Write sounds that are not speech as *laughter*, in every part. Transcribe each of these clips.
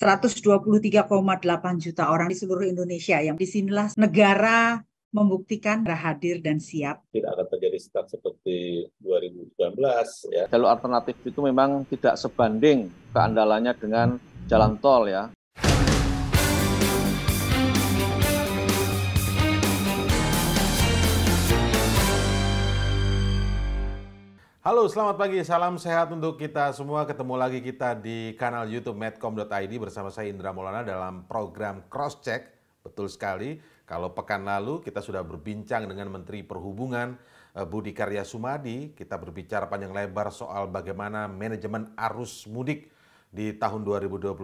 123,8 juta orang di seluruh Indonesia yang disinilah negara membuktikan hadir dan siap. Tidak akan terjadi stuck seperti 2019 ya. Jalur alternatif itu memang tidak sebanding keandalannya dengan jalan tol ya. Halo, selamat pagi. Salam sehat untuk kita semua. Ketemu lagi kita di kanal YouTube medcom.id bersama saya Indra Maulana dalam program Cross Check. Betul sekali, kalau pekan lalu kita sudah berbincang dengan Menteri Perhubungan eh, Budi Karya Sumadi, kita berbicara panjang lebar soal bagaimana manajemen arus mudik di tahun 2023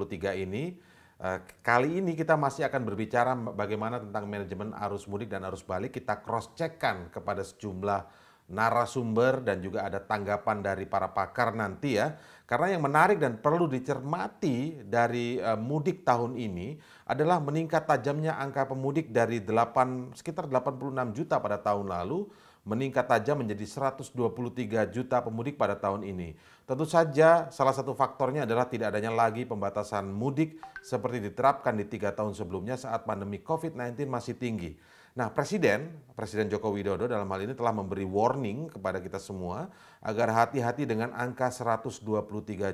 ini. Eh, kali ini kita masih akan berbicara bagaimana tentang manajemen arus mudik dan arus balik. Kita cross-check-kan kepada sejumlah narasumber dan juga ada tanggapan dari para pakar nanti ya. Karena yang menarik dan perlu dicermati dari uh, mudik tahun ini adalah meningkat tajamnya angka pemudik dari 8 sekitar 86 juta pada tahun lalu meningkat tajam menjadi 123 juta pemudik pada tahun ini. Tentu saja salah satu faktornya adalah tidak adanya lagi pembatasan mudik seperti diterapkan di tiga tahun sebelumnya saat pandemi COVID-19 masih tinggi. Nah, Presiden, Presiden Joko Widodo dalam hal ini telah memberi warning kepada kita semua agar hati-hati dengan angka 123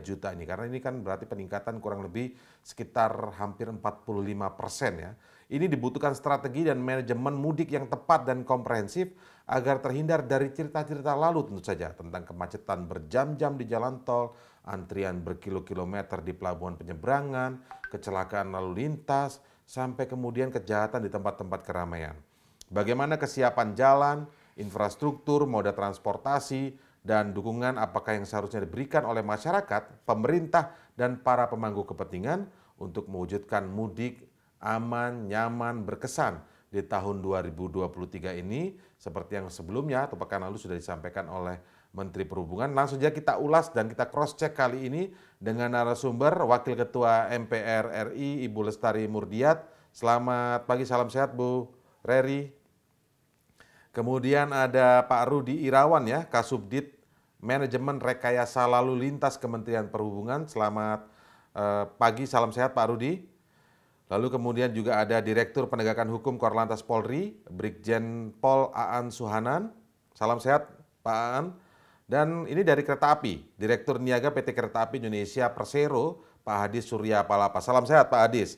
juta ini karena ini kan berarti peningkatan kurang lebih sekitar hampir 45 persen ya. Ini dibutuhkan strategi dan manajemen mudik yang tepat dan komprehensif agar terhindar dari cerita-cerita lalu tentu saja tentang kemacetan berjam-jam di jalan tol, antrian berkilo-kilometer di pelabuhan penyeberangan, kecelakaan lalu lintas, sampai kemudian kejahatan di tempat-tempat keramaian. Bagaimana kesiapan jalan, infrastruktur, moda transportasi, dan dukungan apakah yang seharusnya diberikan oleh masyarakat, pemerintah, dan para pemangku kepentingan untuk mewujudkan mudik aman, nyaman, berkesan di tahun 2023 ini seperti yang sebelumnya atau pekan lalu sudah disampaikan oleh Menteri Perhubungan. Langsung saja kita ulas dan kita cross-check kali ini dengan narasumber Wakil Ketua MPR RI Ibu Lestari Murdiat. Selamat pagi, salam sehat Bu Reri. Kemudian ada Pak Rudi Irawan ya, Kasubdit Manajemen Rekayasa Lalu Lintas Kementerian Perhubungan. Selamat eh, pagi, salam sehat Pak Rudi. Lalu kemudian juga ada Direktur Penegakan Hukum Korlantas Polri, Brigjen Pol Aan Suhanan. Salam sehat Pak Aan. Dan ini dari kereta api, Direktur Niaga PT Kereta Api Indonesia Persero, Pak Hadis Surya Palapa. Salam sehat Pak Hadis.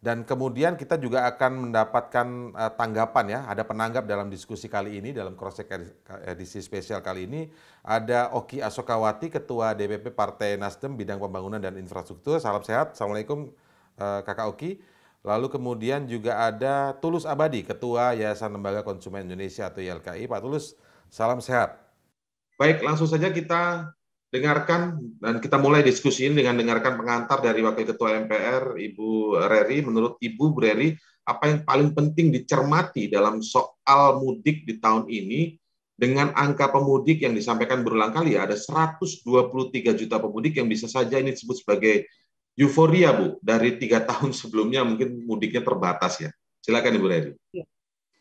Dan kemudian kita juga akan mendapatkan uh, tanggapan ya, ada penanggap dalam diskusi kali ini, dalam cross check edisi spesial kali ini, ada Oki Asokawati, Ketua DPP Partai Nasdem Bidang Pembangunan dan Infrastruktur. Salam sehat, Assalamualaikum uh, Kakak Oki. Lalu kemudian juga ada Tulus Abadi, Ketua Yayasan Lembaga Konsumen Indonesia atau YLKI. Pak Tulus, salam sehat. Baik, langsung saja kita dengarkan dan kita mulai diskusi ini dengan dengarkan pengantar dari Wakil Ketua MPR Ibu Reri. Menurut Ibu Reri, apa yang paling penting dicermati dalam soal mudik di tahun ini dengan angka pemudik yang disampaikan berulang kali ya ada 123 juta pemudik yang bisa saja ini disebut sebagai euforia Bu dari tiga *laughs* tahun sebelumnya mungkin mudiknya terbatas ya. Silakan Ibu Reri. Ya.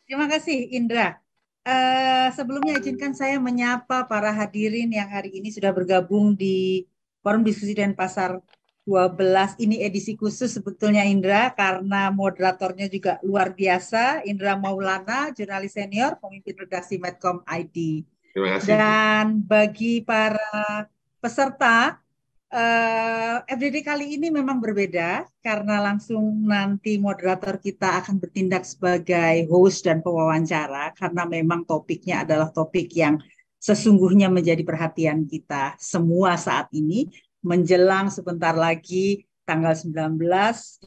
Terima kasih Indra. Eh, sebelumnya izinkan saya menyapa para hadirin yang hari ini sudah bergabung di Forum Diskusi dan Pasar 12. Ini edisi khusus sebetulnya Indra karena moderatornya juga luar biasa. Indra Maulana, jurnalis senior, pemimpin redaksi Medcom ID. Terima kasih. Dan bagi para peserta Uh, eh, FDD kali ini memang berbeda karena langsung nanti moderator kita akan bertindak sebagai host dan pewawancara karena memang topiknya adalah topik yang sesungguhnya menjadi perhatian kita semua saat ini menjelang sebentar lagi tanggal 19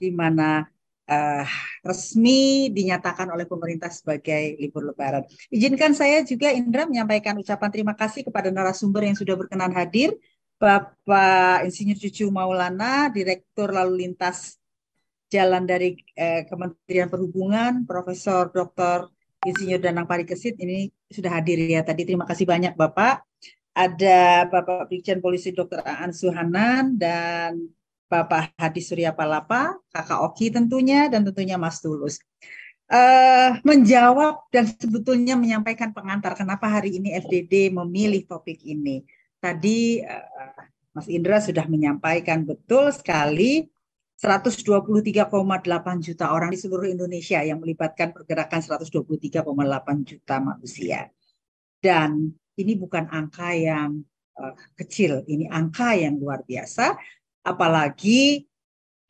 di mana uh, resmi dinyatakan oleh pemerintah sebagai libur lebaran. Izinkan saya juga Indra menyampaikan ucapan terima kasih kepada narasumber yang sudah berkenan hadir Bapak Insinyur Cucu Maulana, Direktur Lalu Lintas Jalan dari eh, Kementerian Perhubungan, Profesor Dr. Insinyur Danang Parikesit ini sudah hadir ya tadi. Terima kasih banyak Bapak. Ada Bapak Brigjen Polisi Dr. Aan Suhanan dan Bapak Hadi Surya Palapa, Kakak Oki tentunya, dan tentunya Mas Tulus. Uh, menjawab dan sebetulnya menyampaikan pengantar kenapa hari ini FDD memilih topik ini tadi eh, Mas Indra sudah menyampaikan betul sekali 123,8 juta orang di seluruh Indonesia yang melibatkan pergerakan 123,8 juta manusia. Dan ini bukan angka yang eh, kecil, ini angka yang luar biasa. Apalagi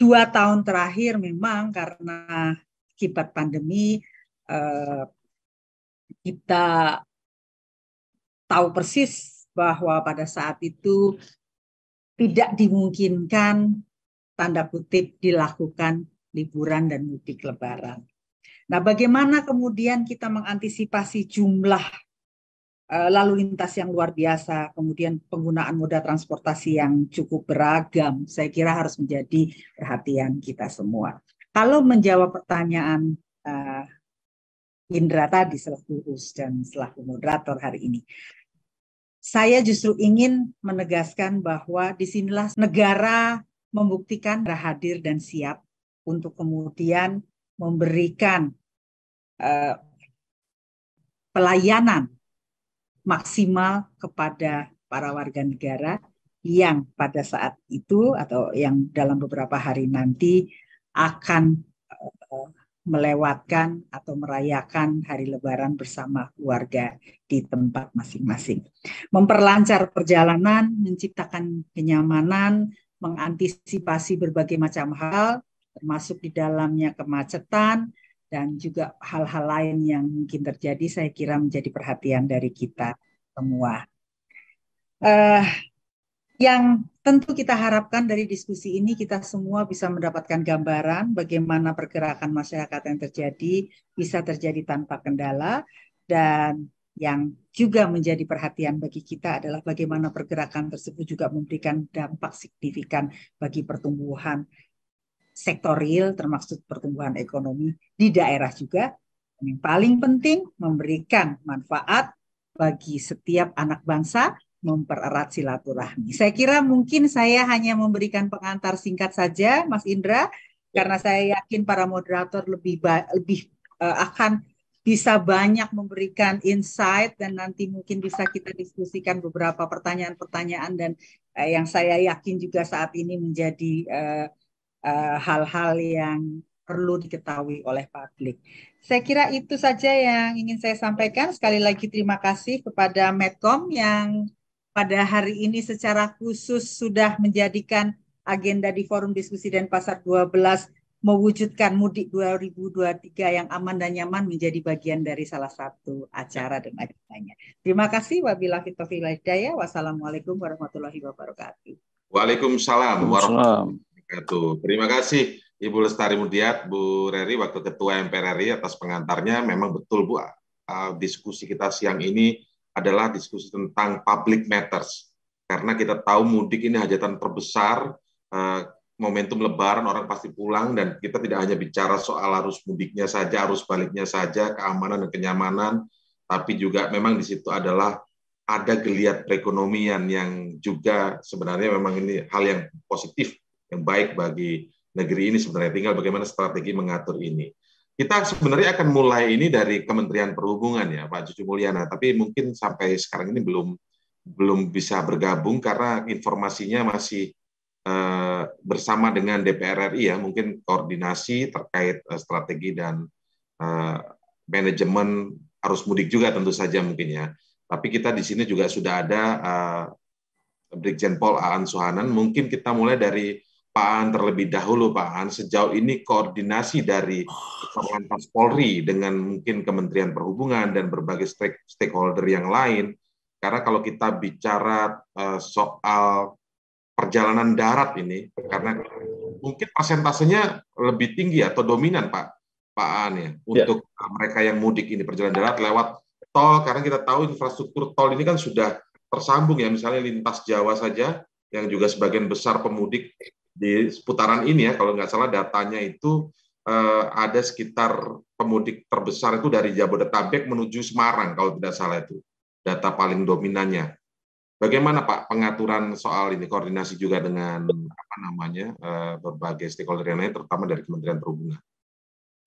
dua tahun terakhir memang karena akibat pandemi eh, kita tahu persis bahwa pada saat itu tidak dimungkinkan tanda kutip dilakukan liburan dan mudik lebaran. Nah, bagaimana kemudian kita mengantisipasi jumlah eh, lalu lintas yang luar biasa, kemudian penggunaan moda transportasi yang cukup beragam, saya kira harus menjadi perhatian kita semua. Kalau menjawab pertanyaan uh, Indra tadi selaku host dan selaku moderator hari ini, saya justru ingin menegaskan bahwa disinilah negara membuktikan hadir dan siap untuk kemudian memberikan uh, pelayanan maksimal kepada para warga negara yang pada saat itu atau yang dalam beberapa hari nanti akan uh, melewatkan atau merayakan hari Lebaran bersama keluarga di tempat masing-masing. Memperlancar perjalanan, menciptakan kenyamanan, mengantisipasi berbagai macam hal, termasuk di dalamnya kemacetan, dan juga hal-hal lain yang mungkin terjadi, saya kira menjadi perhatian dari kita semua. Uh, yang Tentu kita harapkan dari diskusi ini kita semua bisa mendapatkan gambaran bagaimana pergerakan masyarakat yang terjadi bisa terjadi tanpa kendala dan yang juga menjadi perhatian bagi kita adalah bagaimana pergerakan tersebut juga memberikan dampak signifikan bagi pertumbuhan sektor real termasuk pertumbuhan ekonomi di daerah juga. Yang paling penting memberikan manfaat bagi setiap anak bangsa mempererat silaturahmi. Saya kira mungkin saya hanya memberikan pengantar singkat saja, Mas Indra, karena saya yakin para moderator lebih lebih uh, akan bisa banyak memberikan insight dan nanti mungkin bisa kita diskusikan beberapa pertanyaan-pertanyaan dan uh, yang saya yakin juga saat ini menjadi uh, hal-hal yang perlu diketahui oleh publik. Saya kira itu saja yang ingin saya sampaikan. Sekali lagi terima kasih kepada Medcom yang pada hari ini secara khusus sudah menjadikan agenda di Forum Diskusi dan Pasar 12 mewujudkan mudik 2023 yang aman dan nyaman menjadi bagian dari salah satu acara dan agendanya. Terima kasih. Wabillahi taufiq daya. Wassalamualaikum warahmatullahi wabarakatuh. Waalaikumsalam warahmatullahi wabarakatuh. Terima kasih Ibu Lestari Mudiat, Bu Reri, waktu Ketua MPR RI atas pengantarnya. Memang betul Bu, uh, diskusi kita siang ini adalah diskusi tentang public matters. Karena kita tahu mudik ini hajatan terbesar, eh, momentum lebaran orang pasti pulang dan kita tidak hanya bicara soal arus mudiknya saja, arus baliknya saja, keamanan dan kenyamanan, tapi juga memang di situ adalah ada geliat perekonomian yang juga sebenarnya memang ini hal yang positif, yang baik bagi negeri ini sebenarnya tinggal bagaimana strategi mengatur ini kita sebenarnya akan mulai ini dari Kementerian Perhubungan ya Pak Cucu Mulyana, tapi mungkin sampai sekarang ini belum belum bisa bergabung karena informasinya masih eh, bersama dengan DPR RI ya, mungkin koordinasi terkait eh, strategi dan eh, manajemen arus mudik juga tentu saja mungkin ya. Tapi kita di sini juga sudah ada eh, Brigjen Pol Aan Suhanan, mungkin kita mulai dari Pak An terlebih dahulu Pak An sejauh ini koordinasi dari Korlantas Polri dengan mungkin Kementerian Perhubungan dan berbagai stakeholder yang lain karena kalau kita bicara eh, soal perjalanan darat ini karena mungkin persentasenya lebih tinggi atau dominan Pak Pak An ya, ya untuk ya. mereka yang mudik ini perjalanan darat lewat tol karena kita tahu infrastruktur tol ini kan sudah tersambung ya misalnya lintas Jawa saja yang juga sebagian besar pemudik di seputaran ini ya kalau nggak salah datanya itu uh, ada sekitar pemudik terbesar itu dari Jabodetabek menuju Semarang kalau tidak salah itu data paling dominannya. Bagaimana Pak pengaturan soal ini koordinasi juga dengan apa namanya uh, berbagai stakeholder yang lain terutama dari Kementerian Perhubungan.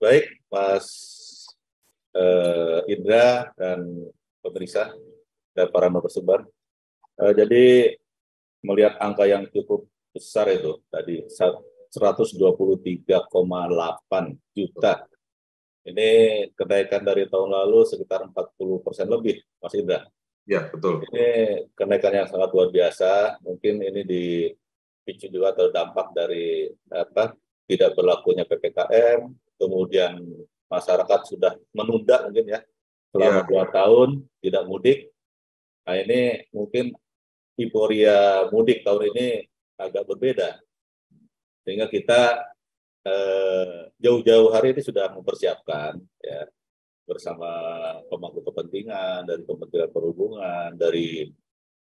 Baik, Mas uh, Indra dan pemirsa dan para narasumber. Uh, jadi melihat angka yang cukup besar itu tadi 123,8 juta. Ini kenaikan dari tahun lalu sekitar 40 persen lebih, Mas Indra. Ya, betul. Ini kenaikan yang sangat luar biasa. Mungkin ini dipicu juga terdampak dari apa tidak berlakunya PPKM, kemudian masyarakat sudah menunda mungkin ya selama ya. dua tahun tidak mudik. Nah ini mungkin euforia mudik tahun ini agak berbeda. Sehingga kita eh, jauh-jauh hari ini sudah mempersiapkan ya bersama pemangku kepentingan dari Kementerian Perhubungan, dari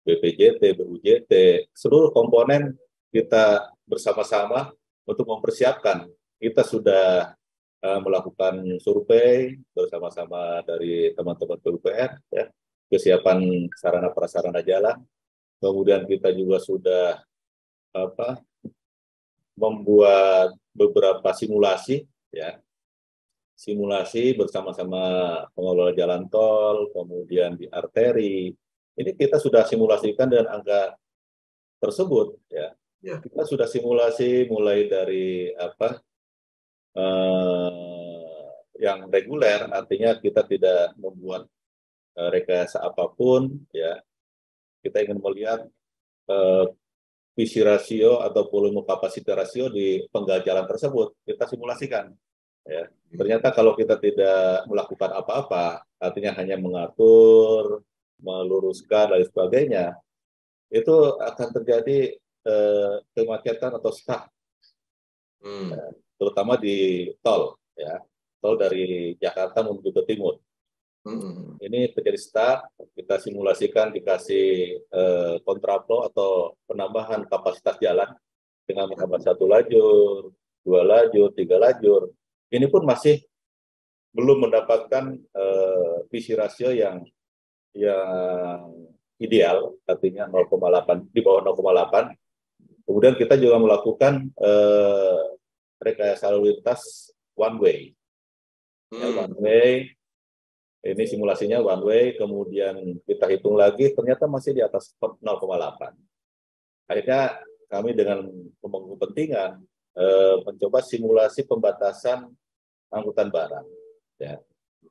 BPJT, BUJT, seluruh komponen kita bersama-sama untuk mempersiapkan. Kita sudah eh, melakukan survei bersama-sama dari teman-teman PUPR, ya, kesiapan sarana prasarana jalan. Kemudian kita juga sudah apa membuat beberapa simulasi ya simulasi bersama-sama pengelola jalan tol kemudian di arteri ini kita sudah simulasikan dengan angka tersebut ya, ya. kita sudah simulasi mulai dari apa eh, yang reguler artinya kita tidak membuat eh, rekayasa apapun ya kita ingin melihat eh, PC ratio atau volume kapasitas rasio di penggal jalan tersebut kita simulasikan ya ternyata kalau kita tidak melakukan apa-apa artinya hanya mengatur meluruskan dan sebagainya itu akan terjadi eh, kemacetan atau stuck hmm. Ya, terutama di tol ya tol dari Jakarta menuju ke timur hmm Ini terjadi start, kita simulasikan dikasih eh, kontraflow atau penambahan kapasitas jalan dengan menambah satu lajur, dua lajur, tiga lajur. Ini pun masih belum mendapatkan eh, visi rasio yang yang ideal, artinya 0,8 di bawah 0,8. Kemudian kita juga melakukan eh, rekayasa lalu lintas one way. Hmm. one way ini simulasinya one way, kemudian kita hitung lagi, ternyata masih di atas 0,8. Akhirnya kami dengan pemangku kepentingan eh, mencoba simulasi pembatasan angkutan barang. Ya.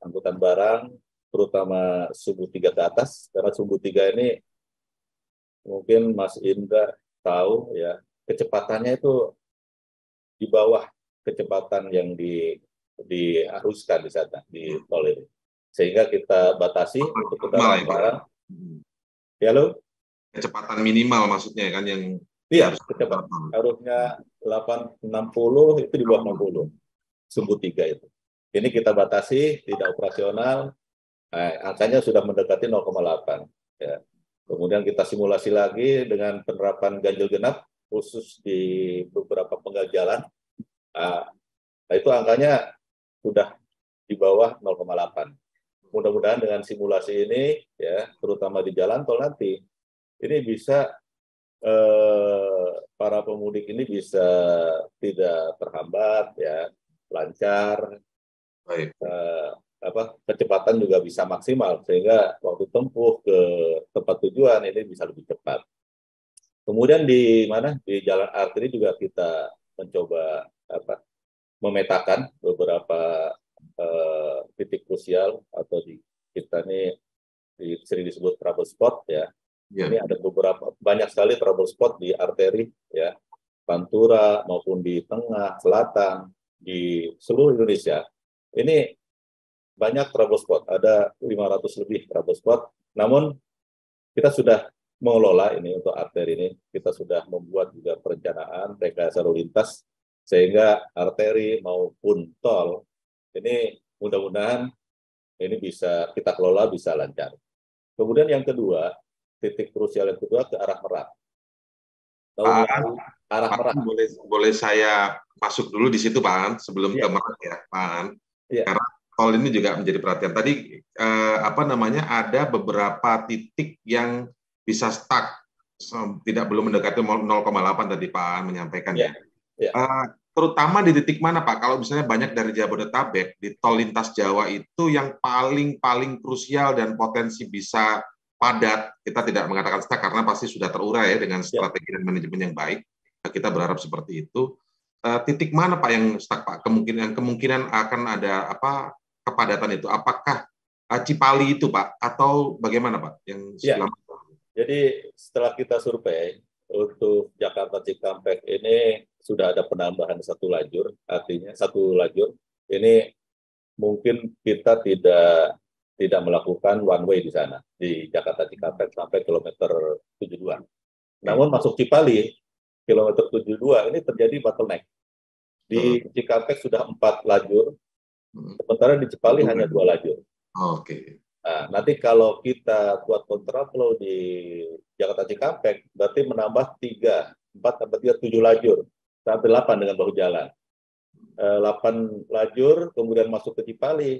Angkutan barang terutama sumbu tiga ke atas, karena sumbu tiga ini mungkin Mas Indra tahu ya, kecepatannya itu di bawah kecepatan yang di diharuskan di sana di tol ini sehingga kita batasi untuk kita minimal, ya, ya lo kecepatan minimal maksudnya kan yang iya harus kecepatan harusnya 860 itu di bawah 60 sumbu tiga itu ini kita batasi tidak operasional eh, angkanya sudah mendekati 0,8 ya kemudian kita simulasi lagi dengan penerapan ganjil genap khusus di beberapa penggal jalan nah, itu angkanya sudah di bawah 0,8 mudah-mudahan dengan simulasi ini ya terutama di jalan tol nanti ini bisa eh, para pemudik ini bisa tidak terhambat ya lancar Baik. Eh, apa kecepatan juga bisa maksimal sehingga waktu tempuh ke tempat tujuan ini bisa lebih cepat kemudian di mana di jalan arteri juga kita mencoba apa memetakan beberapa Eh, titik krusial atau di kita ini di sering disebut trouble spot ya. ya. Ini ada beberapa banyak sekali trouble spot di arteri ya, pantura maupun di tengah, selatan, di seluruh Indonesia. Ini banyak trouble spot, ada 500 lebih trouble spot. Namun kita sudah mengelola ini untuk arteri ini, kita sudah membuat juga perencanaan rekayasa lalu lintas sehingga arteri maupun tol ini mudah-mudahan ini bisa kita kelola bisa lancar. Kemudian yang kedua, titik krusial yang kedua ke arah Merak. Tahu Pak arah Pak Merak. Boleh, boleh saya masuk dulu di situ Pak sebelum ya. ke Merak ya Pak An. Ya. Karena tol ini juga menjadi perhatian. Tadi eh, apa namanya ada beberapa titik yang bisa stuck, tidak belum mendekati 0,8 tadi Pak menyampaikan iya, ya. ya. ya. Uh, terutama di titik mana Pak? Kalau misalnya banyak dari Jabodetabek di tol lintas Jawa itu yang paling paling krusial dan potensi bisa padat, kita tidak mengatakan stuck karena pasti sudah terurai ya dengan ya. strategi dan manajemen yang baik. Nah, kita berharap seperti itu. Eh, titik mana Pak yang stuck Pak? Kemungkinan kemungkinan akan ada apa kepadatan itu? Apakah uh, Cipali itu Pak atau bagaimana Pak yang ya. Jadi setelah kita survei untuk Jakarta Cikampek ini sudah ada penambahan satu lajur, artinya satu lajur ini mungkin kita tidak tidak melakukan one way di sana di Jakarta Cikampek sampai kilometer 72. Namun masuk Cipali kilometer 72 ini terjadi bottleneck. Di Cikampek sudah empat lajur, hmm. sementara di Cipali hanya dua lajur. Oke. Okay. Nah, nanti kalau kita buat kontraflow di Jakarta Cikampek, berarti menambah 3, 4, tambah 3, 7 lajur. Sampai 8 dengan bahu jalan. 8 eh, lajur, kemudian masuk ke Cipali.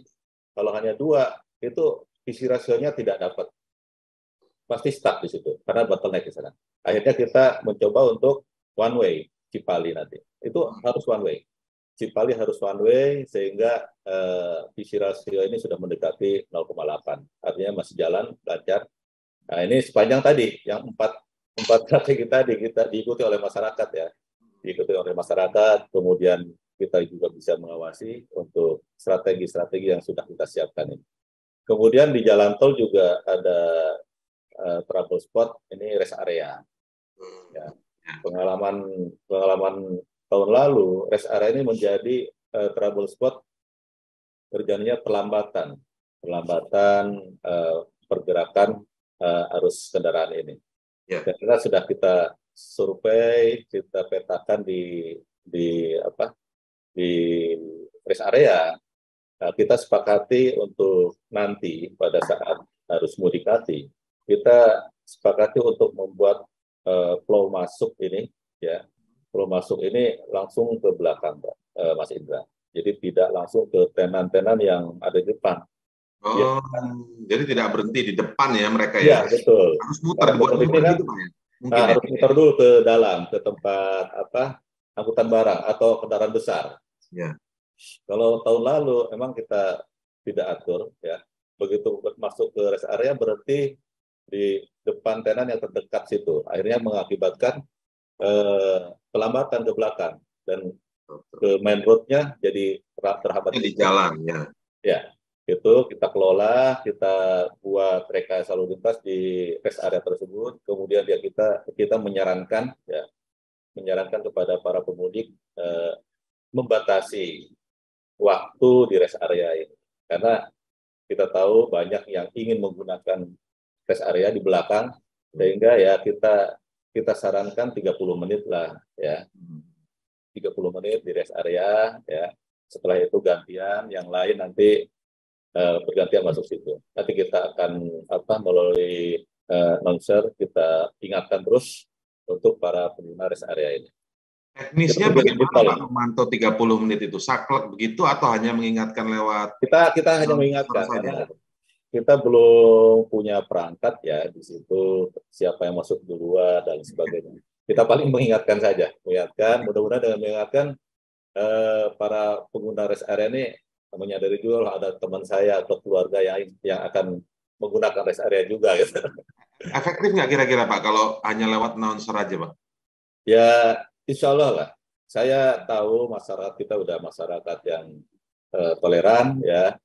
Kalau hanya dua, itu visi rasionya tidak dapat. Pasti stuck di situ, karena bottleneck di sana. Akhirnya kita mencoba untuk one way Cipali nanti. Itu harus one way. Cipali harus one way sehingga eh, visi rasio ini sudah mendekati 0,8. Artinya masih jalan lancar. Nah ini sepanjang tadi yang empat empat strategi tadi kita diikuti oleh masyarakat ya, diikuti oleh masyarakat. Kemudian kita juga bisa mengawasi untuk strategi-strategi yang sudah kita siapkan ini. Kemudian di jalan tol juga ada uh, trouble spot ini rest area. Hmm. Ya. Pengalaman pengalaman tahun lalu rest area ini menjadi uh, trouble spot terjadinya perlambatan, perlambatan uh, pergerakan uh, arus kendaraan ini. Ya. Dan kita sudah kita survei, kita petakan di di apa di rest area. Nah, kita sepakati untuk nanti pada saat harus mudikati, kita sepakati untuk membuat uh, flow masuk ini ya kalau masuk ini langsung ke belakang, Pak, eh, Mas Indra. Jadi tidak langsung ke tenan-tenan yang ada di depan. Oh, ya. jadi tidak berhenti di depan ya mereka ya? Iya, betul. Harus muter buat gitu, ya? kan, mungkin nah, ya. harus muter dulu ke dalam, ke tempat apa angkutan barang atau kendaraan besar. Ya. Kalau tahun lalu emang kita tidak atur ya. Begitu masuk ke rest area berhenti di depan tenan yang terdekat situ. Akhirnya mengakibatkan eh, pelambatan ke belakang dan ke main roadnya jadi terhambat di jalan ya. Ya, itu kita kelola, kita buat rekayasa lalu lintas di rest area tersebut. Kemudian dia kita kita menyarankan ya menyarankan kepada para pemudik eh, membatasi waktu di rest area ini karena kita tahu banyak yang ingin menggunakan rest area di belakang sehingga ya kita kita sarankan 30 menit lah ya. 30 menit di rest area ya. Setelah itu gantian yang lain nanti uh, eh, bergantian masuk situ. Nanti kita akan apa melalui uh, kita ingatkan terus untuk para pengguna rest area ini. Teknisnya bagaimana memantau 30 menit itu saklek begitu atau hanya mengingatkan lewat kita kita hanya mengingatkan kita belum punya perangkat ya di situ siapa yang masuk duluan dan sebagainya. Kita paling mengingatkan saja, mengingatkan. Mudah-mudahan dengan mengingatkan eh, para pengguna rest area ini menyadari juga loh ada teman saya atau keluarga yang yang akan menggunakan rest area juga gitu. Efektif nggak kira-kira Pak kalau hanya lewat announcer aja Pak? Ya insya Allah lah. Saya tahu masyarakat kita udah masyarakat yang eh, toleran ya,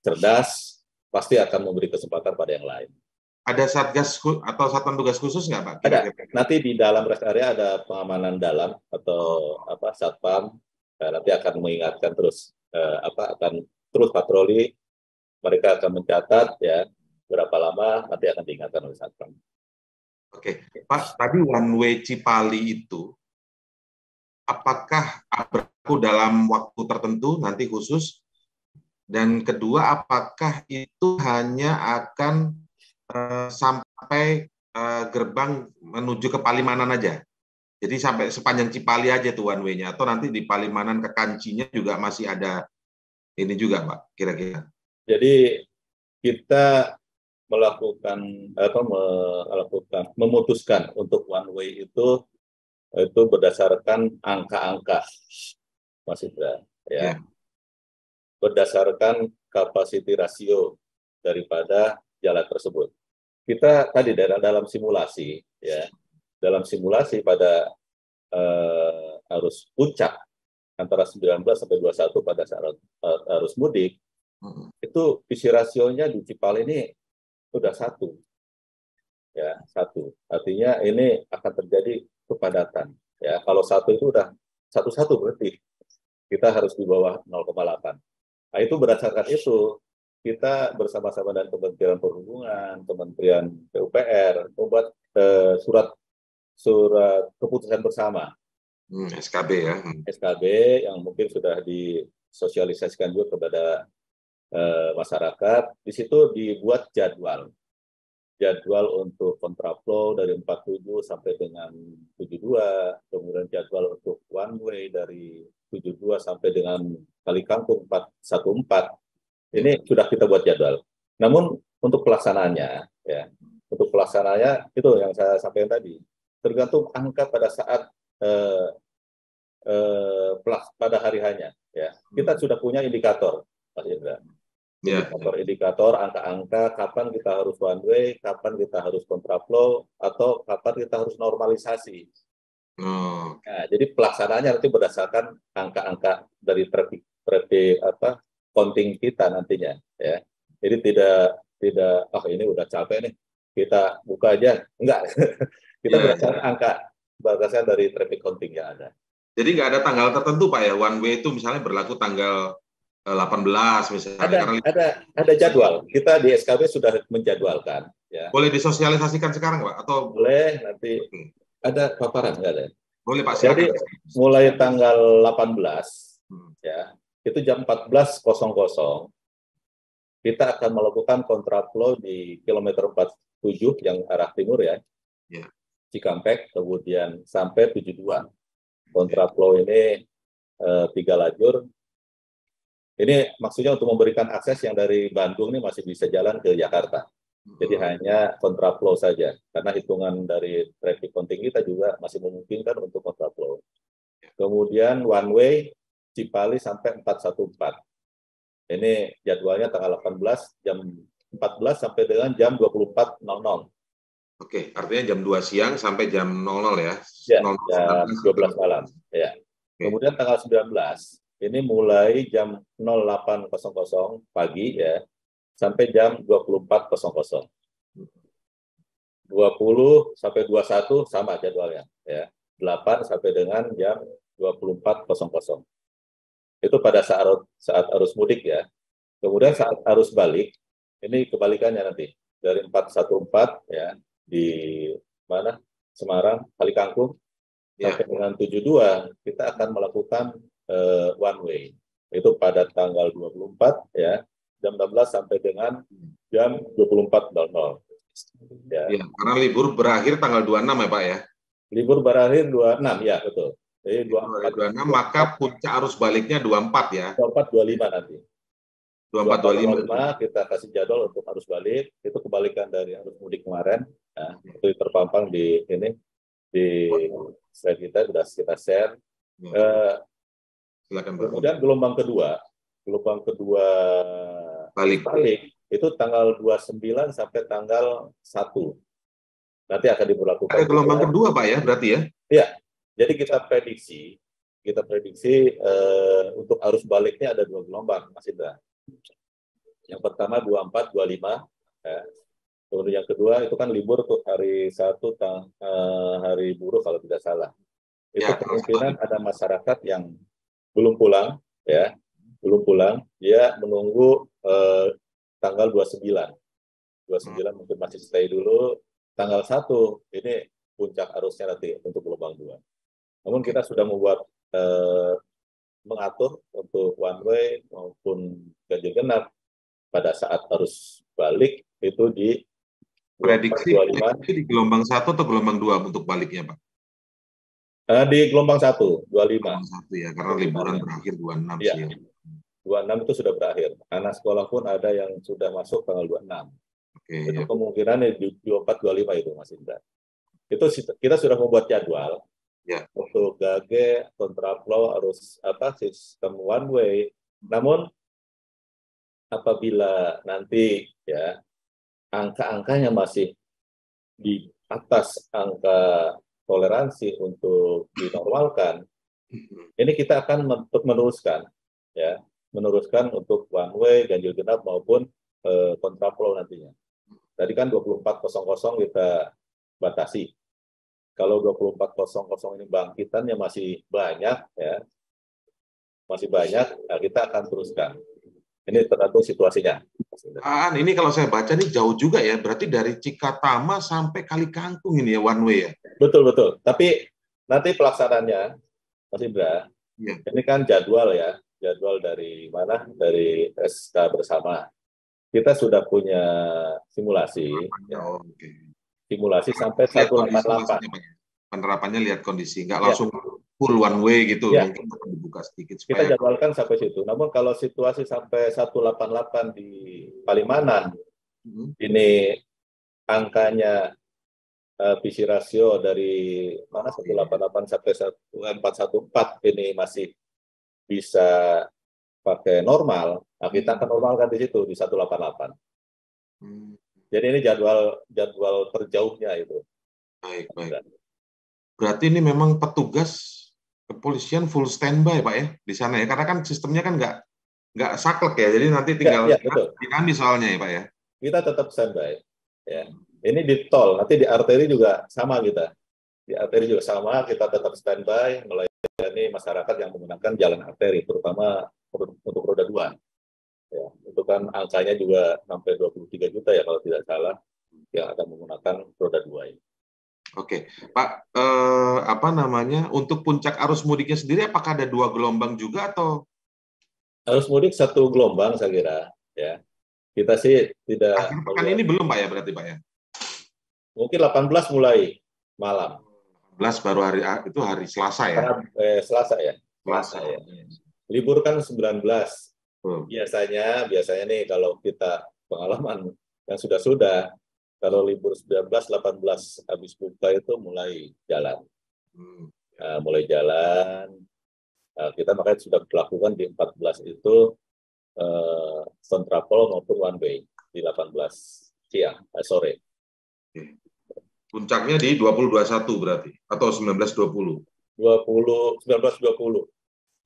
cerdas, pasti akan memberi kesempatan pada yang lain. Ada satgas atau satuan tugas khusus nggak Pak? Ada. Nanti di dalam rest area ada pengamanan dalam atau apa satpam eh, nanti akan mengingatkan terus eh, apa akan terus patroli mereka akan mencatat ya berapa lama nanti akan diingatkan oleh satpam. Oke, okay. Pak, tadi one way Cipali itu apakah berlaku dalam waktu tertentu nanti khusus dan kedua, apakah itu hanya akan uh, sampai uh, gerbang menuju ke Palimanan aja? Jadi sampai sepanjang Cipali aja tuh one way-nya, atau nanti di Palimanan ke Kancinya juga masih ada ini juga, Pak, kira-kira. Jadi kita melakukan atau melakukan memutuskan untuk one way itu itu berdasarkan angka-angka Mas Indra ya. ya berdasarkan kapasiti rasio daripada jalan tersebut. Kita tadi dalam simulasi ya, dalam simulasi pada uh, arus puncak antara 19 sampai 21 pada saat eh, arus mudik hmm. itu visi rasionya di Cipal ini sudah satu ya satu artinya ini akan terjadi kepadatan ya kalau satu itu sudah satu satu berarti kita harus di bawah 0,8 Nah, itu berdasarkan itu kita bersama-sama dengan Kementerian Perhubungan, Kementerian PUPR membuat eh, surat surat keputusan bersama. Hmm, SKB ya. Hmm. SKB yang mungkin sudah disosialisasikan juga kepada eh, masyarakat. Di situ dibuat jadwal. Jadwal untuk kontraflow dari 47 sampai dengan 72, kemudian jadwal untuk one way dari 72 sampai dengan Kali Kangkung 414 ini sudah kita buat jadwal. Namun untuk pelaksanaannya ya, untuk pelaksanaannya itu yang saya sampaikan tadi tergantung angka pada saat eh, eh, pada hari hanya ya. Kita sudah punya indikator Mas Indra. Indikator-indikator, ya. angka-angka, kapan kita harus one way, kapan kita harus kontraflow, atau kapan kita harus normalisasi. Oh. Nah, jadi pelaksanaannya nanti berdasarkan angka-angka dari traffic traffic apa counting kita nantinya ya. Jadi tidak tidak oh, ini udah capek nih kita buka aja enggak *laughs* kita yeah, berdasarkan yeah. angka berdasarkan dari traffic counting yang ada. Jadi nggak ada tanggal tertentu pak ya one way itu misalnya berlaku tanggal 18 eh, misalnya. Ada, ada, ada jadwal. Kita di SKB sudah menjadwalkan. Ya. Boleh disosialisasikan sekarang, Pak? Atau boleh nanti hmm ada paparan nggak ada? Ya? Boleh Pak. Jadi mulai tanggal 18 hmm. ya itu jam 14.00 kita akan melakukan kontraflow di kilometer 47 yang arah timur ya. Yeah. Cikampek kemudian sampai 72. Kontraflow ini e, tiga lajur. Ini maksudnya untuk memberikan akses yang dari Bandung ini masih bisa jalan ke Jakarta. Jadi hmm. hanya kontraflow saja, karena hitungan dari traffic counting kita juga masih memungkinkan untuk kontraflow. Kemudian one way Cipali sampai 414. Ini jadwalnya tanggal 18 jam 14 sampai dengan jam 24.00. Oke, artinya jam 2 siang sampai jam 00 ya? Ya, 00, jam 12 malam. Ya. Okay. Kemudian tanggal 19, ini mulai jam 08.00 pagi ya, sampai jam 24.00. 20 sampai 21 sama jadwalnya ya. 8 sampai dengan jam 24.00. Itu pada saat saat arus mudik ya. Kemudian saat arus balik ini kebalikannya nanti dari 414 ya di mana Semarang Kali Kangkung ya. sampai dengan 72 kita akan melakukan uh, one way. Itu pada tanggal 24 ya jam 16 sampai dengan jam 24.00. Ya. ya, karena libur berakhir tanggal 26 ya Pak ya? Libur berakhir 26, ya betul. Jadi 24, 26, maka puncak arus baliknya 24 ya? 24, 25 nanti. 24, 25. 25 kita kasih jadwal untuk arus balik, itu kebalikan dari arus mudik kemarin. Ya, itu terpampang di ini di slide kita sudah kita share. Ya. Uh, Silakan Kemudian gelombang kedua, gelombang kedua balik. balik itu tanggal 29 sampai tanggal 1. Nanti akan diberlakukan. Ada gelombang kedua, Pak ya, berarti ya? Iya. Jadi kita prediksi, kita prediksi eh, untuk arus baliknya ada dua gelombang, Mas Indra. Yang pertama 24, 25. Ya. Kemudian yang kedua itu kan libur tuh hari satu tang, eh, hari buruh kalau tidak salah. Itu ya, kemungkinan ada masyarakat yang belum pulang, ya, dulu pulang, dia menunggu eh, tanggal 29. 29 hmm. mungkin masih stay dulu. Tanggal 1 ini puncak arusnya nanti untuk gelombang 2. Namun kita sudah membuat eh, mengatur untuk one way maupun ganjil genap pada saat arus balik itu di prediksi, prediksi di gelombang 1 atau gelombang 2 untuk baliknya, Pak? Eh, di gelombang 1, 25. Gelombang 1 ya, karena liburan iya. berakhir 26 ya. siang. 26 itu sudah berakhir. Anak sekolah pun ada yang sudah masuk tanggal 26. Okay, itu ya. kemungkinan di 24 25 itu Mas Indra. Itu kita sudah membuat jadwal ya. untuk gage kontraflow arus apa sistem one way. Namun apabila nanti ya angka-angkanya masih di atas angka toleransi untuk dinormalkan, hmm. ini kita akan untuk meneruskan ya meneruskan untuk one way, ganjil genap maupun e, kontraflow nantinya. Tadi kan 24.00 kita batasi. Kalau 24.00 ini bangkitannya masih banyak ya. Masih banyak, ya kita akan teruskan. Ini tergantung situasinya. Aan, ini kalau saya baca ini jauh juga ya. Berarti dari Cikatama sampai Kali Kangkung ini ya one way ya. Betul betul. Tapi nanti pelaksanaannya Mas Indra, ya. ini kan jadwal ya jadwal dari mana? Dari SK bersama. Kita sudah punya simulasi. Ya. Oh, okay. Simulasi sampai lihat 188. Ya. Penerapannya lihat kondisi, nggak ya. langsung full one way gitu. Ya. Mungkin dibuka sedikit. Kita jadwalkan sampai situ. Namun kalau situasi sampai 188 di Palimanan, hmm. ini angkanya uh, eh, PC rasio dari mana 188 sampai 1414 eh, ini masih bisa pakai normal, nah kita akan normalkan di situ di 188. Hmm. Jadi ini jadwal jadwal terjauhnya itu. Baik, baik. Berarti ini memang petugas kepolisian full standby pak ya di sana ya karena kan sistemnya kan nggak nggak saklek ya jadi nanti iya, tinggal ya, ya, dinamis soalnya ya pak ya kita tetap standby ya ini di tol nanti di arteri juga sama kita di arteri juga sama kita tetap standby mulai melayani masyarakat yang menggunakan jalan arteri, terutama untuk roda dua. Ya, itu kan angkanya juga sampai 23 juta ya kalau tidak salah yang akan menggunakan roda dua ini. Oke, Pak, eh, apa namanya untuk puncak arus mudiknya sendiri apakah ada dua gelombang juga atau arus mudik satu gelombang saya kira ya kita sih tidak akhir pekan ini belum pak ya berarti pak ya mungkin 18 mulai malam baru hari itu hari Selasa ya. Ah, eh, Selasa ya. Selasa ya. Libur kan 19. Hmm. Biasanya biasanya nih kalau kita pengalaman yang sudah-sudah kalau libur 19 18 habis buka itu mulai jalan. Hmm. Nah, mulai jalan. Nah, kita makanya sudah melakukan di 14 itu eh, travel maupun one way di 18 siang eh, sore. Hmm. Puncaknya di 2021 berarti atau 1920. 20 1920.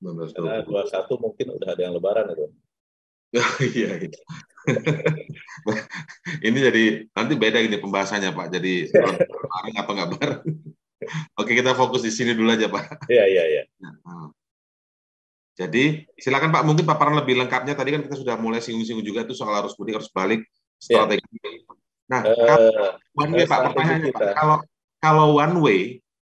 1920. Karena 21 mungkin udah ada yang lebaran itu. Ya, ya, iya, iya. *laughs* ini jadi nanti beda ini pembahasannya Pak. Jadi *laughs* bareng apa nggak bareng? Oke kita fokus di sini dulu aja Pak. Iya iya iya. Nah, ah. jadi silakan Pak mungkin paparan lebih lengkapnya tadi kan kita sudah mulai singgung-singgung juga itu soal arus mudik harus balik iya. strategi ya. Nah, eh, kalau one way Pak, pertanyaannya Pak, kalau kalau one way,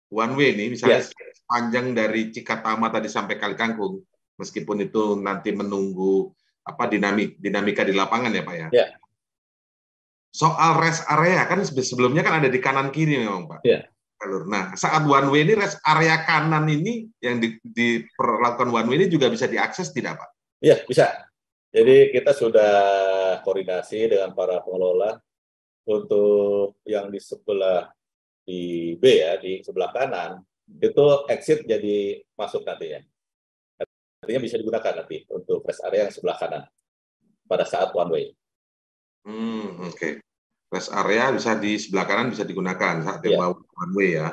one way ini misalnya yes. Ya. panjang dari Cikatama tadi sampai Kali Kangkung, meskipun itu nanti menunggu apa dinamik dinamika di lapangan ya Pak ya. Yeah. Soal rest area kan sebelumnya kan ada di kanan kiri memang Pak. Yeah. Jalur. Nah, saat one way ini rest area kanan ini yang di, diperlakukan one way ini juga bisa diakses tidak Pak? Iya, bisa. Jadi kita sudah koordinasi dengan para pengelola untuk yang di sebelah di B ya, di sebelah kanan, itu exit jadi masuk nanti ya. Artinya bisa digunakan nanti untuk rest area yang sebelah kanan pada saat one way. Hmm, oke. Okay. Rest area bisa di sebelah kanan bisa digunakan saat yeah. Iya. mau one way ya.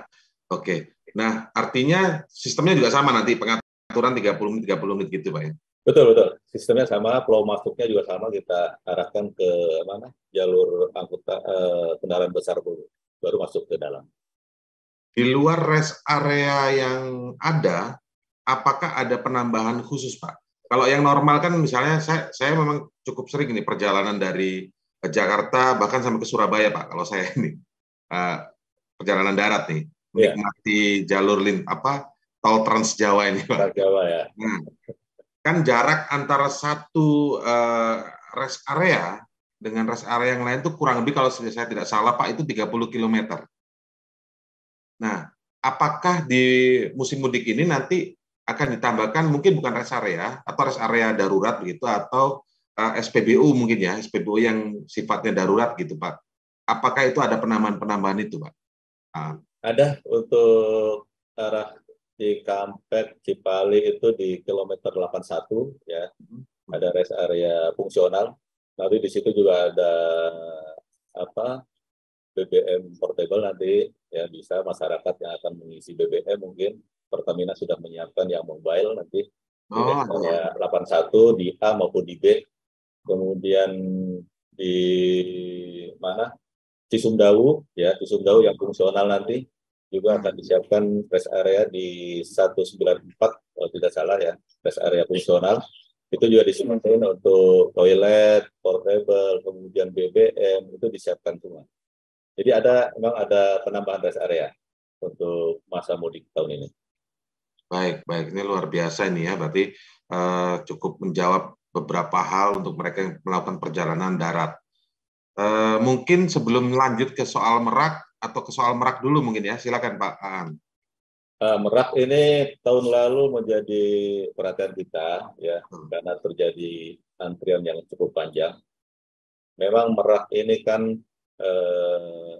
Oke. Okay. Nah, artinya sistemnya juga sama nanti pengaturan 30 menit 30 menit gitu, Pak ya. Betul betul. Sistemnya sama, flow masuknya juga sama kita arahkan ke mana? Jalur angkutan eh, kendaraan besar dulu, baru masuk ke dalam. Di luar rest area yang ada, apakah ada penambahan khusus Pak? Kalau yang normal kan misalnya saya saya memang cukup sering ini perjalanan dari Jakarta bahkan sampai ke Surabaya Pak kalau saya ini uh, perjalanan darat nih iya. menikmati yeah. jalur lin apa tol Trans Jawa ini Pak. Trans Jawa ya. Nah, kan jarak antara satu uh, rest area dengan rest area yang lain itu kurang lebih kalau saya tidak salah Pak itu 30 km. Nah, apakah di musim mudik ini nanti akan ditambahkan mungkin bukan rest area atau rest area darurat begitu atau uh, eh, SPBU mungkin ya, SPBU yang sifatnya darurat gitu Pak. Apakah itu ada penambahan-penambahan itu Pak? Uh. Ada untuk arah di Cikampek Cipali itu di kilometer 81 ya. Hmm. Ada rest area fungsional. Nanti di situ juga ada apa? BBM portable nanti ya bisa masyarakat yang akan mengisi BBM mungkin Pertamina sudah menyiapkan yang mobile nanti di oh, area 81 di A maupun di B. Kemudian di mana? Cisumdawu ya, Cisumdawu yang fungsional nanti juga akan disiapkan rest area di 194 kalau tidak salah ya rest area fungsional itu juga disiapkan hmm. untuk toilet, portable, kemudian BBM itu disiapkan semua. Jadi ada memang ada penambahan rest area untuk masa mudik tahun ini. Baik, baik ini luar biasa ini ya berarti uh, cukup menjawab beberapa hal untuk mereka yang melakukan perjalanan darat. Uh, mungkin sebelum lanjut ke soal Merak, atau ke soal Merak dulu mungkin ya. Silakan Pak Aan. Eh, merak ini tahun lalu menjadi perhatian kita ya hmm. karena terjadi antrian yang cukup panjang. Memang Merak ini kan eh,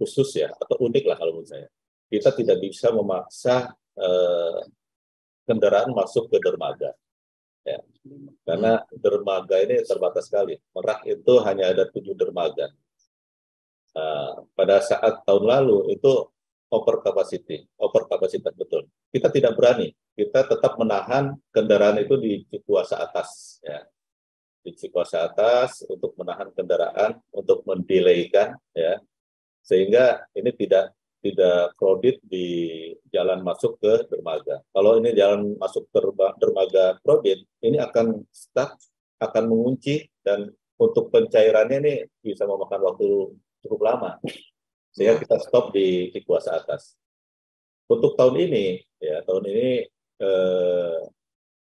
khusus ya atau unik lah kalau menurut saya. Kita tidak bisa memaksa eh, kendaraan masuk ke dermaga. Ya. Karena dermaga ini terbatas sekali. Merak itu hanya ada tujuh dermaga. Eh, pada saat tahun lalu itu over capacity, over kapasitas betul. Kita tidak berani, kita tetap menahan kendaraan itu di kuasa atas, ya. di kuasa atas untuk menahan kendaraan, untuk mendelaykan, ya, sehingga ini tidak tidak crowded di jalan masuk ke dermaga. Kalau ini jalan masuk ke dermaga crowded, ini akan stuck, akan mengunci dan untuk pencairannya ini bisa memakan waktu cukup lama sehingga iya. kita stop di di kuasa atas. Untuk tahun ini ya tahun ini eh,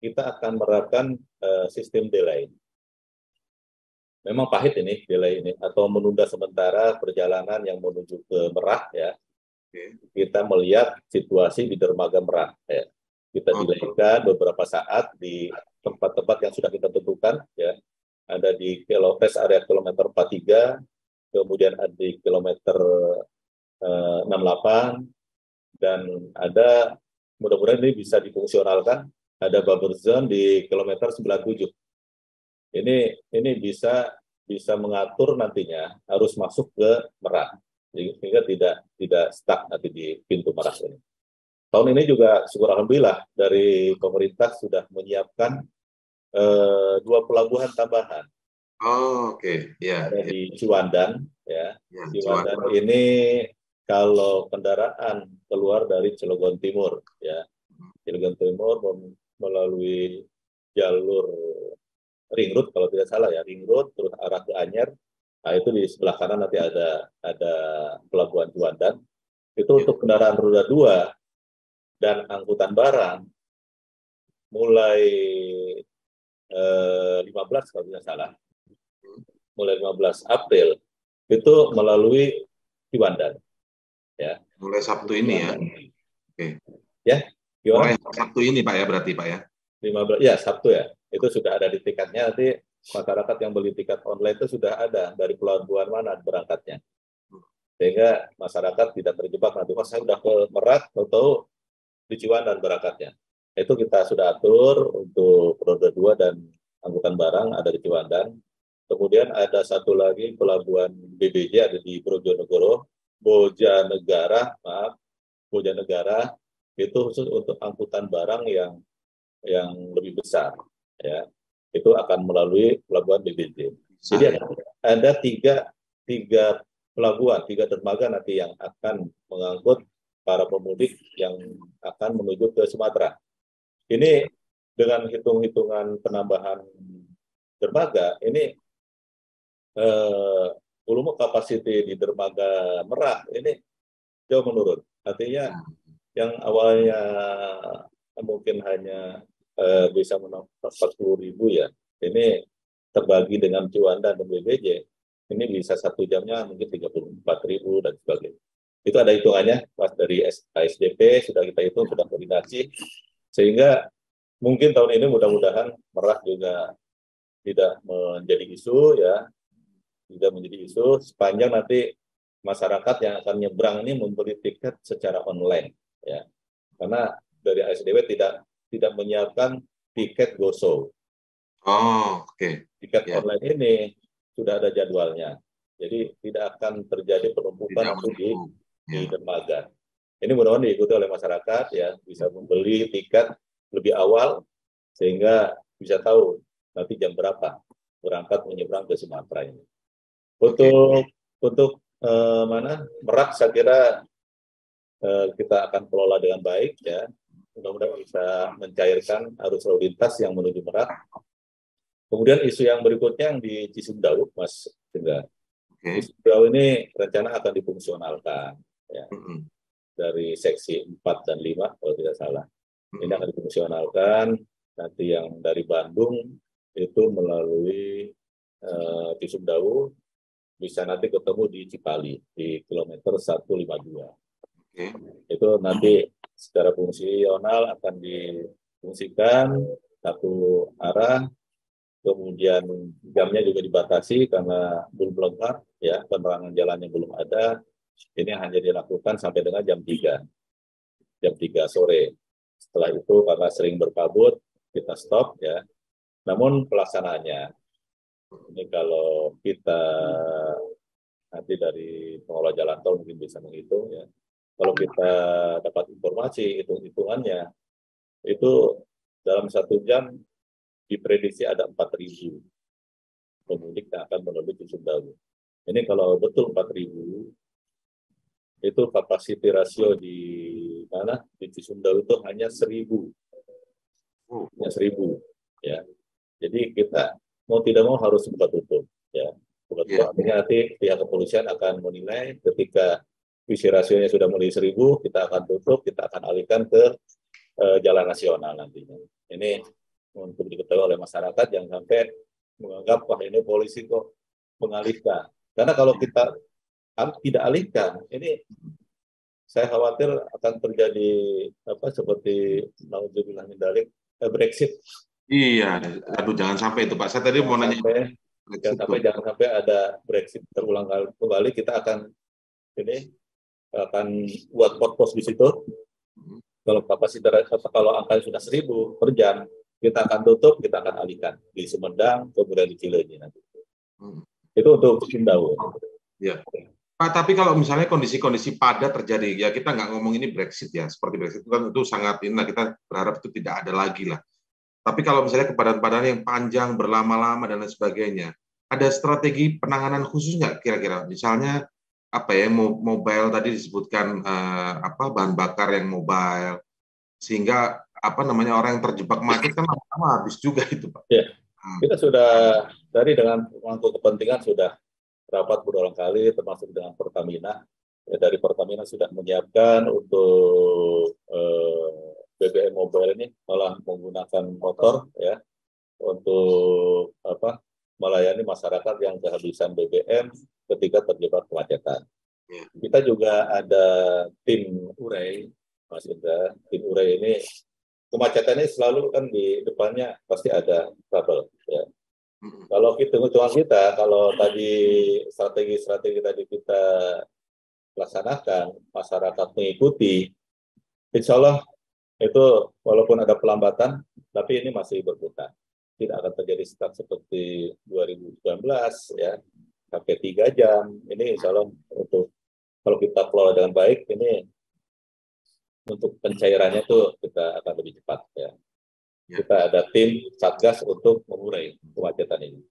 kita akan menerapkan eh, sistem delay. Memang pahit ini delay ini atau menunda sementara perjalanan yang menuju ke Merak ya. Kita melihat situasi di dermaga Merak ya. Kita dilakukan beberapa saat di tempat-tempat yang sudah kita tentukan ya. Ada di kilometer area kilometer 43, kemudian ada di kilometer eh, 68 dan ada mudah-mudahan ini bisa difungsionalkan ada buffer zone di kilometer 97. Ini ini bisa bisa mengatur nantinya harus masuk ke Merak sehingga tidak tidak stuck nanti di pintu Merak ini. Tahun ini juga syukur alhamdulillah dari pemerintah sudah menyiapkan eh, dua pelabuhan tambahan Oh, oke. Okay. Iya, iya. Yeah, di Ciwandan, ya. Yeah, Ciwandan, ini kalau kendaraan keluar dari Cilegon Timur, ya. Hmm. Cilegon Timur melalui jalur ring road kalau tidak salah ya, ring road terus arah ke Anyer. Nah, itu di sebelah kanan nanti ada ada pelabuhan Ciwandan. Itu yeah. untuk kendaraan roda dua dan angkutan barang mulai eh, 15 kalau tidak salah mulai 15 April itu melalui Ciwandan. Ya. Mulai Sabtu ini ya. Oke. Ya. Gimana? Mulai Sabtu ini Pak ya berarti Pak ya. 15 ya Sabtu ya. Itu sudah ada di tiketnya nanti masyarakat yang beli tiket online itu sudah ada dari pelabuhan mana berangkatnya. Sehingga masyarakat tidak terjebak nanti mas saya sudah ke Merak atau di Ciwandan berangkatnya. Itu kita sudah atur untuk roda dua dan angkutan barang ada di Ciwandan Kemudian ada satu lagi pelabuhan BBJ ada di Brojonegoro, Bojanegara, maaf, Bojanegara itu khusus untuk angkutan barang yang yang lebih besar, ya itu akan melalui pelabuhan BBJ. Jadi ah. ada, ada tiga tiga pelabuhan, tiga dermaga nanti yang akan mengangkut para pemudik yang akan menuju ke Sumatera. Ini dengan hitung-hitungan penambahan dermaga, ini eh, volume kapasiti di dermaga Merak ini jauh menurun. Artinya ah, yang awalnya mungkin hanya eh, bisa menangkap 40 ribu ya, ini terbagi dengan ciwanda dan BBJ, ini bisa satu jamnya mungkin 34 ribu dan sebagainya. Itu ada hitungannya, pas dari ASDP sudah kita hitung, sudah koordinasi, sehingga mungkin tahun ini mudah-mudahan Merak juga tidak menjadi isu ya juga menjadi isu sepanjang nanti masyarakat yang akan nyebrang ini membeli tiket secara online ya karena dari ASDW tidak tidak menyiapkan tiket goso oh oke okay. tiket yeah. online ini sudah ada jadwalnya jadi tidak akan terjadi penumpukan di yeah. di dermaga ini mudah-mudahan diikuti oleh masyarakat ya bisa membeli tiket lebih awal sehingga bisa tahu nanti jam berapa berangkat menyeberang ke Sumatera ini. Untuk okay. untuk uh, mana Merak saya kira uh, kita akan kelola dengan baik ya. Mudah-mudahan bisa mencairkan arus lalu lintas yang menuju Merak. Kemudian isu yang berikutnya yang di Cisumdawu, Mas Cendra. Okay. Cisumdawu ini rencana akan difungsionalkan ya. Mm -hmm. Dari seksi 4 dan 5 kalau tidak salah. Mm -hmm. Ini akan difungsionalkan nanti yang dari Bandung itu melalui uh, Cisumdawu bisa nanti ketemu di Cipali di kilometer 152. Oke. Itu nanti secara fungsional akan difungsikan satu arah kemudian jamnya juga dibatasi karena belum lengkap ya penerangan jalannya belum ada ini hanya dilakukan sampai dengan jam 3 jam 3 sore setelah itu karena sering berkabut kita stop ya namun pelaksanaannya ini kalau kita nanti dari pengelola jalan tol mungkin bisa menghitung ya. Kalau kita dapat informasi hitung-hitungannya, itu dalam satu jam diprediksi ada 4.000 pemudik yang akan menuju Sundawu. Ini kalau betul 4.000, itu kapasiti rasio di mana di Cisumdawu itu hanya seribu, oh. hanya seribu ya. Jadi kita mau tidak mau harus buka tutup ya buka iya. tutup yeah. artinya nanti pihak kepolisian akan menilai ketika visi rasionya sudah mulai seribu kita akan tutup kita akan alihkan ke uh, jalan nasional nantinya ini untuk diketahui oleh masyarakat jangan sampai menganggap wah ini polisi kok mengalihkan karena kalau kita tidak alihkan ini saya khawatir akan terjadi apa seperti mau dibilang dalik eh, Brexit Iya, aduh jangan sampai itu Pak. Saya tadi jangan mau nanya. Sampai, jangan sampai, jangan sampai ada Brexit terulang kembali, kita akan ini akan buat pos-pos di situ. Kalau kapasitas kalau angkanya sudah seribu per jam, kita akan tutup, kita akan alihkan di Sumedang, kemudian di Cileunyi nanti. Hmm. Itu untuk Sindau. Ya. Pak, tapi kalau misalnya kondisi-kondisi padat terjadi, ya kita nggak ngomong ini Brexit ya, seperti Brexit itu kan itu sangat ini, kita berharap itu tidak ada lagi lah. Tapi kalau misalnya kepadatan kepadatan yang panjang, berlama-lama, dan lain sebagainya, ada strategi penanganan khusus nggak kira-kira? Misalnya apa ya mobile tadi disebutkan eh, apa bahan bakar yang mobile sehingga apa namanya orang yang terjebak macet kan lama-lama habis juga itu pak. Ya. Kita sudah dari dengan waktu kepentingan sudah rapat berulang kali termasuk dengan Pertamina. Ya, dari Pertamina sudah menyiapkan untuk eh, BBM mobile ini malah menggunakan motor ya untuk apa melayani masyarakat yang kehabisan BBM ketika terjebak kemacetan. Ya. Kita juga ada tim urai, Mas Indra. Tim urai ini kemacetan ini selalu kan di depannya pasti ada trouble. Ya. Kalau kita hitungan kita, kalau tadi strategi-strategi tadi kita laksanakan, masyarakat mengikuti, insya Allah itu walaupun ada pelambatan, tapi ini masih berputar. Tidak akan terjadi stuck seperti 2019 ya, sampai tiga jam. Ini insya Allah untuk kalau kita kelola dengan baik, ini untuk pencairannya itu kita akan lebih cepat ya. ya. Kita ada tim satgas untuk mengurai kemacetan ini.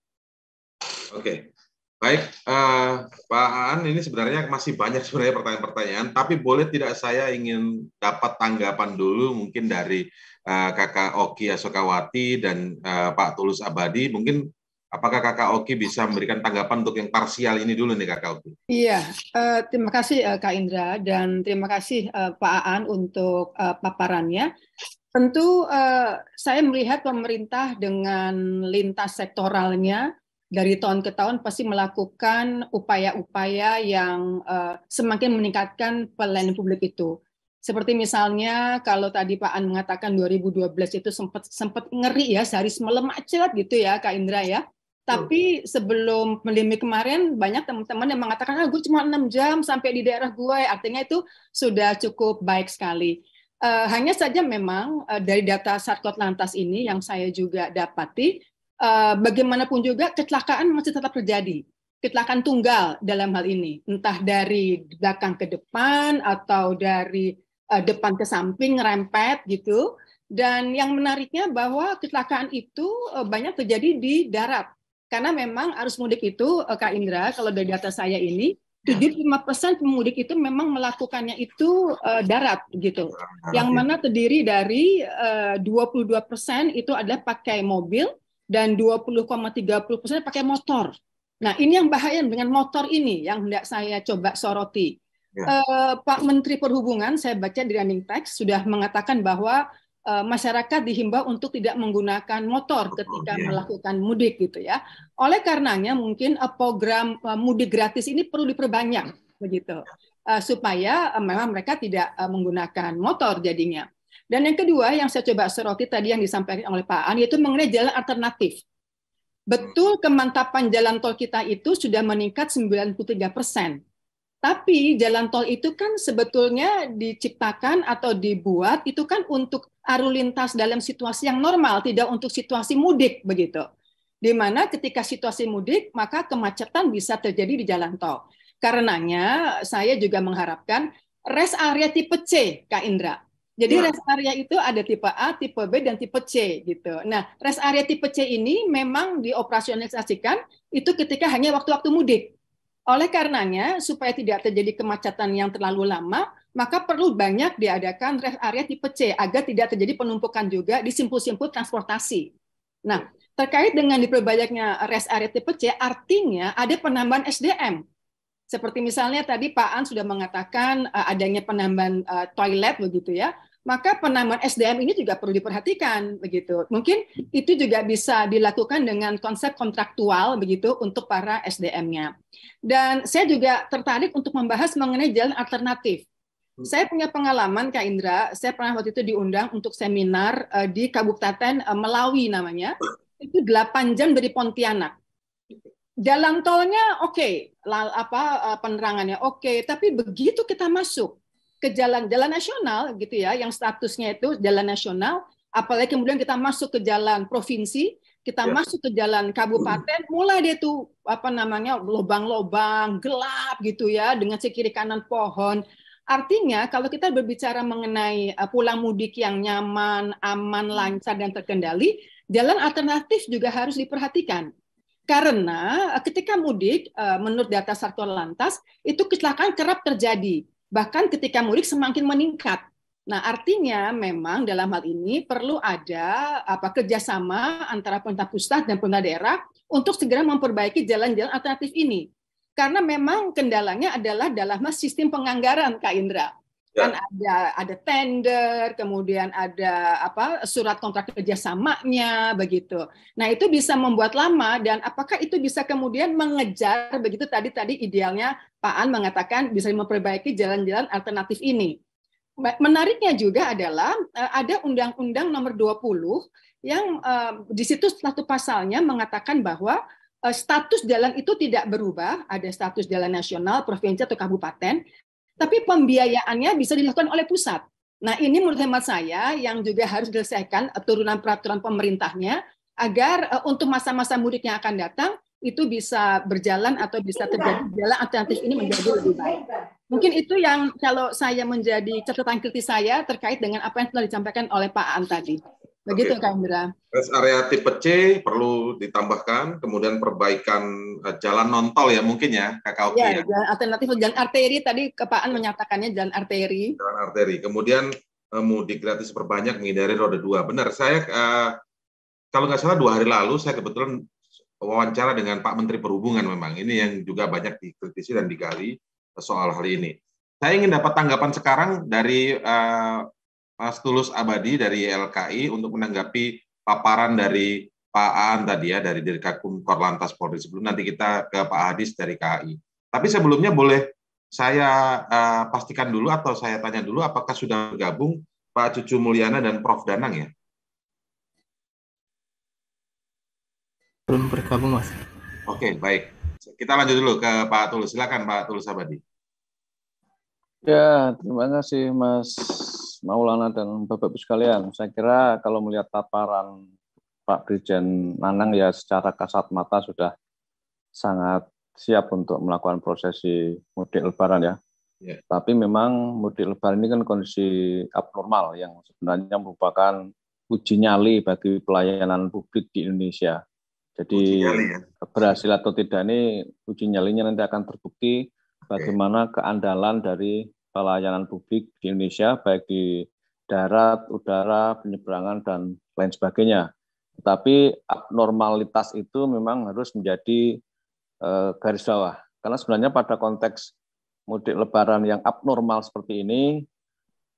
Oke, Baik, uh, Pak Aan, ini sebenarnya masih banyak sebenarnya pertanyaan-pertanyaan, tapi boleh tidak saya ingin dapat tanggapan dulu mungkin dari uh, Kakak Oki Asokawati dan uh, Pak Tulus Abadi, mungkin apakah Kakak Oki bisa memberikan tanggapan untuk yang parsial ini dulu nih Kakak Oki? Iya, uh, terima kasih uh, Kak Indra dan terima kasih uh, Pak Aan untuk uh, paparannya. Tentu uh, saya melihat pemerintah dengan lintas sektoralnya dari tahun ke tahun pasti melakukan upaya-upaya yang uh, semakin meningkatkan pelayanan publik itu. Seperti misalnya kalau tadi Pak An mengatakan 2012 itu sempat sempat ngeri ya sehari semalam macet gitu ya Kak Indra ya. Tapi sebelum pandemi kemarin banyak teman-teman yang mengatakan ah gue cuma enam jam sampai di daerah gue, ya. artinya itu sudah cukup baik sekali. Uh, hanya saja memang uh, dari data satkot Lantas ini yang saya juga dapati Eh, bagaimanapun juga kecelakaan masih tetap terjadi. Kecelakaan tunggal dalam hal ini, entah dari belakang ke depan atau dari uh, depan ke samping rempet gitu. Dan yang menariknya bahwa kecelakaan itu uh, banyak terjadi di darat. Karena memang arus mudik itu, uh, Kak Indra, kalau dari data saya ini, lima persen pemudik itu memang melakukannya itu uh, darat gitu. Yang mana terdiri dari uh, 22% itu adalah pakai mobil, dan 20,30 persen pakai motor. Nah ini yang bahaya dengan motor ini yang hendak saya coba soroti. Ya. Uh, Pak Menteri Perhubungan saya baca di running text sudah mengatakan bahwa uh, masyarakat dihimbau untuk tidak menggunakan motor ketika oh, ya. melakukan mudik gitu ya. Oleh karenanya mungkin uh, program uh, mudik gratis ini perlu diperbanyak begitu uh, supaya uh, memang mereka tidak uh, menggunakan motor jadinya. Dan yang kedua yang saya coba soroti tadi yang disampaikan oleh Pak An yaitu mengenai jalan alternatif. Betul kemantapan jalan tol kita itu sudah meningkat 93 persen. Tapi jalan tol itu kan sebetulnya diciptakan atau dibuat itu kan untuk arus lintas dalam situasi yang normal, tidak untuk situasi mudik begitu. Di mana ketika situasi mudik maka kemacetan bisa terjadi di jalan tol. Karenanya saya juga mengharapkan rest area tipe C, Kak Indra jadi ya. rest area itu ada tipe A, tipe B, dan tipe C gitu. Nah, rest area tipe C ini memang dioperasionalisasikan itu ketika hanya waktu-waktu mudik. Oleh karenanya, supaya tidak terjadi kemacetan yang terlalu lama, maka perlu banyak diadakan rest area tipe C agar tidak terjadi penumpukan juga di simpul-simpul transportasi. Nah, terkait dengan diperbanyaknya rest area tipe C, artinya ada penambahan SDM seperti misalnya tadi Pak An sudah mengatakan eh, adanya penambahan eh, toilet begitu ya maka penambahan SDM ini juga perlu diperhatikan begitu. Mungkin itu juga bisa dilakukan dengan konsep kontraktual begitu untuk para SDM-nya. Dan saya juga tertarik untuk membahas mengenai jalan alternatif. Hmm. Saya punya pengalaman Kak Indra, saya pernah waktu itu diundang untuk seminar eh, di Kabupaten eh, Melawi namanya. Itu 8 jam dari Pontianak. Jalan tolnya oke, okay, apa eh, penerangannya oke, okay, tapi begitu kita masuk ke jalan jalan nasional gitu ya, yang statusnya itu jalan nasional, apalagi kemudian kita masuk ke jalan provinsi, kita ya. masuk ke jalan kabupaten, mulai dia tuh apa namanya lobang-lobang gelap gitu ya, dengan sekiri kanan pohon. Artinya kalau kita berbicara mengenai eh, pulang mudik yang nyaman, aman, hmm. lancar dan terkendali, jalan alternatif juga harus diperhatikan. Karena eh, ketika mudik, eh, menurut data Satuan Lantas, itu kecelakaan kerap terjadi bahkan ketika mudik semakin meningkat. Nah, artinya memang dalam hal ini perlu ada apa kerjasama antara pemerintah pusat dan pemerintah daerah untuk segera memperbaiki jalan-jalan alternatif ini. Karena memang kendalanya adalah dalam sistem penganggaran, Kak Indra kan ya. ada ada tender, kemudian ada apa surat kontrak kerjasamanya begitu. Nah itu bisa membuat lama dan apakah itu bisa kemudian mengejar begitu tadi tadi idealnya Pak An mengatakan bisa memperbaiki jalan-jalan alternatif ini. Menariknya juga adalah eh, ada Undang-Undang Nomor 20 yang eh, di situ satu pasalnya mengatakan bahwa eh, status jalan itu tidak berubah, ada status jalan nasional, provinsi atau kabupaten, tapi pembiayaannya bisa dilakukan oleh pusat. Nah, ini menurut hemat saya yang juga harus diselesaikan turunan peraturan pemerintahnya agar uh, untuk masa-masa mudik yang akan datang itu bisa berjalan atau bisa terjadi jalan alternatif ini menjadi lebih baik. Mungkin itu yang kalau saya menjadi catatan kritis saya terkait dengan apa yang telah disampaikan oleh Pak An tadi. Begitu okay. Kak Indra. Rest area tipe C perlu ditambahkan, kemudian perbaikan eh, jalan non tol ya mungkin ya Kakak Oki. Ya, ya, jalan alternatif jalan arteri tadi Kepaan menyatakannya jalan arteri. Jalan arteri. Kemudian eh, mudik gratis perbanyak menghindari roda dua. Benar, saya eh, kalau nggak salah dua hari lalu saya kebetulan wawancara dengan Pak Menteri Perhubungan memang ini yang juga banyak dikritisi dan digali soal hal ini. Saya ingin dapat tanggapan sekarang dari uh, Mas Tulus Abadi dari LKI untuk menanggapi paparan dari Pak Aan tadi ya dari Dirkakum Korlantas Polri sebelum nanti kita ke Pak Hadis dari KAI. Tapi sebelumnya boleh saya uh, pastikan dulu atau saya tanya dulu apakah sudah bergabung Pak Cucu Mulyana dan Prof Danang ya? Belum bergabung Mas. Oke, baik. Kita lanjut dulu ke Pak Tulus. Silakan Pak Tulus Abadi. Ya, terima kasih Mas Maulana dan Bapak-Ibu sekalian. Saya kira kalau melihat paparan Pak Brigjen Nanang ya secara kasat mata sudah sangat siap untuk melakukan prosesi mudik lebaran ya. Yeah. Tapi memang mudik lebaran ini kan kondisi abnormal yang sebenarnya merupakan uji nyali bagi pelayanan publik di Indonesia. Jadi nyali, ya? berhasil atau tidak ini uji nyalinya nanti akan terbukti bagaimana okay. keandalan dari pelayanan publik di Indonesia, baik di darat, udara, penyeberangan, dan lain sebagainya. Tetapi abnormalitas itu memang harus menjadi eh, garis bawah. Karena sebenarnya pada konteks mudik lebaran yang abnormal seperti ini,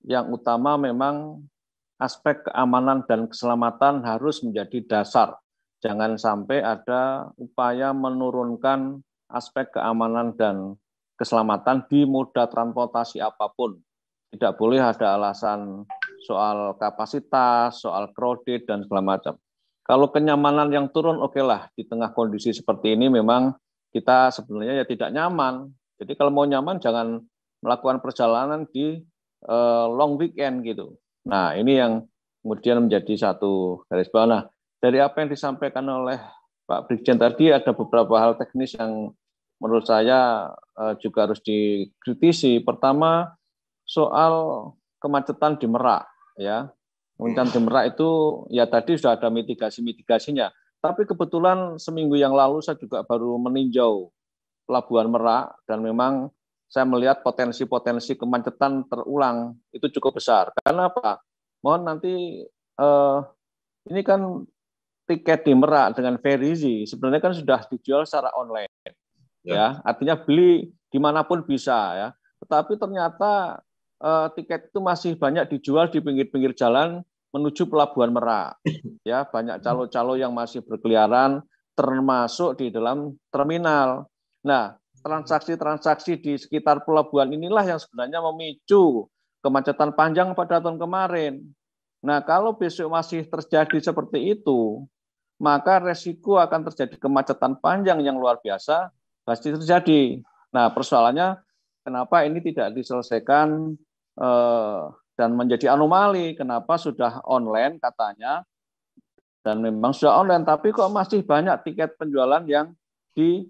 yang utama memang aspek keamanan dan keselamatan harus menjadi dasar. Jangan sampai ada upaya menurunkan aspek keamanan dan keselamatan di moda transportasi apapun. Tidak boleh ada alasan soal kapasitas, soal kredit, dan segala macam. Kalau kenyamanan yang turun, oke okay lah. Di tengah kondisi seperti ini memang kita sebenarnya ya tidak nyaman. Jadi kalau mau nyaman jangan melakukan perjalanan di uh, long weekend gitu. Nah ini yang kemudian menjadi satu garis bawah. Nah, dari apa yang disampaikan oleh Pak Brigjen tadi ada beberapa hal teknis yang menurut saya eh, juga harus dikritisi. Pertama soal kemacetan di Merak ya. Kemacetan di Merak itu ya tadi sudah ada mitigasi-mitigasinya. Tapi kebetulan seminggu yang lalu saya juga baru meninjau pelabuhan Merak dan memang saya melihat potensi-potensi kemacetan terulang itu cukup besar. Karena apa? Mohon nanti eh, ini kan tiket di Merak dengan Ferizi sebenarnya kan sudah dijual secara online. Ya, ya. artinya beli dimanapun bisa ya tetapi ternyata eh, tiket itu masih banyak dijual di pinggir-pinggir jalan menuju pelabuhan Merak *laughs* ya banyak calo-calo yang masih berkeliaran termasuk di dalam terminal nah transaksi-transaksi di sekitar pelabuhan inilah yang sebenarnya memicu kemacetan panjang pada tahun kemarin. Nah, kalau besok masih terjadi seperti itu, maka resiko akan terjadi kemacetan panjang yang luar biasa Nah, pasti terjadi. Nah, persoalannya kenapa ini tidak diselesaikan eh, dan menjadi anomali? Kenapa sudah online katanya dan memang sudah online, tapi kok masih banyak tiket penjualan yang di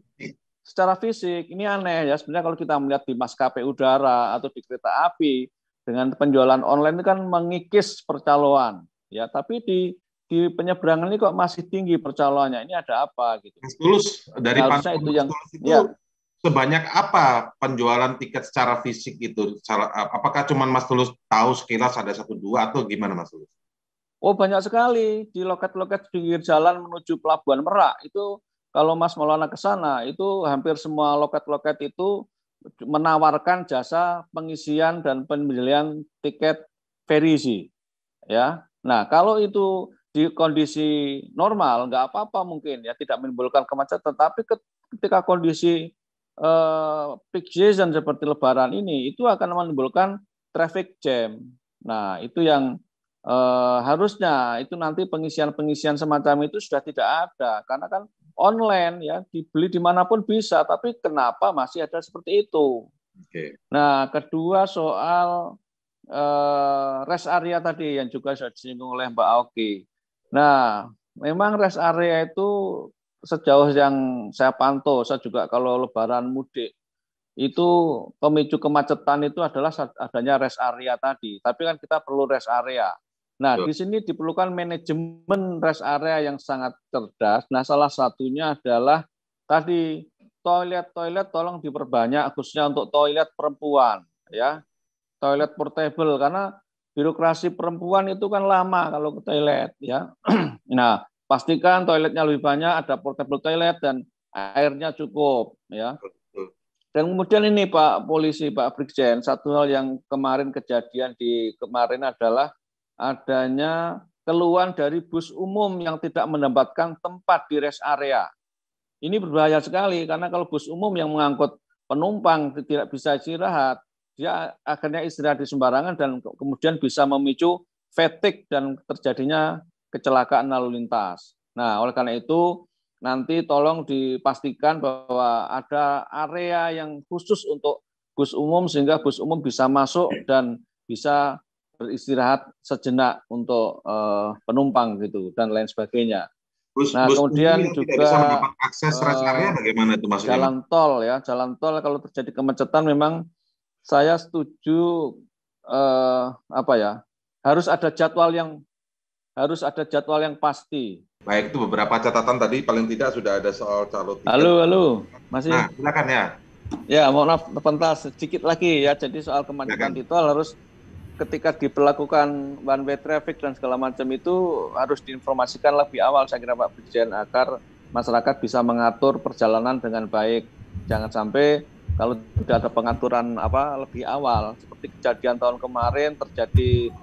secara fisik ini aneh ya sebenarnya kalau kita melihat di maskapai udara atau di kereta api dengan penjualan online itu kan mengikis percaloan ya tapi di di penyeberangan ini kok masih tinggi percaloannya ini ada apa gitu tulus dari harusnya itu yang itu ya. sebanyak apa penjualan tiket secara fisik itu apakah cuma Mas Tulus tahu sekilas ada satu dua atau gimana Mas Tulus Oh banyak sekali di loket-loket pinggir jalan menuju Pelabuhan Merak itu kalau Mas Maulana ke sana itu hampir semua loket-loket itu menawarkan jasa pengisian dan pembelian tiket ferry sih. Ya. Nah, kalau itu di kondisi normal nggak apa-apa mungkin ya tidak menimbulkan kemacetan tapi ketika kondisi eh, peak season seperti lebaran ini itu akan menimbulkan traffic jam. Nah, itu yang eh, harusnya itu nanti pengisian-pengisian semacam itu sudah tidak ada karena kan online ya dibeli dimanapun bisa tapi kenapa masih ada seperti itu okay. nah kedua soal Uh, rest area tadi yang juga sudah disinggung oleh Mbak Aoki Nah, memang rest area itu sejauh yang saya pantau, saya juga kalau lebaran mudik itu pemicu kemacetan itu adalah adanya rest area tadi. Tapi kan kita perlu rest area. Nah, Betul. di sini diperlukan manajemen rest area yang sangat cerdas. Nah, salah satunya adalah tadi toilet-toilet tolong diperbanyak khususnya untuk toilet perempuan ya. Toilet portable karena birokrasi perempuan itu kan lama kalau ke toilet ya. *clears throat* nah, pastikan toiletnya lebih banyak, ada portable toilet dan airnya cukup ya. Dan kemudian ini Pak Polisi, Pak Brigjen, satu hal yang kemarin kejadian di kemarin adalah adanya keluhan dari bus umum yang tidak mendapatkan tempat di rest area. Ini berbahaya sekali karena kalau bus umum yang mengangkut penumpang tidak bisa istirahat, dia akhirnya istirahat di sembarangan dan kemudian bisa memicu fatigue dan terjadinya kecelakaan lalu lintas. Nah, oleh karena itu nanti tolong dipastikan bahwa ada area yang khusus untuk bus umum sehingga bus umum bisa masuk dan bisa beristirahat sejenak untuk uh, penumpang gitu dan lain sebagainya. Bus, nah, bus kemudian juga bisa akses eh, rest area bagaimana itu maksudnya? Jalan tol ya, jalan tol kalau terjadi kemacetan memang saya setuju eh, apa ya harus ada jadwal yang harus ada jadwal yang pasti. Baik itu beberapa catatan tadi paling tidak sudah ada soal calon. tiket. Halo halo masih. Nah silakan ya. Ya mohon maaf terpental sedikit lagi ya jadi soal kemacetan di tol harus ketika diperlakukan one way traffic dan segala macam itu harus diinformasikan lebih awal saya kira Pak Presiden agar masyarakat bisa mengatur perjalanan dengan baik jangan sampai kalau tidak ada pengaturan apa lebih awal seperti kejadian tahun kemarin terjadi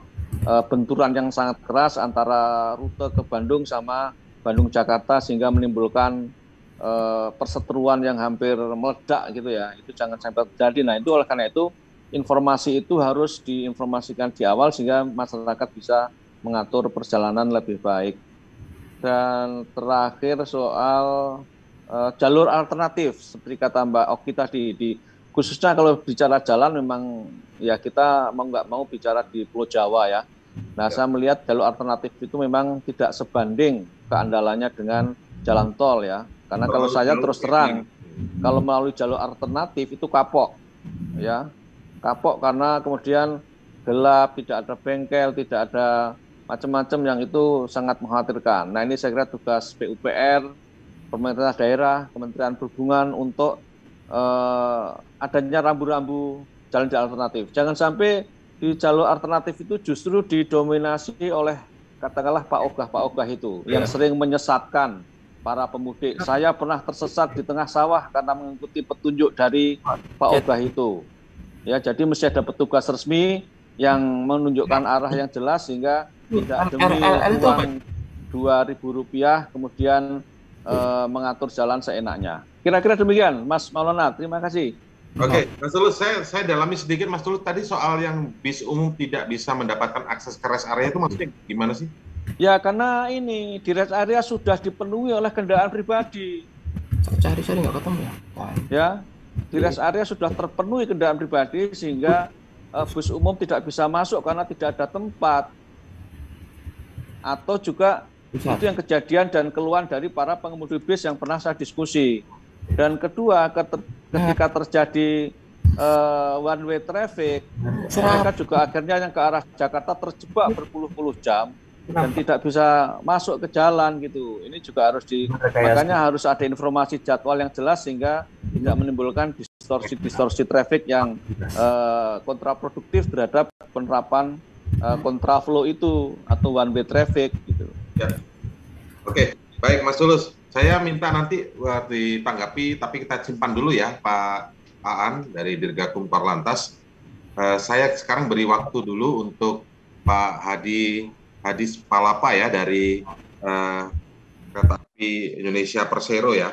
uh, benturan yang sangat keras antara rute ke Bandung sama Bandung Jakarta sehingga menimbulkan uh, perseteruan yang hampir meledak gitu ya itu jangan sampai terjadi nah itu oleh karena itu informasi itu harus diinformasikan di awal sehingga masyarakat bisa mengatur perjalanan lebih baik dan terakhir soal uh, jalur alternatif seperti kata Mbak Oki tadi di khususnya kalau bicara jalan memang ya kita mau nggak mau bicara di Pulau Jawa ya. Nah, ya. saya melihat jalur alternatif itu memang tidak sebanding keandalannya dengan jalan tol ya. Karena kalau saya terus terang kalau melalui jalur alternatif itu kapok ya. Kapok karena kemudian gelap, tidak ada bengkel, tidak ada macam-macam yang itu sangat mengkhawatirkan. Nah, ini saya kira tugas PUPR pemerintah daerah, Kementerian Perhubungan untuk uh, adanya rambu-rambu jalan jalan alternatif. Jangan sampai di jalur alternatif itu justru didominasi oleh katakanlah Pak Ogah Pak Ogah itu yeah. yang sering menyesatkan para pemudik. Ya. Saya pernah tersesat di tengah sawah karena mengikuti petunjuk dari Pak ya. Ogah itu. Ya, jadi mesti ada petugas resmi yang menunjukkan ya. arah yang jelas sehingga tidak demi uang dua ribu rupiah kemudian Eh, mengatur jalan seenaknya. Kira-kira demikian, Mas Maulana. Terima kasih. Oke, okay. Mas Tulus, saya, saya dalami sedikit, Mas Tulus. Tadi soal yang bis umum tidak bisa mendapatkan akses ke rest area itu maksudnya gimana sih? Ya, karena ini di rest area sudah dipenuhi oleh kendaraan pribadi. Cari-cari nggak ketemu ya? Ya, di rest area sudah terpenuhi kendaraan pribadi sehingga uh, eh, bus umum tidak bisa masuk karena tidak ada tempat. Atau juga itu yang kejadian dan keluhan dari para pengemudi bis yang pernah saya diskusi. Dan kedua, ketika nah. terjadi uh, eh, one way traffic, mereka juga akhirnya yang ke arah Jakarta terjebak berpuluh-puluh jam dan tidak bisa masuk ke jalan gitu. Ini juga harus di ya. makanya harus ada informasi jadwal yang jelas sehingga tidak menimbulkan distorsi-distorsi traffic yang uh, kontraproduktif terhadap penerapan uh, kontraflow itu atau one way traffic gitu. Ya. Oke, baik Mas Tulus. Saya minta nanti ditanggapi, tapi kita simpan dulu ya Pak Aan dari Dirgakum Parlantas. Uh, eh, saya sekarang beri waktu dulu untuk Pak Hadi Hadi Palapa ya dari uh, api Indonesia Persero ya.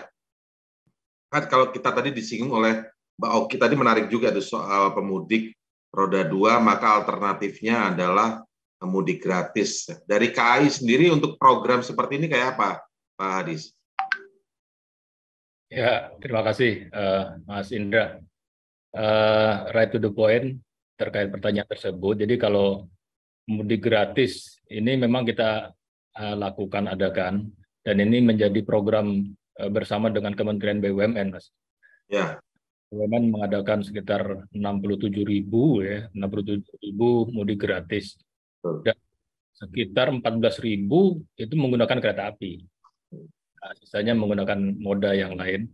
Kan kalau kita tadi disinggung oleh Mbak Oki tadi menarik juga tuh soal pemudik roda dua, maka alternatifnya adalah mudik gratis. Dari KAI sendiri untuk program seperti ini kayak apa, Pak Hadis? Ya, terima kasih uh, Mas Indra. Uh, right to the point terkait pertanyaan tersebut. Jadi kalau mudik gratis ini memang kita uh, lakukan adakan dan ini menjadi program uh, bersama dengan Kementerian BUMN, Mas. Ya. BUMN mengadakan sekitar 67 ribu ya, 67 ribu mudik gratis Ya. empat sekitar 14.000 itu menggunakan kereta api. Nah, sisanya menggunakan moda yang lain.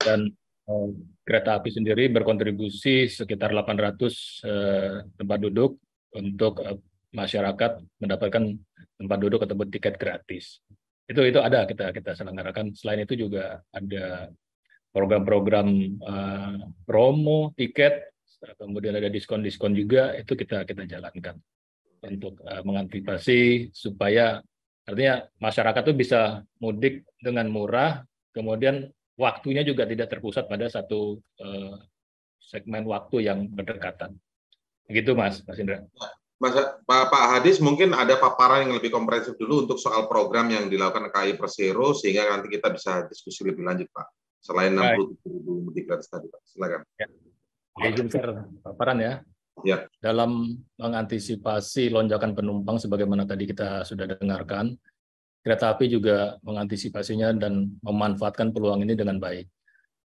Dan eh, kereta api sendiri berkontribusi sekitar 800 eh, tempat duduk untuk eh, masyarakat mendapatkan tempat duduk atau tiket gratis. Itu itu ada kita kita selenggarakan. Selain itu juga ada program-program eh, promo, tiket, kemudian ada diskon-diskon juga itu kita kita jalankan untuk uh, mengantisipasi supaya artinya masyarakat itu bisa mudik dengan murah, kemudian waktunya juga tidak terpusat pada satu uh, segmen waktu yang berdekatan. Begitu Mas, Mas Indra. Mas, Pak, Hadis mungkin ada paparan yang lebih komprehensif dulu untuk soal program yang dilakukan KAI Persero sehingga nanti kita bisa diskusi lebih lanjut Pak. Selain 60.000 mudik gratis tadi Pak, silakan. Ya. Oke, paparan ya ya. dalam mengantisipasi lonjakan penumpang sebagaimana tadi kita sudah dengarkan, kereta api juga mengantisipasinya dan memanfaatkan peluang ini dengan baik.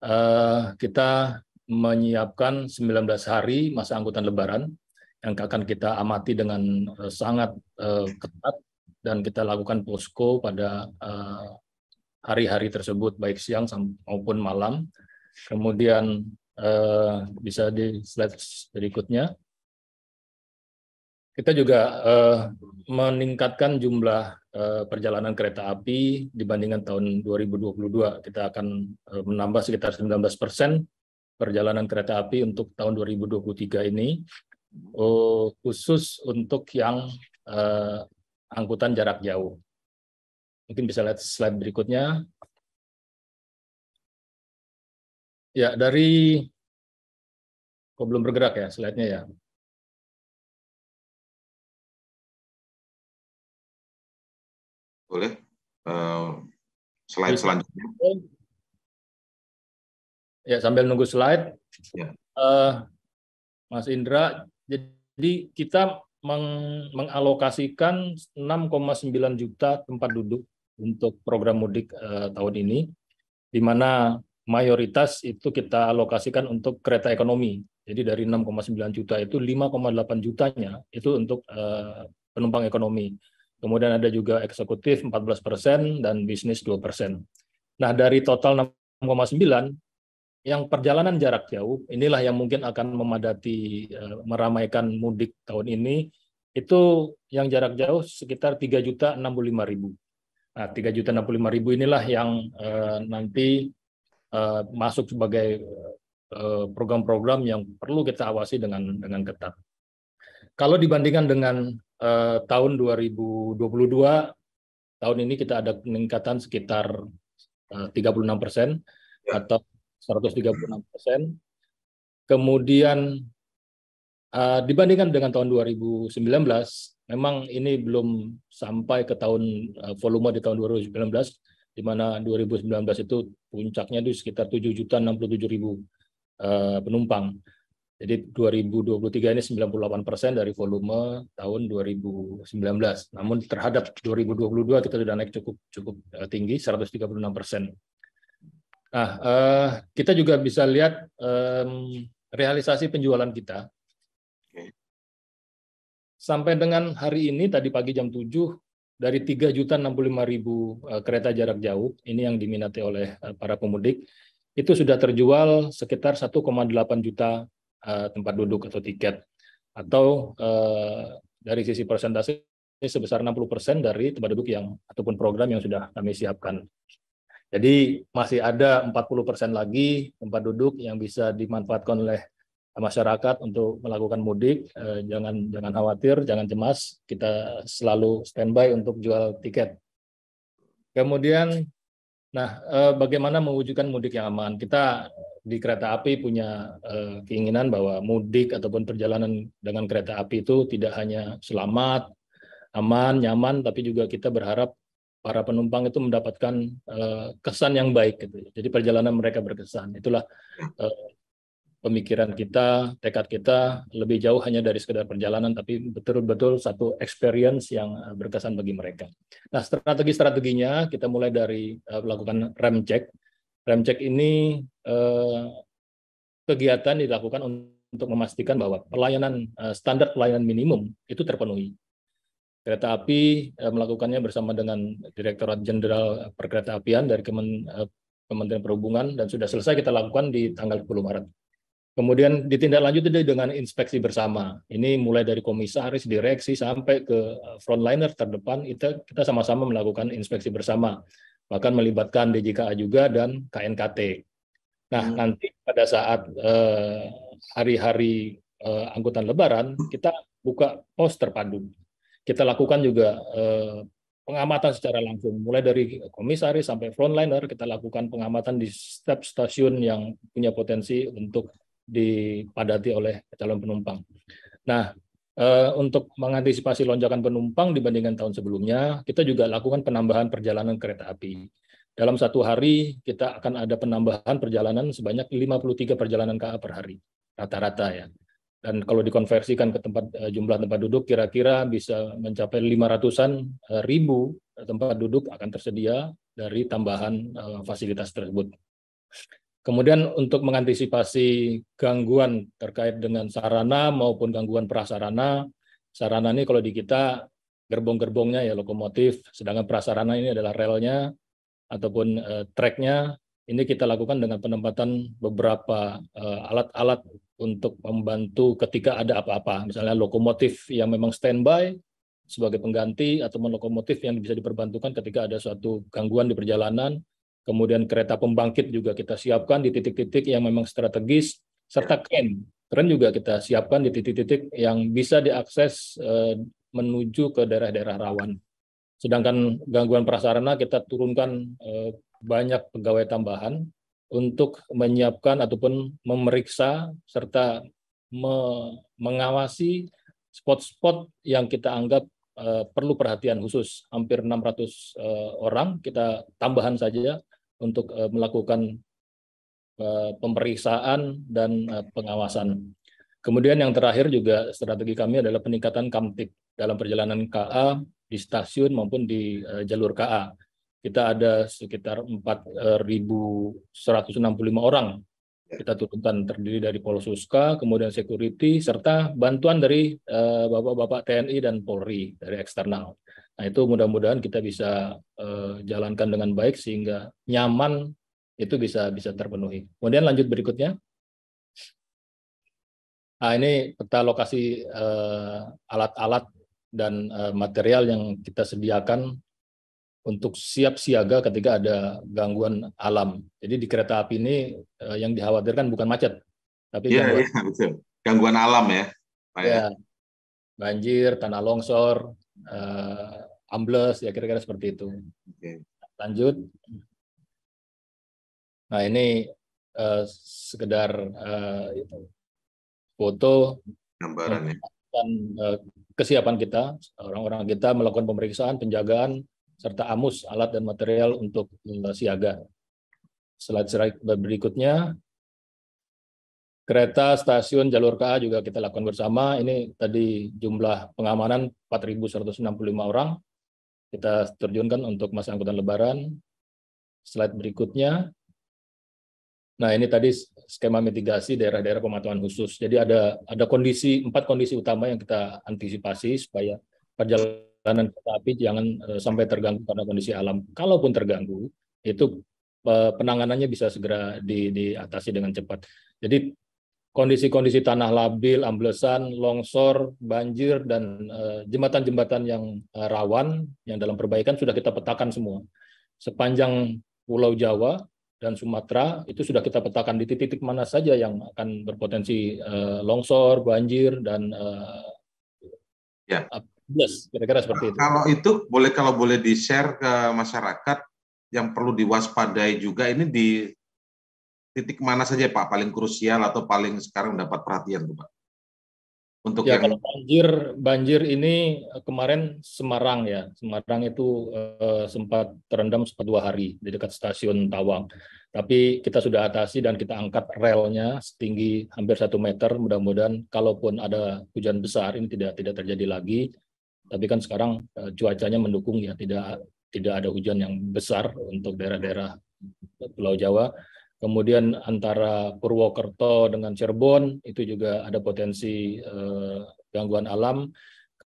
Uh, kita menyiapkan 19 hari masa angkutan lebaran yang akan kita amati dengan eh, sangat uh, ketat dan kita lakukan posko pada hari-hari uh, tersebut baik siang maupun malam. Kemudian Eh, bisa di slide berikutnya. Kita juga uh, meningkatkan jumlah uh, perjalanan kereta api dibandingkan tahun 2022. Kita akan uh, menambah sekitar 19 persen perjalanan kereta api untuk tahun 2023 ini, uh, khusus untuk yang uh, angkutan jarak jauh. Mungkin bisa lihat slide berikutnya. Ya, dari kok belum bergerak ya slide-nya ya. Boleh. Uh, slide iya. selanjutnya. Ya, sambil nunggu slide. Ya. Uh, Mas Indra, jadi kita meng mengalokasikan 6,9 juta tempat duduk untuk program mudik uh, tahun ini, di mana mayoritas itu kita alokasikan untuk kereta ekonomi. Jadi dari 6,9 juta itu 5,8 jutanya itu untuk eh, penumpang ekonomi. Kemudian ada juga eksekutif 14 persen dan bisnis 2 persen. Nah dari total 6,9 yang perjalanan jarak jauh inilah yang mungkin akan memadati eh, meramaikan mudik tahun ini itu yang jarak jauh sekitar 3 juta 65 ribu. Nah, 3 juta 65 ribu inilah yang eh, nanti Eh, masuk sebagai eh, program-program yang perlu kita awasi dengan dengan ketat. Kalau dibandingkan dengan uh, tahun 2022, tahun ini kita ada peningkatan sekitar uh, 36 persen ya. atau 136 persen. Kemudian dibandingkan dengan tahun 2019, memang ini belum sampai ke tahun volume di tahun 2019, di mana 2019 itu puncaknya itu sekitar 7 juta 67 ribu eh, penumpang. Jadi 2023 ini 98 persen dari volume tahun 2019. Namun terhadap 2022 kita sudah naik cukup cukup eh, tinggi 136 persen. Nah, eh, kita juga bisa lihat realisasi penjualan kita. Sampai dengan hari ini tadi pagi jam 7 dari juta ribu eh, kereta jarak jauh ini yang diminati oleh eh, para pemudik itu sudah terjual sekitar 1,8 juta eh, tempat duduk atau tiket atau dari sisi persentase sebesar 60 persen dari tempat duduk yang ataupun program yang sudah kami siapkan. Jadi masih ada 40 persen lagi tempat duduk yang bisa dimanfaatkan oleh masyarakat untuk melakukan mudik. Eh, jangan jangan khawatir, jangan cemas. Kita selalu standby untuk jual tiket. Kemudian, nah eh, bagaimana mewujudkan mudik yang aman? Kita di kereta api punya eh, keinginan bahwa mudik ataupun perjalanan dengan kereta api itu tidak hanya selamat, aman, nyaman, tapi juga kita berharap para penumpang itu mendapatkan kesan yang baik gitu. Jadi perjalanan mereka berkesan. Itulah pemikiran kita, tekad kita lebih jauh hanya dari sekedar perjalanan, tapi betul-betul satu experience yang eh, berkesan bagi mereka. Nah, strategi-strateginya kita mulai dari uh, melakukan rem check. Rem check ini uh, kegiatan dilakukan untuk memastikan bahwa pelayanan uh, standar pelayanan minimum itu terpenuhi kereta api melakukannya bersama dengan Direktorat Jenderal Perkereta Apian dari Kemen, Kementerian Perhubungan dan sudah selesai kita lakukan di tanggal 10 Maret. Kemudian ditindaklanjuti dengan inspeksi bersama. Ini mulai dari komisaris, direksi sampai ke eh, frontliner terdepan kita kita sama-sama melakukan inspeksi bersama. Bahkan melibatkan DJKA juga dan KNKT. Nah, hmm. nanti pada saat hari eh, hari-hari eh, angkutan lebaran kita buka pos terpadu. Kita lakukan juga eh, pengamatan secara langsung mulai dari komisaris sampai frontliner kita lakukan pengamatan di setiap stasiun yang punya potensi untuk dipadati oleh calon penumpang. Nah, eh, untuk mengantisipasi lonjakan penumpang dibandingkan tahun sebelumnya, kita juga lakukan penambahan perjalanan kereta api. Dalam satu hari, kita akan ada penambahan perjalanan sebanyak 53 perjalanan KA per hari, rata-rata ya. Dan kalau dikonversikan ke tempat eh, jumlah tempat duduk, kira-kira bisa mencapai 500-an eh, ribu tempat duduk akan tersedia dari tambahan fasilitas tersebut. Kemudian untuk mengantisipasi gangguan terkait dengan sarana maupun gangguan prasarana, sarana ini kalau di kita gerbong-gerbongnya ya lokomotif, sedangkan prasarana ini adalah relnya ataupun uh, treknya. Ini kita lakukan dengan penempatan beberapa eh, alat-alat uh, untuk membantu ketika ada apa-apa, misalnya lokomotif yang memang standby sebagai pengganti ataupun lokomotif yang bisa diperbantukan ketika ada suatu gangguan di perjalanan Kemudian kereta pembangkit juga kita siapkan di titik-titik yang memang strategis, serta kren. Kren juga kita siapkan di titik-titik yang bisa diakses eh, menuju ke daerah-daerah rawan. Sedangkan gangguan prasarana kita turunkan eh, banyak pegawai tambahan untuk menyiapkan ataupun memeriksa serta me mengawasi spot-spot yang kita anggap eh, perlu perhatian khusus. Hampir 600 orang kita tambahan saja untuk uh, melakukan uh, pemeriksaan dan uh, pengawasan. Kemudian yang terakhir juga strategi kami adalah peningkatan kamtip dalam perjalanan KA di stasiun maupun di uh, jalur KA. Kita ada sekitar 4.165 orang kita turunkan terdiri dari Polsuska, kemudian security serta bantuan dari bapak-bapak uh, Bapak -Bapak TNI dan Polri dari eksternal. Nah itu mudah-mudahan kita bisa uh, jalankan dengan baik sehingga nyaman itu bisa bisa terpenuhi. Kemudian lanjut berikutnya. Nah, ini peta lokasi eh, alat-alat uh, dan uh, material yang kita sediakan untuk siap siaga ketika ada gangguan alam. Jadi di kereta api ini uh, yang dikhawatirkan bukan macet, tapi yeah, gangguan, yeah, iya, gangguan alam ya. Pak ya. Iya. Banjir, tanah longsor, uh, ambles ya kira-kira seperti itu. Okay. Lanjut. Nah ini uh, sekedar uh, foto gambaran ya. kesiapan kita orang-orang kita melakukan pemeriksaan penjagaan serta amus alat dan material untuk siaga. Slide berikutnya Kereta stasiun jalur KA juga kita lakukan bersama. Ini tadi jumlah pengamanan 4.165 orang. Kita terjunkan untuk masa angkutan lebaran. Slide berikutnya. Nah, ini tadi skema mitigasi daerah-daerah pemantauan khusus. Jadi ada ada kondisi empat kondisi utama yang kita antisipasi supaya perjalanan kereta api jangan eh, sampai terganggu karena kondisi alam. Kalaupun terganggu, itu eh, penanganannya bisa segera di, diatasi dengan cepat. Jadi kondisi-kondisi tanah labil, amblesan, longsor, banjir, dan eh, jembatan-jembatan yang eh, rawan yang dalam perbaikan sudah kita petakan semua. Sepanjang Pulau Jawa dan Sumatera itu sudah kita petakan di titik-titik mana saja yang akan berpotensi eh, longsor, banjir, dan ya. Yes, kira-kira seperti itu. Kalau itu boleh kalau boleh di-share ke masyarakat yang perlu diwaspadai juga ini di titik mana saja Pak paling krusial atau paling sekarang mendapat perhatian Pak? Untuk ya, yang... kalau banjir banjir ini eh, kemarin Semarang ya Semarang itu eh, sempat terendam sempat dua hari di dekat stasiun Tawang. Tapi kita sudah atasi dan kita angkat relnya setinggi hampir satu meter. Mudah-mudahan kalaupun ada hujan besar ini tidak tidak terjadi lagi. Tapi kan sekarang eh, cuacanya mendukung ya tidak tidak ada hujan yang besar untuk daerah-daerah Pulau Jawa Kemudian antara Purwokerto dengan Cirebon itu juga ada potensi eh, gangguan alam.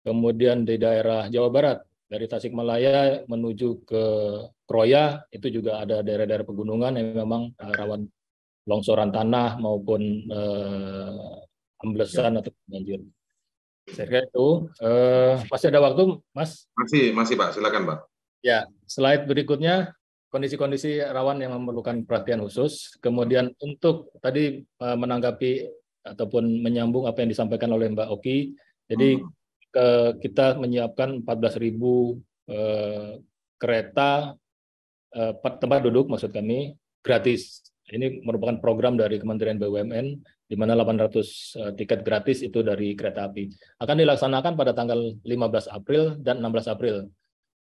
Kemudian di daerah Jawa Barat dari Tasikmalaya menuju ke Kroya itu juga ada daerah-daerah pegunungan yang memang eh, rawan longsoran tanah maupun eh, amblesan ya. atau banjir. Saya itu eh, masih ada waktu, Mas? Masih, masih Pak. Silakan Pak. Ya, slide berikutnya kondisi-kondisi rawan yang memerlukan perhatian khusus. Kemudian untuk tadi eh, menanggapi ataupun menyambung apa yang disampaikan oleh Mbak Oki, jadi hmm. kita menyiapkan 14.000 ribu eh, kereta eh, tempat duduk maksud kami gratis. Ini merupakan program dari Kementerian BUMN di mana 800 ratus tiket gratis itu dari kereta api. Akan dilaksanakan pada tanggal 15 April dan 16 April.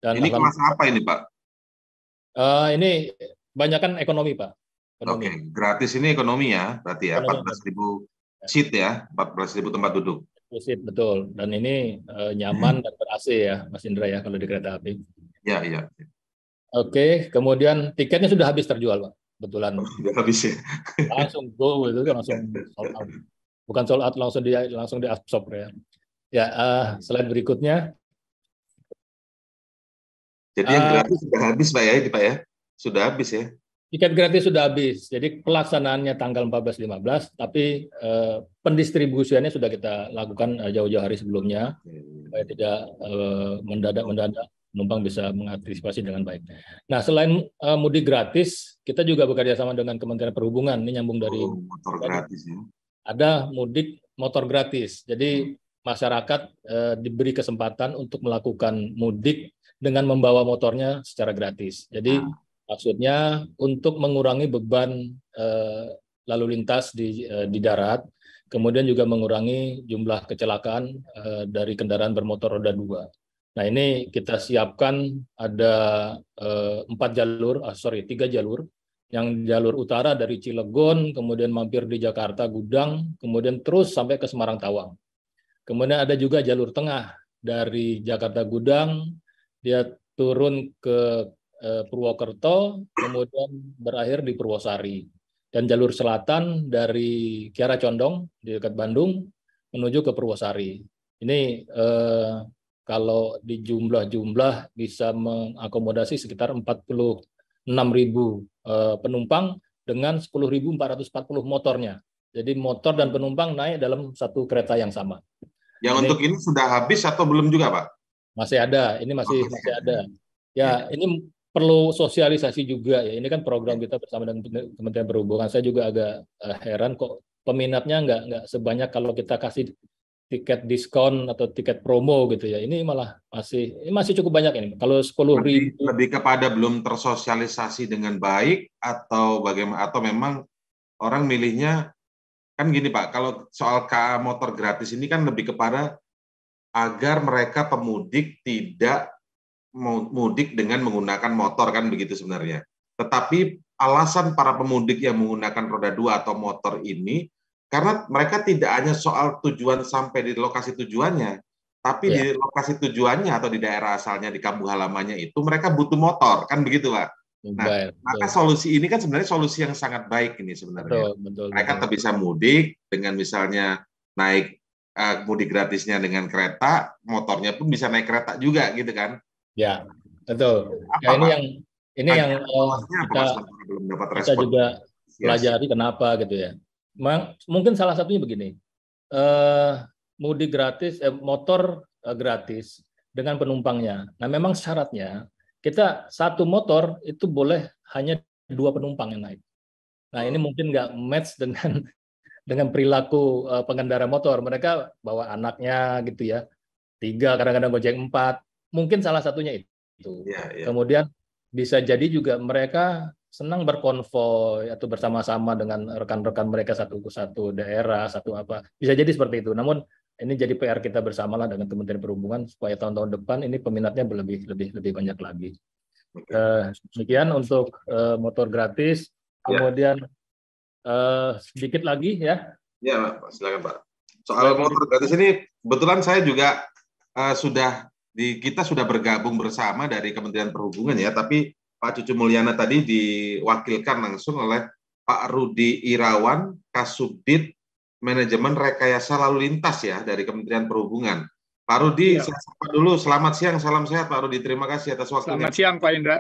Dan ini kelas apa ini Pak? Uh, ini banyakkan ekonomi pak. Oke, okay. gratis ini ekonomi ya, berarti ya Empat 14 ribu seat ya, empat belas ribu tempat duduk. Seat betul, dan ini uh, nyaman hmm. dan ber AC ya, Mas Indra ya kalau di kereta api. Ya iya. Oke, okay. kemudian tiketnya sudah habis terjual pak, kebetulan. Oh, sudah habis ya. langsung go itu kan langsung *laughs* ya. sold out. Bukan sold out langsung di langsung di absorb ya. Ya, uh, slide berikutnya. Jadi yang eh, gratis uh, sudah habis Pak ya, Pak ya? Sudah habis ya? Tiket gratis sudah habis. Jadi pelaksanaannya tanggal 14-15, tapi uh, pendistribusiannya sudah kita lakukan eh, jauh-jauh hari sebelumnya supaya tidak mendadak-mendadak uh, penumpang bisa mengantisipasi dengan baik. Nah, selain uh, mudik gratis, kita juga bekerja sama dengan Kementerian Perhubungan. Ini nyambung dari oh, motor gratis ya. Ada mudik motor gratis. Jadi masyarakat eh, diberi kesempatan untuk melakukan mudik dengan membawa motornya secara gratis. Jadi ah. maksudnya untuk mengurangi beban eh, lalu lintas di eh, di darat, kemudian juga mengurangi jumlah kecelakaan eh, dari kendaraan bermotor roda dua. Nah ini kita siapkan ada eh, empat jalur, ah, sorry tiga jalur, yang jalur utara dari Cilegon, kemudian mampir di Jakarta Gudang, kemudian terus sampai ke Semarang Tawang. Kemudian ada juga jalur tengah dari Jakarta Gudang dia turun ke eh, Purwokerto, kemudian berakhir di Purwosari. Dan jalur selatan dari Kiara Condong di dekat Bandung menuju ke Purwosari. Ini eh, kalau di jumlah-jumlah bisa mengakomodasi sekitar 46.000 eh, penumpang dengan 10.440 motornya. Jadi motor dan penumpang naik dalam satu kereta yang sama. Yang ini, untuk ini sudah habis atau belum juga, Pak? Masih ada, ini masih masih ada. Ya, ya, ini perlu sosialisasi juga ya. Ini kan program ya. kita bersama dengan Kementerian Perhubungan. Saya juga agak eh, heran kok peminatnya nggak nggak sebanyak kalau kita kasih tiket diskon atau tiket promo gitu ya. Ini malah masih ini masih cukup banyak ini. Kalau sepuluh ribu lebih kepada belum tersosialisasi dengan baik atau bagaimana atau memang orang milihnya kan gini Pak, kalau soal KA motor gratis ini kan lebih kepada agar mereka pemudik tidak mudik dengan menggunakan motor kan begitu sebenarnya. Tetapi alasan para pemudik yang menggunakan roda dua atau motor ini karena mereka tidak hanya soal tujuan sampai di lokasi tujuannya, tapi yeah. di iya. lokasi tujuannya atau di daerah asalnya di kampung halamannya itu mereka butuh motor kan begitu pak. Nah, baik, maka betul. solusi ini kan sebenarnya solusi yang sangat baik ini sebenarnya. Betul, betul, mereka tetap bisa mudik dengan misalnya naik uh, mudik gratisnya dengan kereta, motornya pun bisa naik kereta juga gitu kan? Ya, betul. Apa, ya, ini yang ini yang eh, kita, belum dapat respon. kita juga yes. pelajari kenapa gitu ya. Mungkin salah satunya begini, uh, mudik gratis, eh, motor uh, gratis dengan penumpangnya. Nah, memang syaratnya kita satu motor itu boleh hanya dua penumpang yang naik. Nah, ini hmm. mungkin nggak match dengan dengan perilaku uh, pengendara motor. Mereka bawa anaknya gitu ya, tiga kadang-kadang gojek empat, mungkin salah satunya itu. Yeah, yeah. Kemudian bisa jadi juga mereka senang berkonvoy atau bersama-sama dengan rekan-rekan mereka satu satu daerah satu apa bisa jadi seperti itu. Namun ini jadi PR kita bersama lah dengan Kementerian Perhubungan supaya tahun-tahun depan ini peminatnya lebih lebih lebih banyak lagi. Okay. Uh, eh, demikian untuk uh, motor gratis. Ya. Kemudian yeah Eh, sedikit lagi ya. Ya, silakan Pak. Soal motor gratis ini kebetulan saya juga uh, sudah di kita sudah bergabung bersama dari Kementerian Perhubungan ya, tapi Pak Cucu Mulyana tadi diwakilkan langsung oleh Pak Rudi Irawan, Kasubdit Manajemen Rekayasa Lalu Lintas ya dari Kementerian Perhubungan. Pak Rudi, ya. saya sapa dulu. Selamat siang, salam sehat Pak Rudi. Terima kasih atas waktunya. Selamat siang Pak Indra.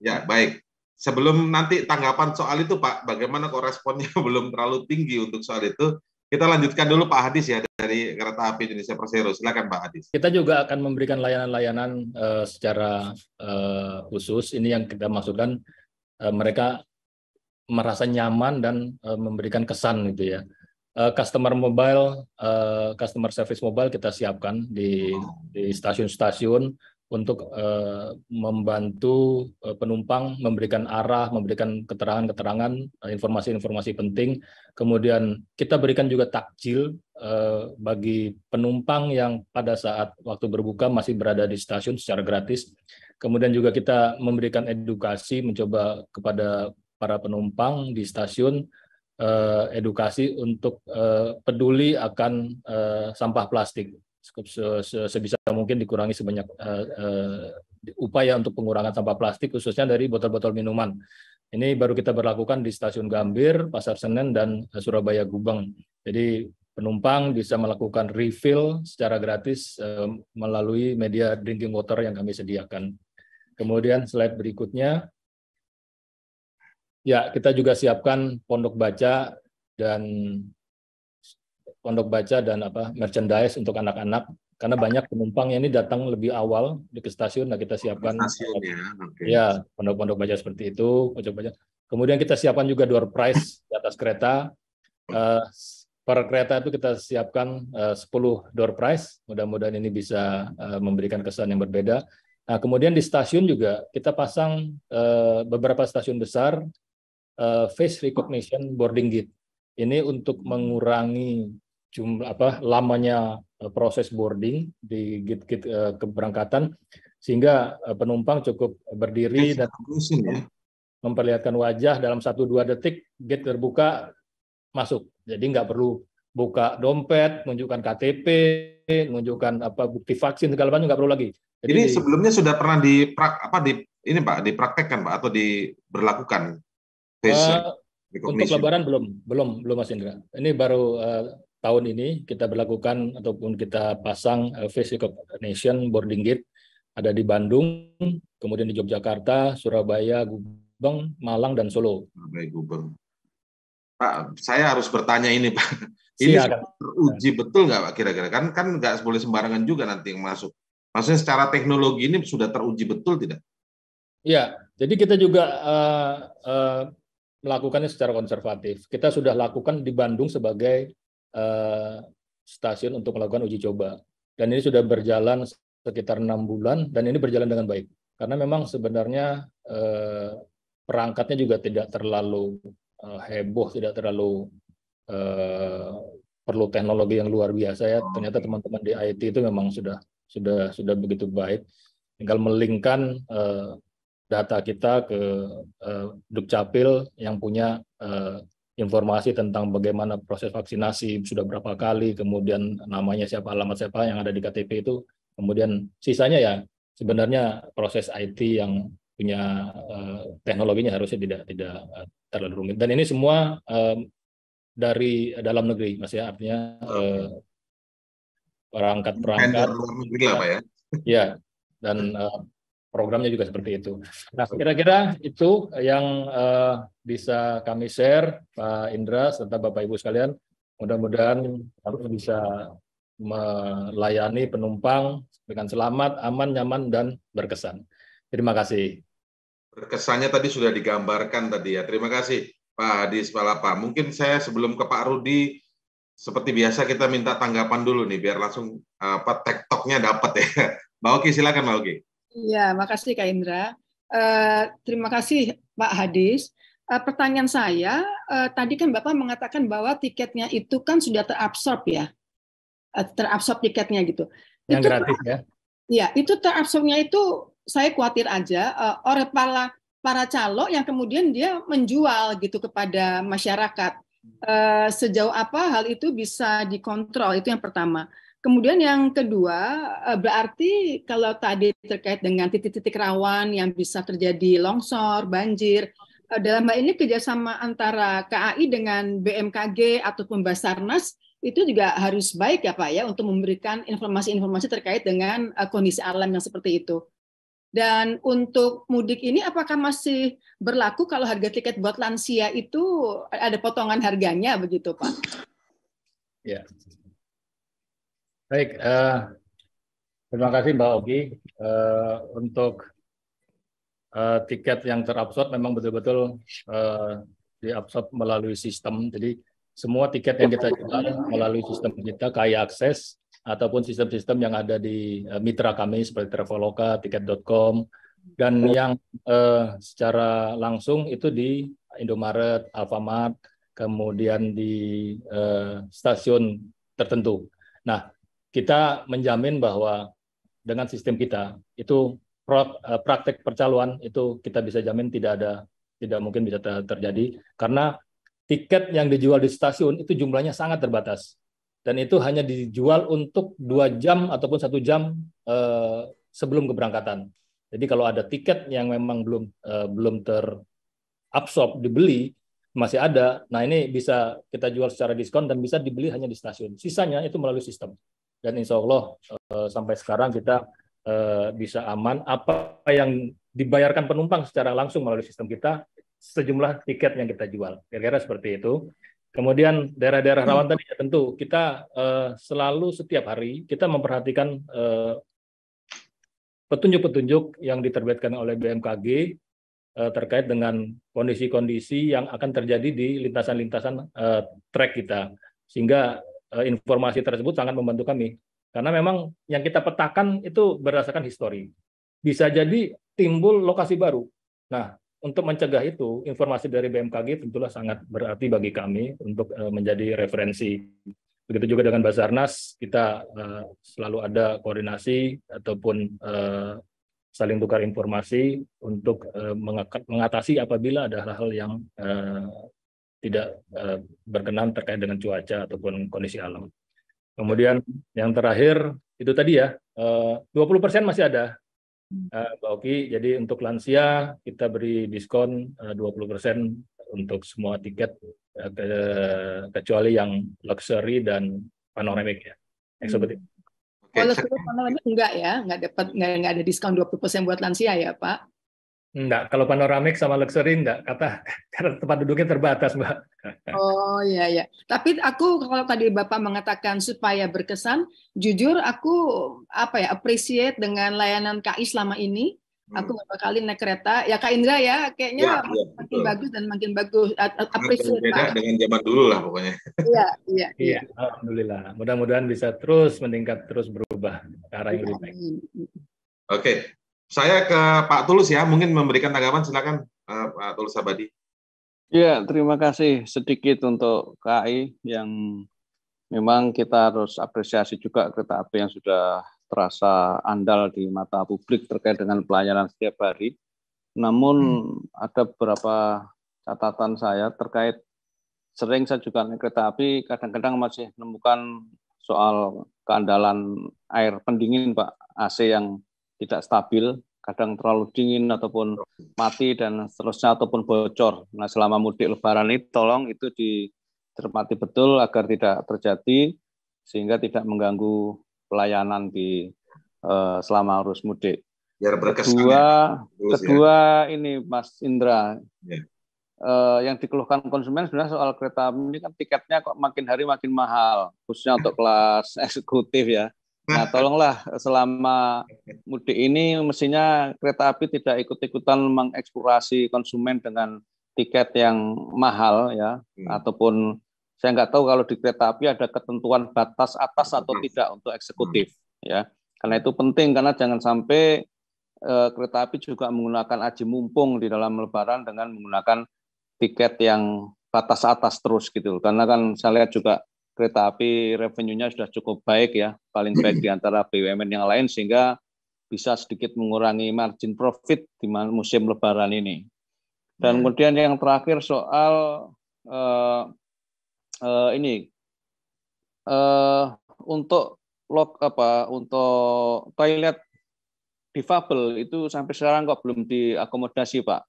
Ya, baik sebelum nanti tanggapan soal itu Pak, bagaimana kok responnya *laughs* belum terlalu tinggi untuk soal itu, kita lanjutkan dulu Pak Hadis ya dari Kereta Api Indonesia Persero. Silakan Pak Hadis. Kita juga akan memberikan layanan-layanan uh, secara uh, khusus. Ini yang kita maksudkan uh, mereka merasa nyaman dan uh, memberikan kesan gitu ya. Uh, customer mobile, uh, customer service mobile kita siapkan di di stasiun-stasiun untuk uh, membantu uh, penumpang memberikan arah, memberikan keterangan-keterangan, eh, informasi-informasi penting. Kemudian kita berikan juga takjil uh, bagi penumpang yang pada saat waktu berbuka masih berada di stasiun secara gratis. Kemudian juga kita memberikan edukasi mencoba kepada para penumpang di stasiun edukasi untuk peduli akan sampah plastik sebisa mungkin dikurangi sebanyak uh, uh, upaya untuk pengurangan sampah plastik khususnya dari botol-botol minuman. Ini baru kita berlakukan di Stasiun Gambir, Pasar Senen dan eh, Surabaya Gubeng. Jadi penumpang bisa melakukan refill secara gratis uh, melalui media drinking water yang kami sediakan. Kemudian slide berikutnya. Ya, kita juga siapkan pondok baca dan pondok baca dan apa merchandise untuk anak-anak karena banyak penumpang yang ini datang lebih awal di ke stasiun nah kita siapkan ya okay. ya pondok-pondok baca seperti itu pondok baca kemudian kita siapkan juga door prize di atas kereta uh, per kereta itu kita siapkan eh, uh, 10 door prize mudah-mudahan ini bisa uh, memberikan kesan yang berbeda nah kemudian di stasiun juga kita pasang uh, beberapa stasiun besar uh, face recognition boarding gate ini untuk mengurangi jumlah apa lamanya eh, proses boarding di gate-gate eh, keberangkatan sehingga eh, penumpang cukup berdiri dan ya? memperlihatkan wajah dalam satu dua detik gate terbuka masuk jadi nggak perlu buka dompet menunjukkan KTP menunjukkan apa bukti vaksin segala macam nggak perlu lagi jadi ini sebelumnya sudah pernah di apa di ini pak dipraktekkan pak atau diberlakukan uh, untuk lebaran belum belum belum mas Indra ini baru uh, tahun ini kita berlakukan ataupun kita pasang uh, face recognition boarding gate ada di Bandung, kemudian di Yogyakarta, Surabaya, Gubeng, Malang dan Solo. Surabaya Gubeng. Pak, saya harus bertanya ini Pak. *laughs* Ini Siap. teruji betul nggak Pak kira-kira? Kan kan nggak boleh sembarangan juga nanti yang masuk. Maksudnya secara teknologi ini sudah teruji betul tidak? Iya, jadi kita juga uh, uh, melakukannya secara konservatif. Kita sudah lakukan di Bandung sebagai Eh, stasiun untuk melakukan uji coba. Dan ini sudah berjalan sekitar enam bulan dan ini berjalan dengan baik. Karena memang sebenarnya eh, perangkatnya juga tidak terlalu eh, heboh, tidak terlalu perlu teknologi yang luar biasa ya. Ternyata teman-teman di IT itu memang sudah sudah sudah begitu baik. Tinggal melingkan data kita ke Dukcapil yang punya informasi tentang bagaimana proses vaksinasi sudah berapa kali, kemudian namanya siapa, alamat siapa yang ada di KTP itu, kemudian sisanya ya sebenarnya proses IT yang punya uh, teknologinya harusnya tidak tidak eh, terlalu rumit. Dan ini semua uh, dari dalam negeri, mas ya artinya perangkat-perangkat Uh, ya? Ya, dan programnya juga seperti itu. Nah, kira-kira itu yang uh, bisa kami share, Pak Indra serta Bapak Ibu sekalian. Mudah-mudahan kami bisa melayani penumpang dengan selamat, aman, nyaman, dan berkesan. Terima kasih. Berkesannya tadi sudah digambarkan tadi ya. Terima kasih Pak Hadi Palapa. Mungkin saya sebelum ke Pak Rudi, seperti biasa kita minta tanggapan dulu nih, biar langsung apa tektoknya dapat ya. *laughs* Mbak Oki, silakan Mbak Oki. Ya, makasih Kak Indra. Uh, terima kasih Pak Hadis. Uh, pertanyaan saya, uh, tadi kan Bapak mengatakan bahwa tiketnya itu kan sudah terabsorb ya, uh, terabsorb tiketnya gitu. Yang itu, gratis ya? Ya, itu terabsorbnya itu saya khawatir aja uh, oleh para para calo yang kemudian dia menjual gitu kepada masyarakat. Uh, sejauh apa hal itu bisa dikontrol itu yang pertama. Kemudian yang kedua, eh, berarti kalau tadi terkait dengan titik-titik rawan yang bisa terjadi longsor, banjir, eh, dalam hal ini kerjasama antara KAI dengan BMKG ataupun Basarnas itu juga harus baik ya Pak ya untuk memberikan informasi-informasi terkait dengan eh, kondisi alam yang seperti itu. Dan untuk mudik ini apakah masih berlaku kalau harga tiket buat lansia itu ada potongan harganya begitu Pak? Ya, Baik, uh, terima kasih Mbak Ogi uh, untuk uh, tiket yang terabsorb memang betul-betul uh, diabsorb melalui sistem. Jadi semua tiket yang kita jual melalui sistem kita kayak akses ataupun sistem-sistem yang ada di uh, mitra kami seperti Traveloka, tiket.com dan yang uh, secara langsung itu di Indomaret, Alfamart, kemudian di uh, stasiun tertentu. Nah, kita menjamin bahwa dengan sistem kita itu eh, praktek percaluan itu kita bisa jamin tidak ada tidak mungkin bisa terjadi karena tiket yang dijual di stasiun itu jumlahnya sangat terbatas dan itu hanya dijual untuk dua jam ataupun satu jam eh, sebelum keberangkatan. Jadi kalau ada tiket yang memang belum eh, belum terabsorb dibeli masih ada, nah ini bisa kita jual secara diskon dan bisa dibeli hanya di stasiun. Sisanya itu melalui sistem dan insya Allah uh, sampai sekarang kita uh, bisa aman. Apa yang dibayarkan penumpang secara langsung melalui sistem kita sejumlah tiket yang kita jual. Kira-kira seperti itu. Kemudian daerah-daerah rawan tadi ya, tentu kita uh, selalu setiap hari kita memperhatikan petunjuk petunjuk-petunjuk yang diterbitkan oleh BMKG uh, terkait dengan kondisi-kondisi yang akan terjadi di lintasan-lintasan uh, trek kita sehingga Eh, informasi tersebut sangat membantu kami. Karena memang yang kita petakan itu berdasarkan histori. Bisa jadi timbul lokasi baru. Nah, untuk mencegah itu, informasi dari BMKG tentulah sangat berarti bagi kami untuk eh, menjadi referensi. Begitu juga dengan Basarnas, kita eh, selalu ada koordinasi ataupun saling tukar informasi untuk mengatasi apabila ada hal-hal yang tidak eh, berkenan terkait dengan cuaca ataupun kondisi alam. Kemudian yang terakhir itu tadi ya, uh, persen masih ada uh, Mbak Oki. Jadi untuk lansia kita beri diskon uh, persen untuk semua tiket kecuali yang luxury dan panoramic ya. Eksekutif. Hmm. Kalau oh, panoramic enggak ya, enggak dapat enggak, enggak ada diskon 20% buat lansia ya, Pak. Enggak, kalau panoramik sama luxury enggak, kata *laughs* karena tempat duduknya terbatas, Mbak. Oh iya ya. Tapi aku kalau tadi Bapak mengatakan supaya berkesan, jujur aku apa ya appreciate dengan layanan KI selama ini. Hmm. Aku beberapa kali naik kereta, ya Kak Indra ya, kayaknya ya, ya, makin betul. bagus dan makin bagus. Appreciate Beda dengan zaman dulu lah pokoknya. Iya, iya. *laughs* Iya, ya. alhamdulillah. Mudah-mudahan bisa terus meningkat, terus berubah ke arah yang lebih baik. Oke, saya ke Pak Tulus ya, mungkin memberikan tanggapan silakan eh, Pak Tulus Abadi. Ya, terima kasih sedikit untuk KAI yang memang kita harus apresiasi juga kereta api yang sudah terasa andal di mata publik terkait dengan pelayanan setiap hari. Namun hmm. ada beberapa catatan saya terkait sering saya juga naik kereta api kadang-kadang masih menemukan soal keandalan air pendingin Pak AC yang tidak stabil, kadang terlalu dingin ataupun mati dan seterusnya ataupun bocor. Nah, selama mudik lebaran ini tolong itu dicermati betul agar tidak terjadi sehingga tidak mengganggu pelayanan di uh, selama arus mudik. Biar kedua, ya. ya. kedua ini Mas Indra. Ya. Uh, yang dikeluhkan konsumen sebenarnya soal kereta ini kan tiketnya kok makin hari makin mahal, khususnya untuk kelas *laughs* eksekutif ya. Nah, *laughs* tolonglah selama mudik ini mestinya kereta api tidak ikut-ikutan mengeksplorasi konsumen dengan tiket yang mahal ya hmm. ataupun saya nggak tahu kalau di kereta api ada ketentuan batas atas atau tidak untuk eksekutif hmm. ya. Karena itu penting karena jangan sampai eh, kereta api juga menggunakan aji mumpung di dalam lebaran dengan menggunakan tiket yang batas atas terus gitu. Karena kan saya lihat juga kereta api revenue-nya sudah cukup baik ya, paling baik di antara BUMN yang lain sehingga bisa sedikit mengurangi margin profit di musim lebaran ini. Dan ya. kemudian yang terakhir soal uh, uh, ini uh, untuk lock apa untuk toilet difabel itu sampai sekarang kok belum diakomodasi Pak.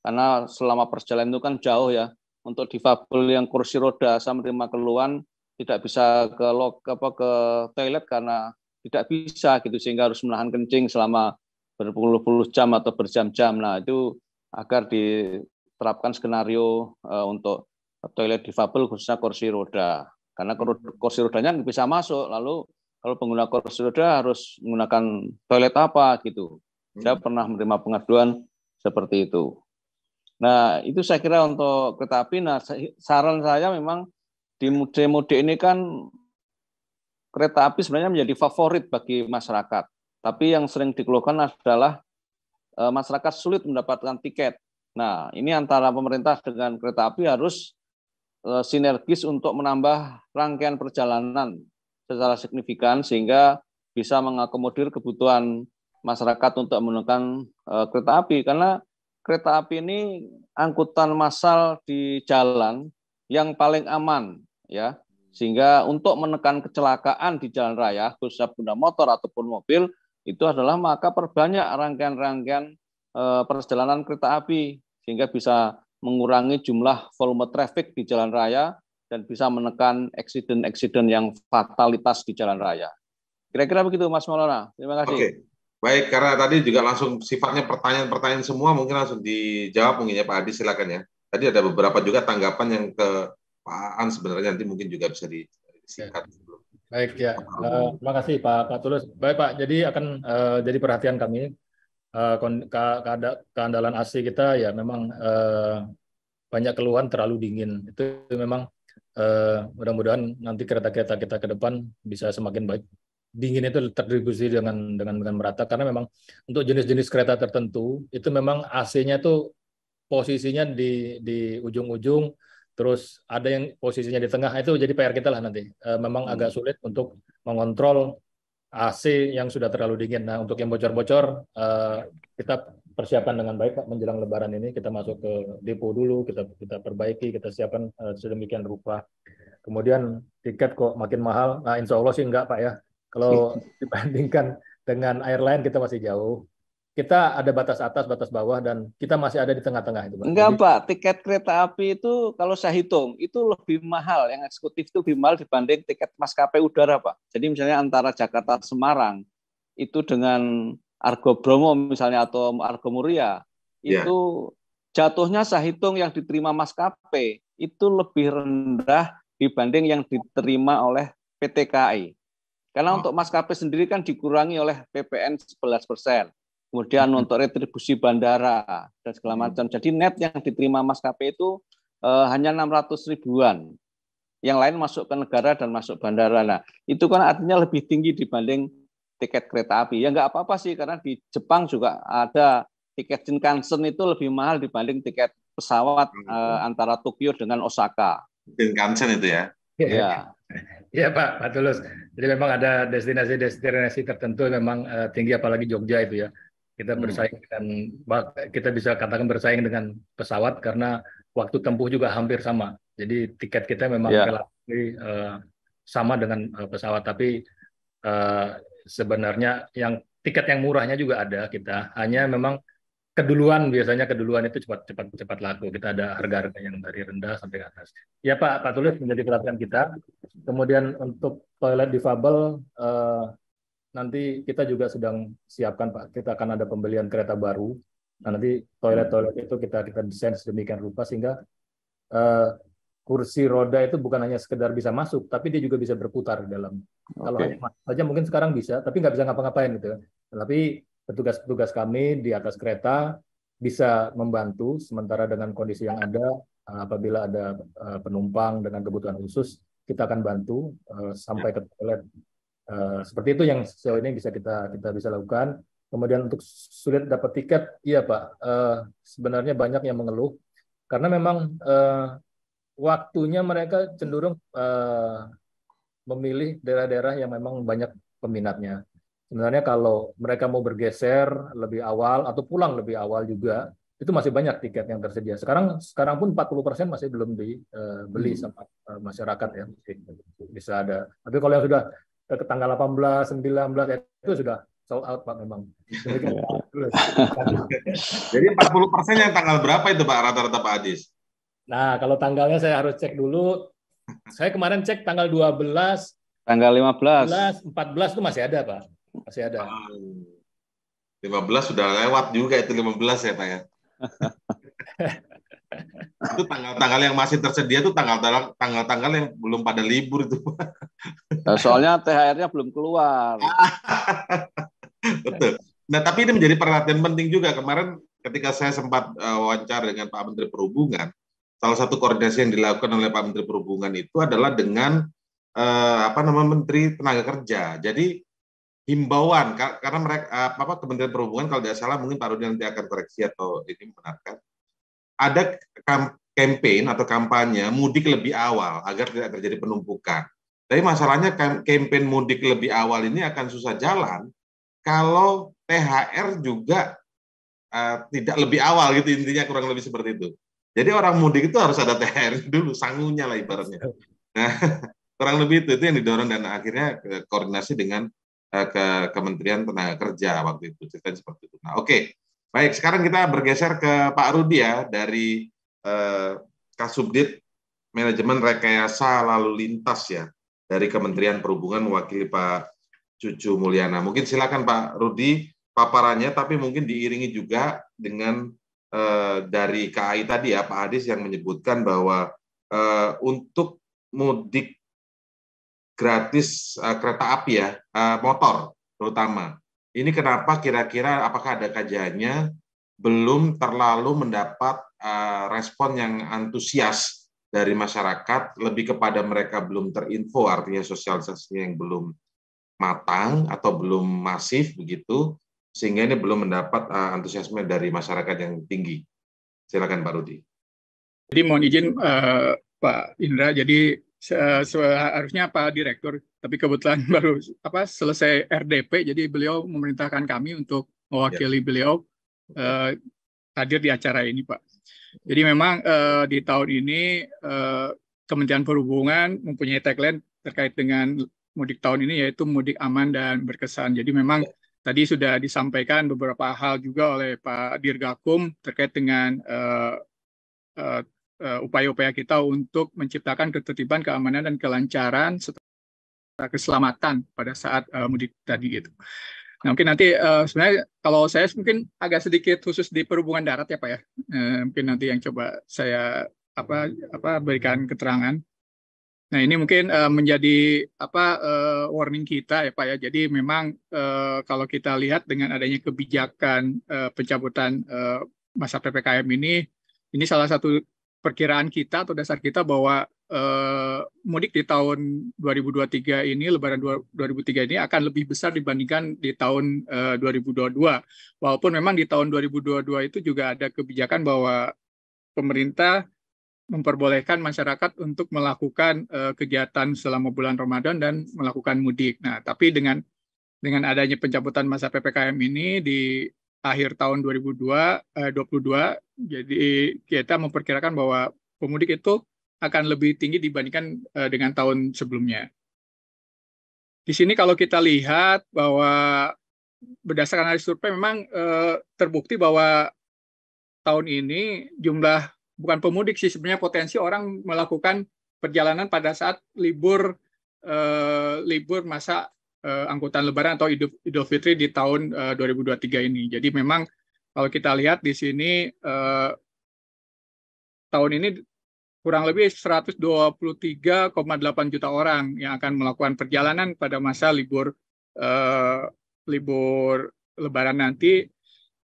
Karena selama perjalanan itu kan jauh ya. Untuk difabel yang kursi roda sama terima keluhan tidak bisa ke lok apa ke toilet karena tidak bisa gitu sehingga harus menahan kencing selama berpuluh-puluh jam atau berjam-jam. Nah, itu agar diterapkan skenario uh, untuk toilet difabel khususnya kursi roda. Karena kursi rodanya bisa masuk, lalu kalau pengguna kursi roda harus menggunakan toilet apa gitu. Saya hmm. pernah menerima pengaduan seperti itu. Nah, itu saya kira untuk kereta api. Nah, saran saya memang di mode-mode ini kan kereta api sebenarnya menjadi favorit bagi masyarakat. Tapi yang sering dikeluhkan adalah e, masyarakat sulit mendapatkan tiket. Nah, ini antara pemerintah dengan kereta api harus e, sinergis untuk menambah rangkaian perjalanan secara signifikan sehingga bisa mengakomodir kebutuhan masyarakat untuk menggunakan e, kereta api karena kereta api ini angkutan massal di jalan yang paling aman ya sehingga untuk menekan kecelakaan di jalan raya khususnya benda motor ataupun mobil itu adalah maka perbanyak rangkaian-rangkaian eh, perjalanan kereta api sehingga bisa mengurangi jumlah volume traffic di jalan raya dan bisa menekan eksiden-eksiden yang fatalitas di jalan raya. Kira-kira begitu Mas Maulana. Terima kasih. Oke. Baik, karena tadi juga langsung sifatnya pertanyaan-pertanyaan semua mungkin langsung dijawab mungkin ya, Pak Adi silakan ya. Tadi ada beberapa juga tanggapan yang ke apaan sebenarnya nanti mungkin juga bisa disingkat ya. sebelum. Baik ya, terima eh, kasih Pak Pak Tulus. Baik Pak, jadi akan uh, jadi perhatian kami uh, keandalan AC kita ya memang uh, banyak keluhan terlalu dingin. Itu memang uh, mudah-mudahan nanti kereta-kereta kita ke depan bisa semakin baik. Dingin itu terdistribusi dengan dengan dengan merata karena memang untuk jenis-jenis kereta tertentu itu memang AC-nya tuh posisinya di di ujung-ujung terus ada yang posisinya di tengah itu jadi PR kita lah nanti. Eh, memang hmm. agak sulit untuk mengontrol AC yang sudah terlalu dingin. Nah untuk yang bocor-bocor eh, kita persiapan dengan baik Pak menjelang Lebaran ini kita masuk ke depo dulu kita kita perbaiki kita siapkan eh, sedemikian rupa. Kemudian tiket kok makin mahal. Nah insya Allah sih enggak Pak ya. Kalau *laughs* dibandingkan dengan airline kita masih jauh kita ada batas atas, batas bawah, dan kita masih ada di tengah-tengah itu. Pak. Enggak, Jadi, Pak. Tiket kereta api itu kalau saya hitung, itu lebih mahal. Yang eksekutif itu lebih mahal dibanding tiket maskapai udara, Pak. Jadi misalnya antara Jakarta Semarang, itu dengan Argo Bromo misalnya atau Argo Muria, yeah. itu jatuhnya saya hitung yang diterima maskapai itu lebih rendah dibanding yang diterima oleh PT KAI. Karena oh. untuk maskapai sendiri kan dikurangi oleh PPN 11 persen kemudian untuk retribusi bandara dan segala macam. Jadi net yang diterima maskapai itu uh, hanya 600 ribuan. Yang lain masuk ke negara dan masuk bandara. Nah, itu kan artinya lebih tinggi dibanding tiket kereta api. Ya nggak apa-apa sih karena di Jepang juga ada tiket Shinkansen itu lebih mahal dibanding tiket pesawat uh, antara Tokyo dengan Osaka. Shinkansen itu ya. Iya. iya. Iya Pak, Pak Tulus. Jadi memang ada destinasi-destinasi tertentu memang uh, tinggi apalagi Jogja itu ya. Kita hmm. bersaing dengan kita bisa katakan bersaing dengan pesawat karena waktu tempuh juga hampir sama. Jadi tiket kita memang yeah. relatif uh, sama dengan uh, pesawat, tapi uh, sebenarnya yang tiket yang murahnya juga ada kita. Hanya memang keduluan biasanya keduluan itu cepat cepat cepat laku kita ada harga harga yang dari rendah sampai ke atas ya pak pak tulis menjadi perhatian kita kemudian untuk toilet difabel uh, nanti kita juga sedang siapkan Pak, kita akan ada pembelian kereta baru. Nah, nanti toilet-toilet itu kita kita desain sedemikian rupa sehingga uh, kursi roda itu bukan hanya sekedar bisa masuk, tapi dia juga bisa berputar di dalam. Okay. Kalau hanya saja mungkin sekarang bisa, tapi nggak bisa ngapa-ngapain gitu. Ya. Tapi petugas-petugas kami di atas kereta bisa membantu, sementara dengan kondisi yang ada, eh, apabila ada eh, penumpang dengan kebutuhan khusus, kita akan bantu sampai ya. ke toilet Eh, seperti itu yang sejauh ini bisa kita kita bisa lakukan. Kemudian untuk sulit dapat tiket, iya Pak, uh, sebenarnya banyak yang mengeluh karena memang uh, waktunya mereka cenderung uh, memilih daerah-daerah yang memang banyak peminatnya. Sebenarnya kalau mereka mau bergeser lebih awal atau pulang lebih awal juga, itu masih banyak tiket yang tersedia. Sekarang sekarang pun 40% masih belum dibeli uh, hmm. sama uh, masyarakat ya. Bisa ada. Tapi kalau yang sudah ke tanggal 18, 19 itu sudah sold out Pak memang. *laughs* Jadi 40 persen yang tanggal berapa itu Pak rata-rata Pak Adis? Nah kalau tanggalnya saya harus cek dulu. Saya kemarin cek tanggal 12, tanggal 15, 15 14 itu masih ada Pak, masih ada. 15 sudah lewat juga itu 15 ya Pak ya. *laughs* itu tanggal-tanggal yang masih tersedia itu tanggal-tanggal tanggal-tanggal yang belum pada libur itu. Nah, soalnya THR-nya belum keluar. *laughs* Betul. Nah, tapi ini menjadi perhatian penting juga. Kemarin ketika saya sempat uh, wawancara dengan Pak Menteri Perhubungan, salah satu koordinasi yang dilakukan oleh Pak Menteri Perhubungan itu adalah dengan uh, apa nama Menteri Tenaga Kerja. Jadi himbauan karena mereka eh, apa Kementerian Perhubungan kalau tidak salah mungkin Pak Rudi nanti akan koreksi atau ini benarkan ada campaign atau kampanye mudik lebih awal agar tidak terjadi penumpukan. Tapi masalahnya campaign mudik lebih awal ini akan susah jalan kalau THR juga uh, tidak lebih awal gitu intinya kurang lebih seperti itu. Jadi orang mudik itu harus ada THR dulu, sangunya lah ibaratnya. Nah, *laughs* kurang lebih itu, itu yang didorong dan akhirnya koordinasi dengan uh, ke Kementerian Tenaga Kerja waktu itu cerita seperti itu. Nah, oke. Okay. Baik, sekarang kita bergeser ke Pak Rudi ya dari eh, Kasubdit Manajemen Rekayasa Lalu Lintas ya dari Kementerian Perhubungan mewakili Pak Cucu Mulyana. Mungkin silakan Pak Rudi paparannya, tapi mungkin diiringi juga dengan eh, dari KAI tadi ya Pak Adis yang menyebutkan bahwa eh, untuk mudik gratis eh, kereta api ya eh, motor terutama ini kenapa kira-kira apakah ada kajiannya belum terlalu mendapat uh, respon yang antusias dari masyarakat, lebih kepada mereka belum terinfo, artinya sosialisasi yang belum matang atau belum masif begitu, sehingga ini belum mendapat uh, antusiasme dari masyarakat yang tinggi. Silakan Pak Rudi. Jadi mohon izin uh, Pak Indra, jadi seharusnya Pak Direktur, tapi kebetulan *laughs* baru apa selesai RDP, jadi beliau memerintahkan kami untuk mewakili ya. beliau uh, hadir di acara ini, Pak. Jadi memang uh, di tahun ini uh, Kementerian Perhubungan mempunyai tagline terkait dengan mudik tahun ini yaitu mudik aman dan berkesan. Jadi memang ya. tadi sudah disampaikan beberapa hal juga oleh Pak Dirgakum terkait dengan uh, uh, Eh, upaya-upaya kita untuk menciptakan ketertiban, keamanan, dan kelancaran serta keselamatan pada saat uh, mudik tadi gitu. Nah, mungkin nanti uh, sebenarnya kalau saya mungkin agak sedikit khusus di perhubungan darat ya Pak ya. Uh, mungkin nanti yang coba saya apa apa berikan keterangan. Nah, ini mungkin uh, menjadi apa uh, warning kita ya Pak ya. Jadi memang uh, kalau kita lihat dengan adanya kebijakan uh, pencabutan uh, masa PPKM ini ini salah satu perkiraan kita atau dasar kita bahwa eh, mudik di tahun 2023 ini Lebaran 2023 ini akan lebih besar dibandingkan di tahun eh, 2022. Walaupun memang di tahun 2022 itu juga ada kebijakan bahwa pemerintah memperbolehkan masyarakat untuk melakukan eh, kegiatan selama bulan Ramadan dan melakukan mudik. Nah, tapi dengan dengan adanya pencabutan masa PPKM ini di akhir tahun 2022 eh, jadi kita memperkirakan bahwa pemudik itu akan lebih tinggi dibandingkan eh, dengan tahun sebelumnya. Di sini kalau kita lihat bahwa berdasarkan hasil survei memang eh, terbukti bahwa tahun ini jumlah bukan pemudik sih sebenarnya potensi orang melakukan perjalanan pada saat libur eh, libur masa uh, angkutan lebaran atau Idul, Idul Fitri di tahun eh, uh, 2023 ini. Jadi memang kalau kita lihat di sini uh, tahun ini kurang lebih 123,8 juta orang yang akan melakukan perjalanan pada masa libur uh, libur lebaran nanti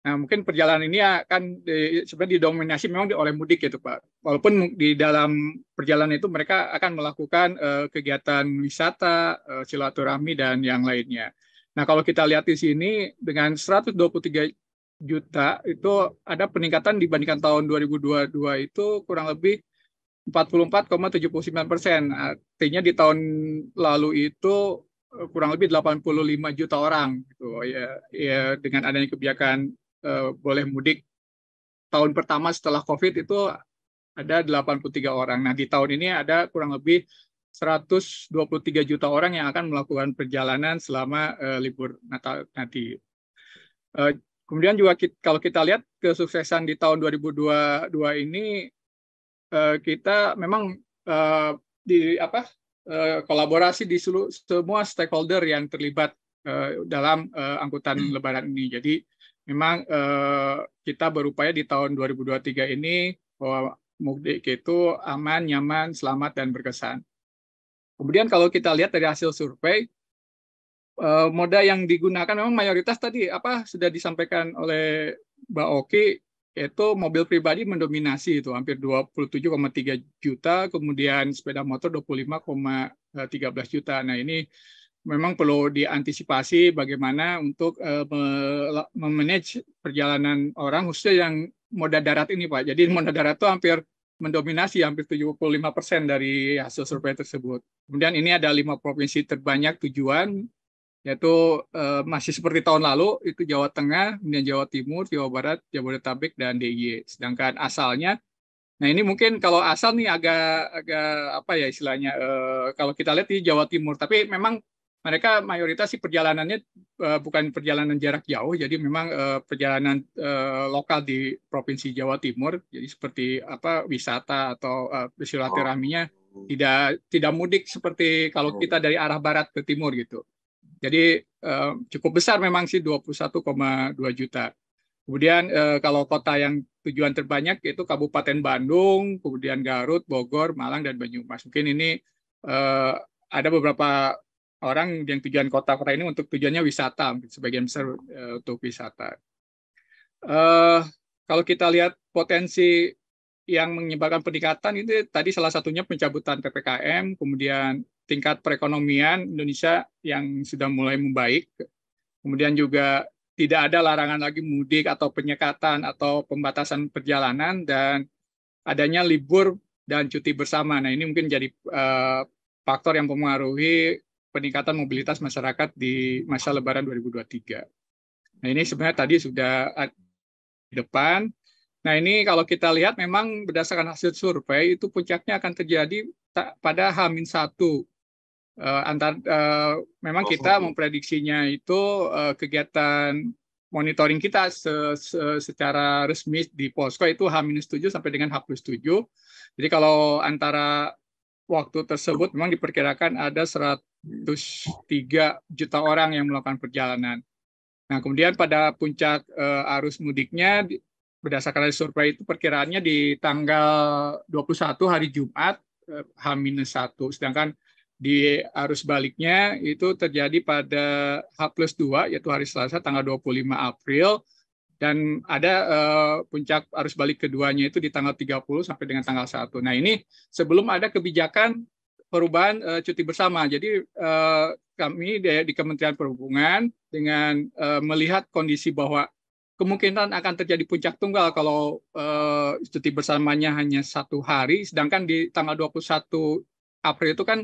Nah, mungkin perjalanan ini akan di, sebenarnya didominasi memang oleh mudik gitu, Pak. Walaupun di dalam perjalanan itu mereka akan melakukan uh, kegiatan wisata, uh, silaturahmi dan yang lainnya. Nah, kalau kita lihat di sini dengan 123 juta itu ada peningkatan dibandingkan tahun 2022 itu kurang lebih 44,79 persen. Artinya di tahun lalu itu eh, kurang lebih 85 juta orang gitu ya, ya dengan adanya kebijakan Eh, boleh mudik tahun pertama setelah COVID itu ada 83 orang. Nah, di tahun ini ada kurang lebih 123 juta orang yang akan melakukan perjalanan selama uh, libur Natal nanti. Uh, kemudian juga kita, kalau kita lihat kesuksesan di tahun 2022 ini uh, kita memang uh, di apa uh, kolaborasi di seluruh, semua stakeholder yang terlibat uh, dalam uh, angkutan hmm. lebaran ini. Jadi memang eh, kita berupaya di tahun 2023 ini bahwa mudik itu aman, nyaman, selamat, dan berkesan. Kemudian kalau kita lihat dari hasil survei, eh, moda yang digunakan memang mayoritas tadi apa sudah disampaikan oleh Mbak Oki, yaitu mobil pribadi mendominasi itu hampir 27,3 juta, kemudian sepeda motor 25,13 juta. Nah ini memang perlu diantisipasi bagaimana untuk uh, memanage perjalanan orang khususnya yang moda darat ini Pak. Jadi moda darat itu hampir mendominasi hampir 75% dari hasil survei tersebut. Kemudian ini ada lima provinsi terbanyak tujuan yaitu eh, masih seperti tahun lalu itu Jawa Tengah, kemudian Jawa Timur, Jawa Barat, Jabodetabek dan DIY. Sedangkan asalnya nah ini mungkin kalau asal nih agak agak apa ya istilahnya eh, kalau kita lihat di Jawa Timur tapi memang mereka mayoritas sih perjalanannya uh, bukan perjalanan jarak jauh, jadi memang uh, perjalanan uh, lokal di provinsi Jawa Timur, jadi seperti apa wisata atau uh, silaturahminya oh. tidak tidak mudik seperti kalau oh. kita dari arah barat ke timur gitu. Jadi uh, cukup besar memang sih 21,2 juta. Kemudian uh, kalau kota yang tujuan terbanyak itu Kabupaten Bandung, kemudian Garut, Bogor, Malang, dan Banyumas. Mungkin ini uh, ada beberapa orang yang tujuan kota-kota ini untuk tujuannya wisata, sebagian besar uh, untuk wisata. Uh, kalau kita lihat potensi yang menyebabkan peningkatan itu tadi salah satunya pencabutan ppkm, kemudian tingkat perekonomian Indonesia yang sudah mulai membaik, kemudian juga tidak ada larangan lagi mudik atau penyekatan atau pembatasan perjalanan dan adanya libur dan cuti bersama. Nah ini mungkin jadi uh, faktor yang mempengaruhi peningkatan mobilitas masyarakat di masa Lebaran 2023. Nah ini sebenarnya tadi sudah di depan. Nah ini kalau kita lihat memang berdasarkan hasil survei itu puncaknya akan terjadi pada H-1. Uh, antar, uh, memang oh, kita oh. memprediksinya itu uh, kegiatan monitoring kita se -se secara resmi di posko itu H-7 sampai dengan H-7. Jadi kalau antara waktu tersebut memang diperkirakan ada 100 juta orang yang melakukan perjalanan. Nah, kemudian pada puncak uh, arus mudiknya berdasarkan dari survei itu perkiraannya di tanggal 21 hari Jumat uh, eh, H-1 sedangkan di arus baliknya itu terjadi pada H 2 yaitu hari Selasa tanggal 25 April dan ada uh, puncak arus balik keduanya itu di tanggal 30 sampai dengan tanggal 1. Nah, ini sebelum ada kebijakan perubahan uh, cuti bersama. Jadi uh, kami di, di Kementerian Perhubungan dengan uh, melihat kondisi bahwa kemungkinan akan terjadi puncak tunggal kalau uh, cuti bersamanya hanya satu hari, sedangkan di tanggal 21 April itu kan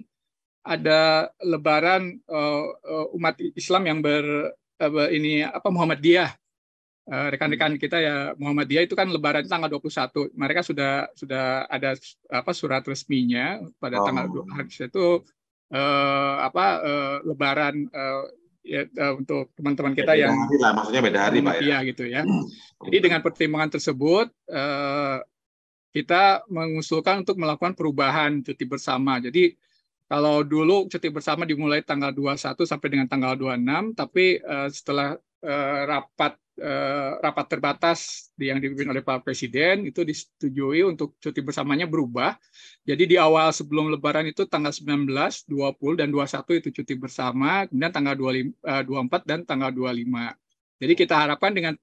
ada Lebaran uh, umat Islam yang ber uh, ini apa Muhammadiyah Eh, rekan-rekan hmm. kita ya Muhammadiyah itu kan lebaran tanggal 21. Mereka sudah sudah ada apa surat resminya pada oh. tanggal habis itu eh, apa eh, lebaran eh, ya, eh, untuk teman-teman kita yang hari lah, maksudnya beda hari Pak ya. gitu ya. Hmm. *clears throat* Jadi dengan pertimbangan tersebut eh, kita mengusulkan untuk melakukan perubahan cuti bersama. Jadi kalau dulu cuti bersama dimulai tanggal 21 sampai dengan tanggal 26, tapi uh, setelah Eh, rapat eh, rapat terbatas yang dipimpin oleh Pak Presiden itu disetujui untuk cuti bersamanya berubah. Jadi di awal sebelum lebaran itu tanggal 19, 20 dan 21 itu cuti bersama, kemudian tanggal 25, 24 eh, dan tanggal 25. Jadi kita harapkan dengan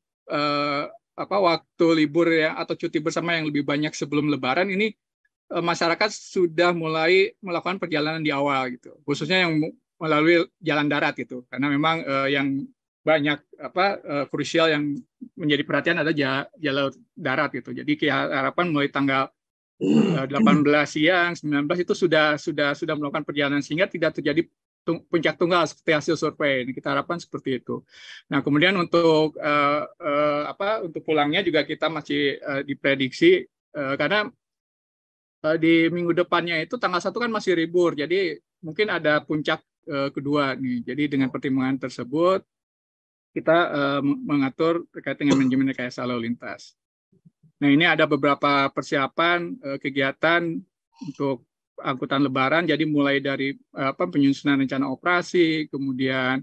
eh, apa waktu libur ya atau cuti bersama yang lebih banyak sebelum lebaran ini eh, masyarakat sudah mulai melakukan perjalanan di awal gitu. Khususnya yang melalui jalan darat gitu. Karena memang eh, yang banyak apa eh, krusial yang menjadi perhatian ada jalur darat gitu. Jadi harapan mulai tanggal 18 eh, siang 19 itu sudah sudah sudah melakukan perjalanan sehingga tidak terjadi puncak tunggal seperti hasil survei. ini Kita harapkan seperti itu. Nah, kemudian untuk uh, uh, apa untuk pulangnya juga kita masih uh, diprediksi uh, karena uh, di minggu depannya itu tanggal satu kan masih libur. Jadi mungkin ada puncak kedua nih. Jadi dengan pertimbangan tersebut kita uh, mengatur terkait dengan manajemen rekayasa lalu lintas. Nah ini ada beberapa persiapan uh, kegiatan untuk angkutan lebaran. Jadi mulai dari uh, apa, penyusunan rencana operasi, kemudian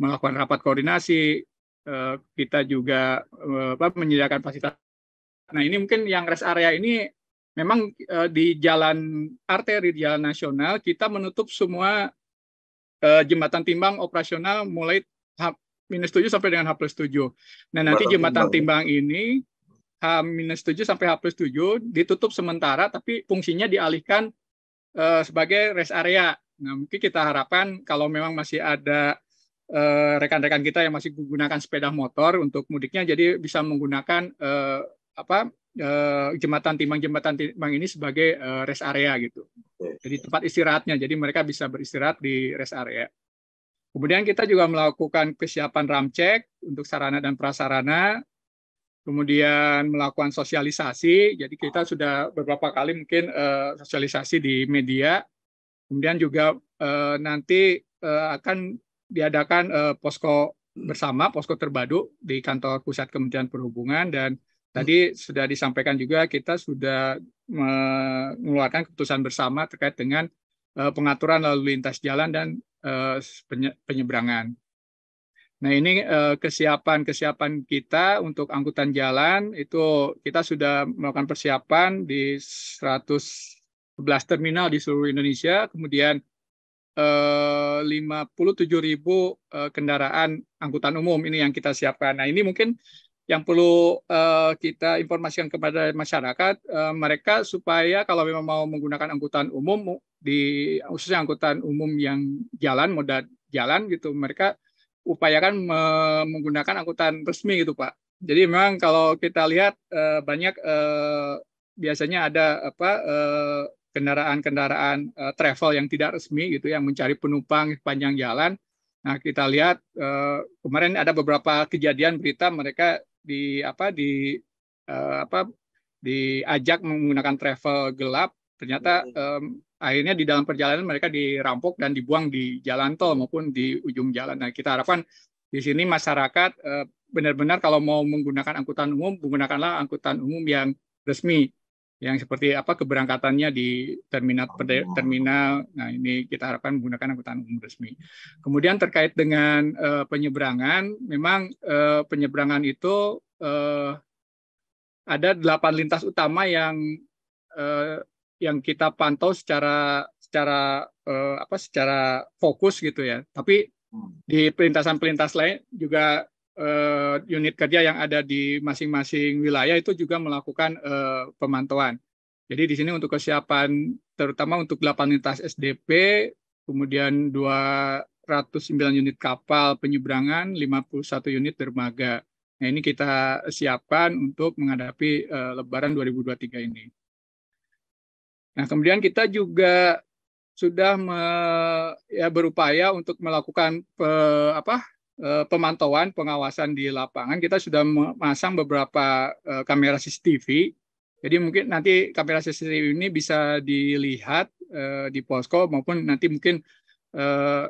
melakukan rapat koordinasi, uh, kita juga uh, apa, menyediakan fasilitas. Nah ini mungkin yang rest area ini memang uh, di jalan arteri di jalan nasional kita menutup semua uh, jembatan timbang operasional mulai minus 7 sampai dengan H plus 7. Nah, nanti jembatan ya? timbang, ini H minus 7 sampai H plus 7 ditutup sementara, tapi fungsinya dialihkan uh, sebagai rest area. Nah, mungkin kita harapkan kalau memang masih ada eh, rekan-rekan uh, kita yang masih menggunakan sepeda motor untuk mudiknya, jadi bisa menggunakan uh, apa jembatan timbang jembatan timbang ini sebagai rest area gitu. Jadi tempat istirahatnya, jadi mereka bisa beristirahat di rest area. Kemudian kita juga melakukan kesiapan ramcek untuk sarana dan prasarana, kemudian melakukan sosialisasi. Jadi kita sudah beberapa kali mungkin uh, sosialisasi di media. Kemudian juga uh, nanti uh, akan diadakan uh, posko bersama, posko terpadu di kantor pusat Kementerian Perhubungan dan tadi sudah disampaikan juga kita sudah mengeluarkan keputusan bersama terkait dengan pengaturan lalu lintas jalan dan Eh, penyeberangan. Nah ini eh, kesiapan-kesiapan kita untuk angkutan jalan itu kita sudah melakukan persiapan di 111 terminal di seluruh Indonesia, kemudian 57 eh, ribu kendaraan angkutan umum ini yang kita siapkan. Nah ini mungkin yang perlu kita informasikan kepada masyarakat mereka supaya kalau memang mau menggunakan angkutan umum di khususnya angkutan umum yang jalan moda jalan gitu mereka upayakan menggunakan angkutan resmi gitu Pak. Jadi memang kalau kita lihat eh, banyak eh, biasanya ada apa eh, kendaraan-kendaraan eh, travel yang tidak resmi gitu yang mencari penumpang sepanjang jalan. Nah, kita lihat eh, kemarin ada beberapa kejadian berita mereka di apa di apa diajak menggunakan travel gelap Ternyata um, akhirnya di dalam perjalanan mereka dirampok dan dibuang di jalan tol maupun di ujung jalan. Nah, kita harapkan di sini masyarakat benar eh, benar-benar kalau mau menggunakan angkutan umum, menggunakanlah angkutan umum yang resmi yang seperti apa keberangkatannya di terminal iya. terminal. Nah, ini kita harapkan menggunakan angkutan umum resmi. Kemudian terkait dengan uh, penyeberangan, memang uh, penyeberangan itu uh, ada delapan lintas utama yang yang kita pantau secara secara uh, apa secara fokus gitu ya. Tapi hmm. di perlintasan pelintas lain juga uh, unit kerja yang ada di masing-masing wilayah itu juga melakukan uh, pemantauan. Jadi di sini untuk kesiapan terutama untuk 8 lintas SDP, kemudian 209 unit kapal penyeberangan, 51 unit dermaga. Nah, ini kita siapkan untuk menghadapi uh, lebaran 2023 ini. Nah, kemudian kita juga sudah me, ya, berupaya untuk melakukan pe, apa, e, pemantauan pengawasan di lapangan. Kita sudah memasang beberapa uh, kamera CCTV. Jadi mungkin nanti kamera CCTV ini bisa dilihat uh, di posko maupun nanti mungkin uh,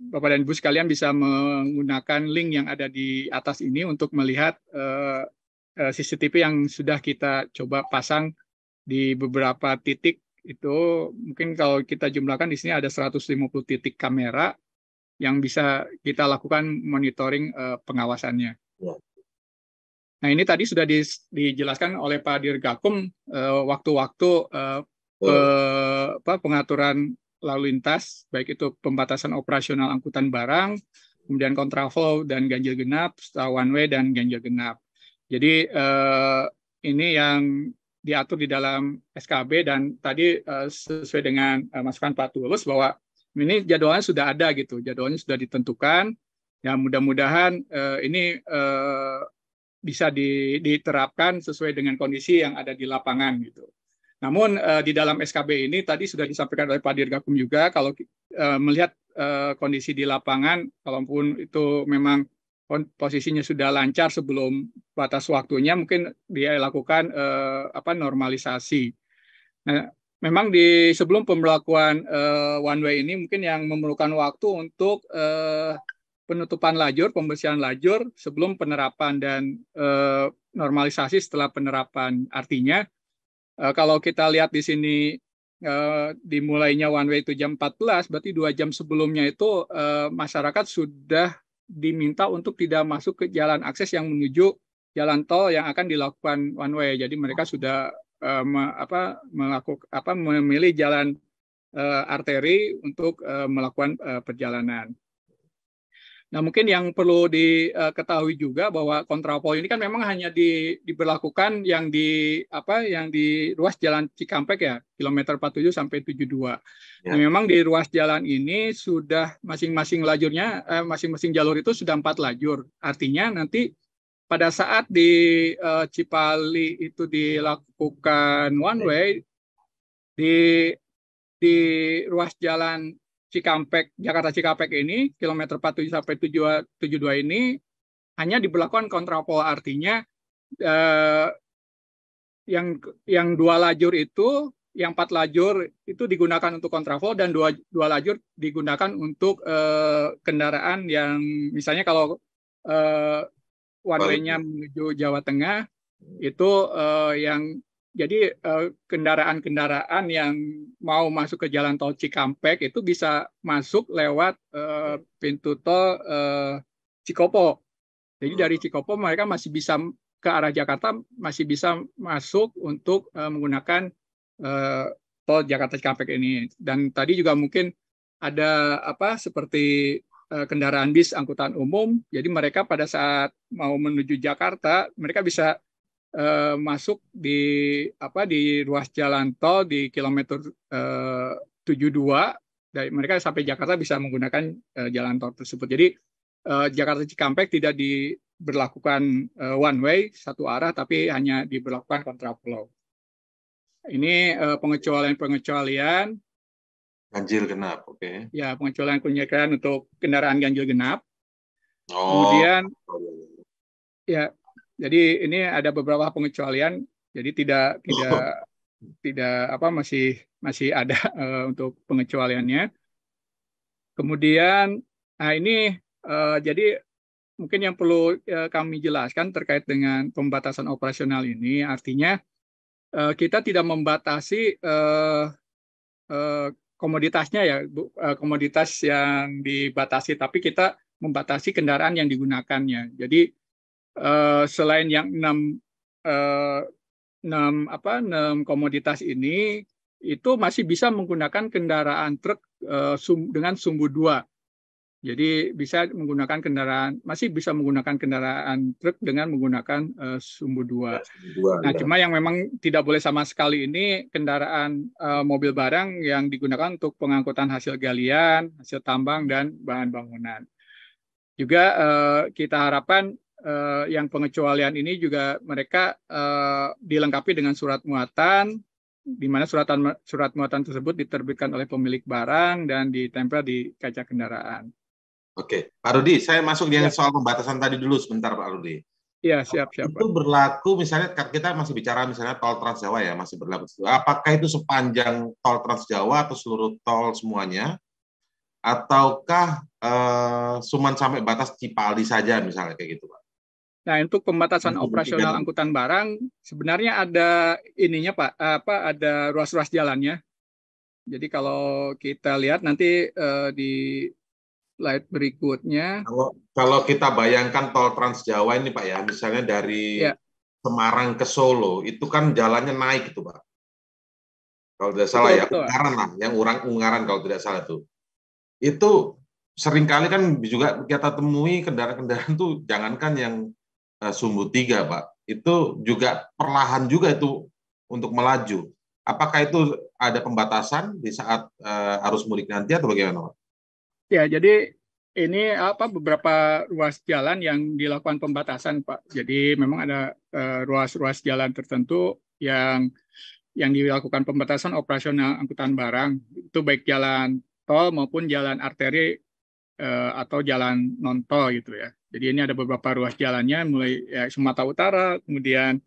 Bapak dan Ibu sekalian bisa menggunakan link yang ada di atas ini untuk melihat CCTV yang sudah kita coba pasang di beberapa titik itu mungkin kalau kita jumlahkan di sini ada 150 titik kamera yang bisa kita lakukan monitoring uh, pengawasannya. Ya. Nah ini tadi sudah di, dijelaskan oleh Pak Dirgakum eh, waktu-waktu uh, pe, pengaturan lalu lintas, baik itu pembatasan operasional angkutan barang, kemudian kontraflow dan ganjil genap, one way dan ganjil genap. Jadi uh, ini yang diatur di dalam SKB dan tadi eh, sesuai dengan uh, masukan Pak Tulus bahwa ini jadwalnya sudah ada gitu, jadwalnya sudah ditentukan. Ya mudah-mudahan eh, ini bisa diterapkan sesuai dengan kondisi yang ada di lapangan gitu. Namun di dalam SKB ini tadi sudah disampaikan oleh Pak Dirgakum juga kalau melihat kondisi di lapangan, kalaupun itu memang posisinya sudah lancar sebelum batas waktunya mungkin dia lakukan eh, apa normalisasi. Nah, memang di sebelum pemberlakuan eh, one way ini mungkin yang memerlukan waktu untuk eh, penutupan lajur, pembersihan lajur sebelum penerapan dan eh, normalisasi setelah penerapan. Artinya eh, kalau kita lihat di sini eh, dimulainya one way itu jam 14, berarti dua jam sebelumnya itu eh, masyarakat sudah diminta untuk tidak masuk ke jalan akses yang menuju jalan tol yang akan dilakukan one way. Jadi mereka oh. sudah uh, me, apa melakukan apa memilih jalan uh, arteri untuk uh, melakukan uh, perjalanan. Nah, mungkin yang perlu diketahui eh, juga bahwa kontraflow ini kan memang hanya di, diberlakukan yang di apa yang di ruas jalan Cikampek ya, kilometer 47 sampai 72. Nah, ya. Nah, memang di ruas jalan ini sudah masing-masing lajurnya eh, masing-masing eh, jalur itu sudah empat lajur. Artinya nanti pada saat di eh, Cipali itu dilakukan one way di di ruas jalan Cikampek, Jakarta Cikampek ini, kilometer 47 sampai 72 ini hanya diberlakukan kontraflow artinya eh, yang yang dua lajur itu, yang empat lajur itu digunakan untuk kontraflow dan dua dua lajur digunakan untuk eh, kendaraan yang misalnya kalau eh, one menuju Jawa Tengah itu eh, yang jadi eh, kendaraan-kendaraan yang mau masuk ke jalan tol Cikampek itu bisa masuk lewat eh, pintu tol eh, Cikopo. Jadi dari hmm. Cikopo mereka masih bisa ke arah Jakarta masih bisa masuk untuk menggunakan tol Jakarta Cikampek ini. Dan tadi juga mungkin ada apa seperti kendaraan bis angkutan umum. Jadi mereka pada saat mau menuju Jakarta, mereka bisa eh, masuk di apa di ruas jalan tol di kilometer eh, 72 dari mereka sampai Jakarta bisa menggunakan eh, jalan tol tersebut. Jadi eh, Jakarta Cikampek tidak diberlakukan eh, one way satu arah tapi hanya diberlakukan kontraflow. Ini eh, pengecualian-pengecualian ganjil genap, oke. Okay. Ya, pengecualian-pengecualian untuk kendaraan ganjil genap. Oh. Kemudian oh, iya, iya. ya jadi ini ada beberapa pengecualian. Jadi tidak tidak *laughs* tidak apa masih masih ada uh, untuk pengecualiannya. Kemudian nah ini uh, jadi mungkin yang perlu uh, kami jelaskan terkait dengan pembatasan operasional ini artinya uh, kita tidak membatasi uh, uh, komoditasnya ya bu, uh, komoditas yang dibatasi tapi kita membatasi kendaraan yang digunakannya. Jadi Eh, selain yang enam uh, enam apa enam komoditas ini itu masih bisa menggunakan kendaraan truk uh, sum, dengan sumbu dua. Jadi bisa menggunakan kendaraan masih bisa menggunakan kendaraan truk dengan menggunakan uh, sumbu dua. Ya, dua nah, ya. cuma yang memang tidak boleh sama sekali ini kendaraan uh, mobil barang yang digunakan untuk pengangkutan hasil galian, hasil tambang dan bahan bangunan. Juga uh, kita harapkan eh, yang pengecualian ini juga mereka eh, dilengkapi dengan surat muatan, di mana suratan, surat muatan tersebut diterbitkan oleh pemilik barang dan ditempel di kaca kendaraan. Oke, Pak Rudi, saya masuk di ya. soal pembatasan tadi dulu sebentar, Pak Rudi. Iya, siap, siap. Itu berlaku misalnya kan kita masih bicara misalnya tol Trans Jawa ya, masih berlaku. Apakah itu sepanjang tol Trans Jawa atau seluruh tol semuanya? Ataukah eh, cuman sampai batas Cipali saja misalnya kayak gitu, Pak? Nah, untuk pembatasan operasional ya. angkutan barang sebenarnya ada ininya Pak, eh, apa ada ruas-ruas jalannya. Jadi kalau kita lihat nanti uh, di slide berikutnya. Kalau kalau kita bayangkan tol Trans Jawa ini Pak ya, misalnya dari ya. Semarang ke Solo itu kan jalannya naik itu Pak. Kalau tidak salah betul, ya, betul. Ungaran lah, yang orang Ungaran kalau tidak salah tuh. Itu seringkali kan juga kita temui kendaraan-kendaraan tuh jangankan yang Eh, sumbu tiga Pak, itu juga perlahan juga itu untuk melaju. Apakah itu ada pembatasan di saat uh, arus mudik nanti atau bagaimana, Pak? Ya, jadi ini apa beberapa ruas jalan yang dilakukan pembatasan, Pak. Jadi memang ada eh, ruas-ruas uh, jalan tertentu yang yang dilakukan pembatasan operasional angkutan barang itu baik jalan tol maupun jalan arteri Eh, atau jalan non tol gitu ya. Jadi ini ada beberapa ruas jalannya mulai ya, Sumatera Utara, kemudian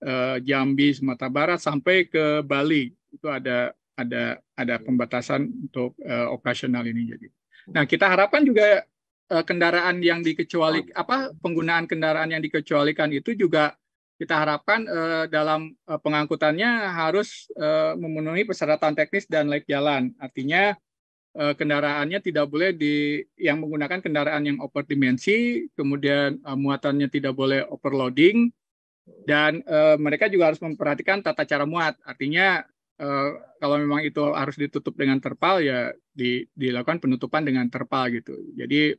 uh, Jambi, Sumatera Barat sampai ke Bali itu ada ada ada pembatasan untuk uh, operasional ini jadi. Nah kita harapkan juga uh, kendaraan yang dikecuali apa penggunaan kendaraan yang dikecualikan itu juga kita harapkan uh, dalam uh, pengangkutannya harus uh, memenuhi persyaratan teknis dan layak jalan. Artinya Eh, kendaraannya tidak boleh di yang menggunakan kendaraan yang over dimensi, kemudian uh, muatannya tidak boleh overloading, dan uh, mereka juga harus memperhatikan tata cara muat. Artinya uh, kalau memang itu harus ditutup dengan terpal ya di, dilakukan penutupan dengan terpal gitu. Jadi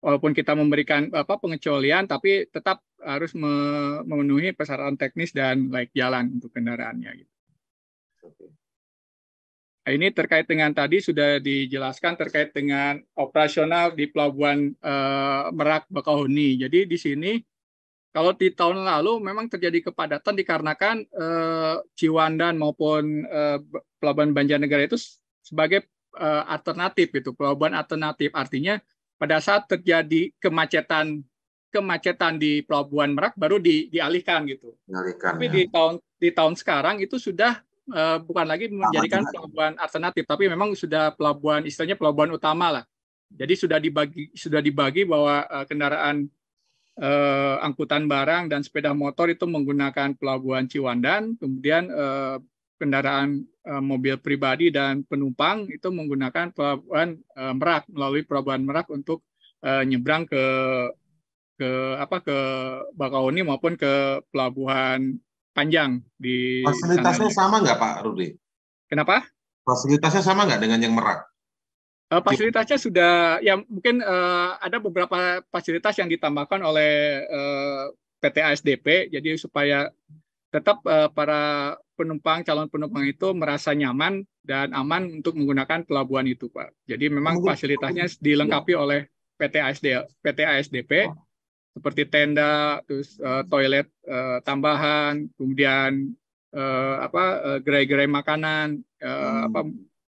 walaupun kita memberikan apa pengecualian, tapi tetap harus memenuhi persyaratan teknis dan layak jalan untuk kendaraannya gitu. Oke. Eh, ini terkait dengan tadi sudah dijelaskan terkait dengan operasional di Pelabuhan eh, Merak Bakauheni. Jadi di sini kalau di tahun lalu memang terjadi kepadatan dikarenakan eh, Ciwandan maupun eh, Pelabuhan Banjarnegara itu sebagai eh, alternatif itu pelabuhan alternatif. Artinya pada saat terjadi kemacetan kemacetan di Pelabuhan Merak baru di, dialihkan gitu. Dialihkan. Tapi ya. di tahun di tahun sekarang itu sudah uh, bukan lagi menjadikan pelabuhan alternatif, tapi memang sudah pelabuhan istilahnya pelabuhan utama lah. Jadi sudah dibagi sudah dibagi bahwa uh, kendaraan uh, angkutan barang dan sepeda motor itu menggunakan pelabuhan Ciwandan, kemudian uh, kendaraan uh, mobil pribadi dan penumpang itu menggunakan pelabuhan uh, Merak melalui pelabuhan Merak untuk uh, nyebrang ke ke apa ke Bakauheni maupun ke pelabuhan panjang di fasilitasnya sama nggak Pak Rudi? Kenapa? Fasilitasnya sama nggak dengan yang Merak? Uh, fasilitasnya sudah ya mungkin uh, ada beberapa fasilitas yang ditambahkan oleh uh, eh, PT ASDP jadi supaya tetap uh, para penumpang calon penumpang itu merasa nyaman dan aman untuk menggunakan pelabuhan itu Pak. Jadi memang fasilitasnya dilengkapi oleh PT ASD PT ASDP. Oh seperti tenda, terus uh, toilet uh, tambahan, kemudian uh, apa uh, gerai-gerai makanan uh, hmm. apa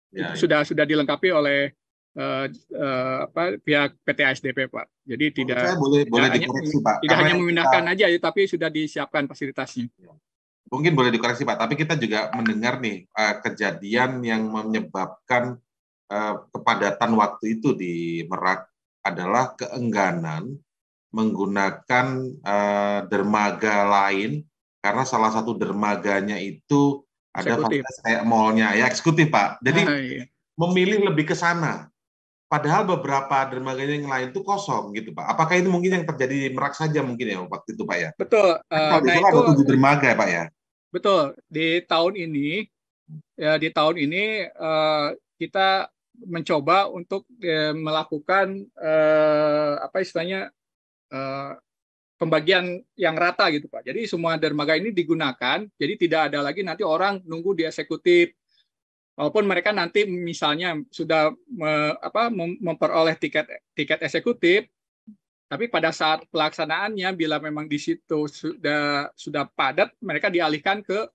ya, ya. sudah sudah dilengkapi oleh uh, uh, apa pihak PT ASDP Pak. Jadi oh, tidak boleh tidak boleh hanya, dikoreksi Pak. Tidak hanya memindahkan kita, aja ya, tapi sudah disiapkan fasilitasnya. Ya. Mungkin boleh dikoreksi Pak, tapi kita juga mendengar nih uh, kejadian yang menyebabkan uh, kepadatan waktu itu di Merak adalah keengganan menggunakan uh, dermaga lain karena salah satu dermaganya itu ada fasilitas kayak mallnya ya eksekutif pak. Jadi ah, iya. memilih lebih ke sana. Padahal beberapa dermaganya yang lain itu kosong gitu pak. Apakah itu mungkin yang terjadi di Merak saja mungkin ya waktu itu pak ya? Betul. Uh, nah, itu ada tujuh dermaga ya pak ya. Betul. Di tahun ini ya di tahun ini uh, kita mencoba untuk ya, melakukan uh, apa istilahnya Eh, pembagian yang rata gitu Pak. Jadi semua dermaga ini digunakan, jadi tidak ada lagi nanti orang nunggu di eksekutif. Walaupun mereka nanti misalnya sudah me, apa, memperoleh tiket tiket eksekutif, tapi pada saat pelaksanaannya bila memang di situ sudah sudah padat, mereka dialihkan ke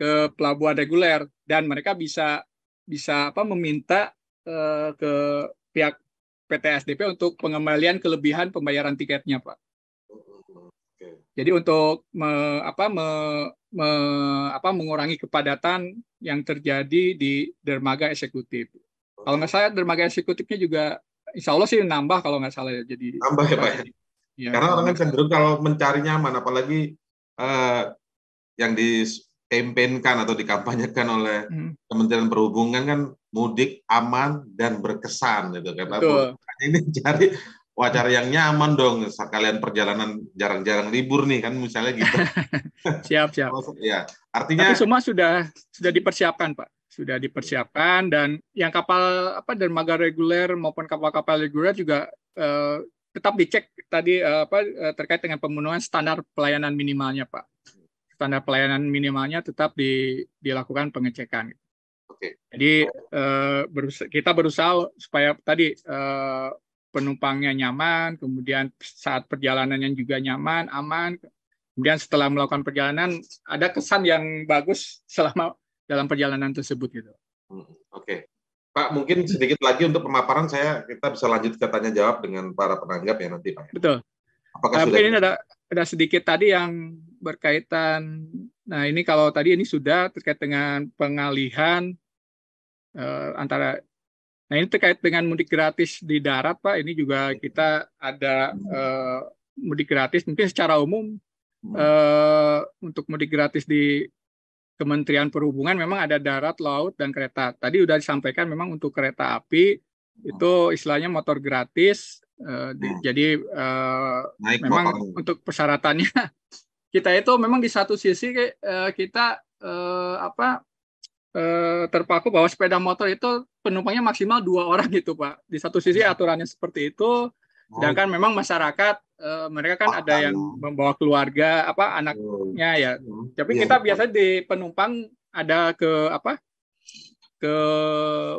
ke pelabuhan reguler dan mereka bisa bisa apa meminta uh, ke pihak PT SDP untuk pengembalian kelebihan pembayaran tiketnya, Pak. Jadi untuk me, apa, me, me, apa, mengurangi kepadatan yang terjadi di dermaga eksekutif. Kalau nggak salah dermaga eksekutifnya juga Insya Allah sih nambah kalau nggak salah ya. Jadi nambah ya Pak. Ya, iya. Karena orang kan cenderung kalau mencarinya nyaman, apalagi eh, yang dikampanyekan atau dikampanyekan oleh hmm. Kementerian Perhubungan kan mudik aman dan berkesan gitu karena ini *laughs* cari wajar yang nyaman dong sekalian perjalanan jarang-jarang libur nih kan misalnya gitu *laughs* siap siap ya artinya Tapi semua sudah sudah dipersiapkan pak sudah dipersiapkan dan yang kapal apa dermaga reguler maupun kapal-kapal reguler juga eh, tetap dicek tadi eh, apa eh, terkait dengan pemenuhan standar pelayanan minimalnya pak standar pelayanan minimalnya tetap di, dilakukan pengecekan Okay. Jadi uh, kita berusaha supaya tadi uh, penumpangnya nyaman, kemudian saat perjalanannya juga nyaman, aman. Kemudian setelah melakukan perjalanan ada kesan yang bagus selama dalam perjalanan tersebut gitu. Hmm, oke. Okay. Pak, mungkin sedikit lagi untuk pemaparan saya kita bisa lanjut ke tanya jawab dengan para penanggap ya nanti Pak. Ya. Betul. Apakah Tapi eh, sudah... ini ada ada sedikit tadi yang berkaitan. Nah ini kalau tadi ini sudah terkait dengan pengalihan Eh, antara Nah ini terkait dengan mudik gratis di darat Pak, ini juga kita ada uh, mudik gratis. Mungkin secara umum uh, untuk mudik gratis di Kementerian Perhubungan memang ada darat, laut, dan kereta. Tadi sudah disampaikan memang untuk kereta api itu istilahnya motor gratis. jadi Naik memang motor. untuk persyaratannya *laughs* kita itu memang di satu sisi kita apa Eh, terpaku bahwa sepeda motor itu penumpangnya maksimal dua orang gitu pak. Di satu sisi hmm. aturannya seperti itu, hmm. sedangkan memang masyarakat eh, mereka kan ada yang membawa keluarga apa hmm. anaknya ya. Tapi iya, kita biasa di penumpang ada ke apa ke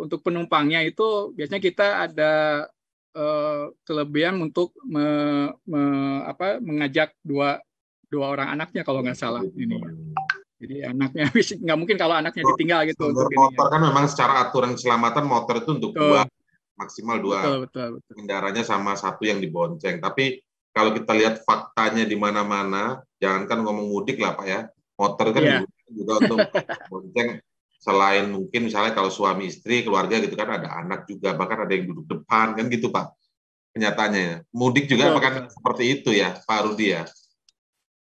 untuk penumpangnya itu biasanya kita ada eh, kelebihan untuk me, me, apa, mengajak dua dua orang anaknya kalau nggak salah ini. Jadi anaknya *laughs* nggak mungkin kalau anaknya ditinggal gitu. Untuk ya. motor kan memang secara aturan keselamatan motor itu untuk betul. dua maksimal dua betul, sama satu yang dibonceng. Tapi kalau kita lihat faktanya di mana-mana, jangankan ngomong mudik lah pak ya, motor kan yeah. Iya. juga untuk *laughs* bonceng. Selain mungkin misalnya kalau suami istri keluarga gitu kan ada anak juga bahkan ada yang duduk depan kan gitu pak. Kenyataannya ya. mudik juga betul, apakah seperti itu ya Pak Rudi ya?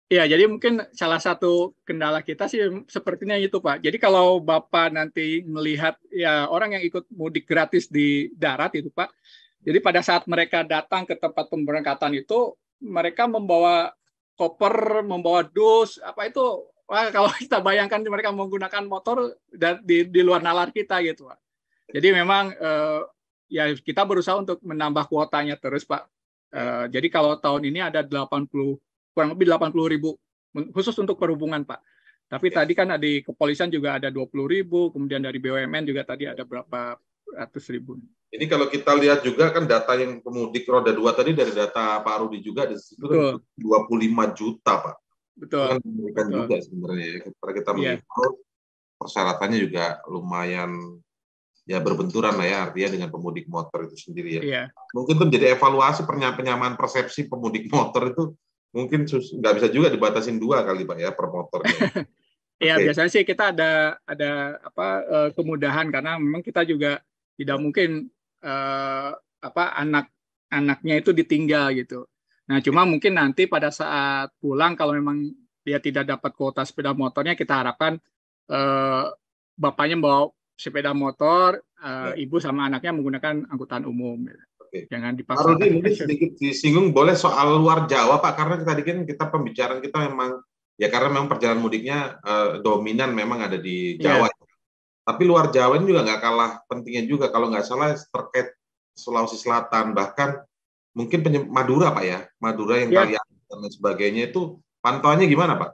Ya, jadi mungkin salah satu kendala kita sih sepertinya itu, Pak. Jadi kalau Bapak nanti melihat ya orang yang ikut mudik gratis di darat itu, Pak. Jadi pada saat mereka datang ke tempat pemberangkatan itu, mereka membawa koper, membawa dus, apa itu? Wah, *laughs* kalau kita bayangkan mereka menggunakan motor di, di luar nalar kita gitu, Pak. Jadi memang eh, ya kita berusaha untuk menambah kuotanya terus, Pak. Eh, jadi kalau tahun ini ada 80 kurang lebih 80 ribu khusus untuk perhubungan Pak. Tapi ya. tadi kan di kepolisian juga ada 20 ribu, kemudian dari BUMN juga tadi ada berapa ratus ribu. Ini kalau kita lihat juga kan data yang pemudik roda dua tadi dari data Pak Rudi juga di situ kan 25 juta Pak. Betul. kan memberikan Betul. juga sebenarnya ya. Karena kita iya. melihat persyaratannya juga lumayan ya berbenturan lah ya artinya dengan pemudik motor itu sendiri ya. ya. Mungkin itu menjadi evaluasi penyamaan persepsi pemudik motor itu mungkin nggak bisa juga dibatasin dua kali pak ya per motor. *laughs* Iya okay. biasanya sih kita ada ada apa eh, kemudahan karena memang kita juga tidak mungkin eh, apa anak anaknya itu ditinggal gitu. Nah cuma mungkin nanti pada saat pulang kalau memang dia tidak dapat kuota sepeda motornya kita harapkan eh, bapaknya bawa sepeda motor, eh, ibu sama anaknya menggunakan angkutan umum. Gitu. Oke. Jangan dipaksa. ini sedikit disinggung boleh soal luar Jawa Pak karena tadi kan kita pembicaraan kita memang ya karena memang perjalanan mudiknya eh, dominan memang ada di iya. Jawa. Yeah. Tapi luar Jawa ini juga nggak kalah pentingnya juga kalau nggak salah terkait Sulawesi Selatan bahkan mungkin Madura Pak ya Madura yang yeah. kalian dan sebagainya itu pantauannya gimana Pak?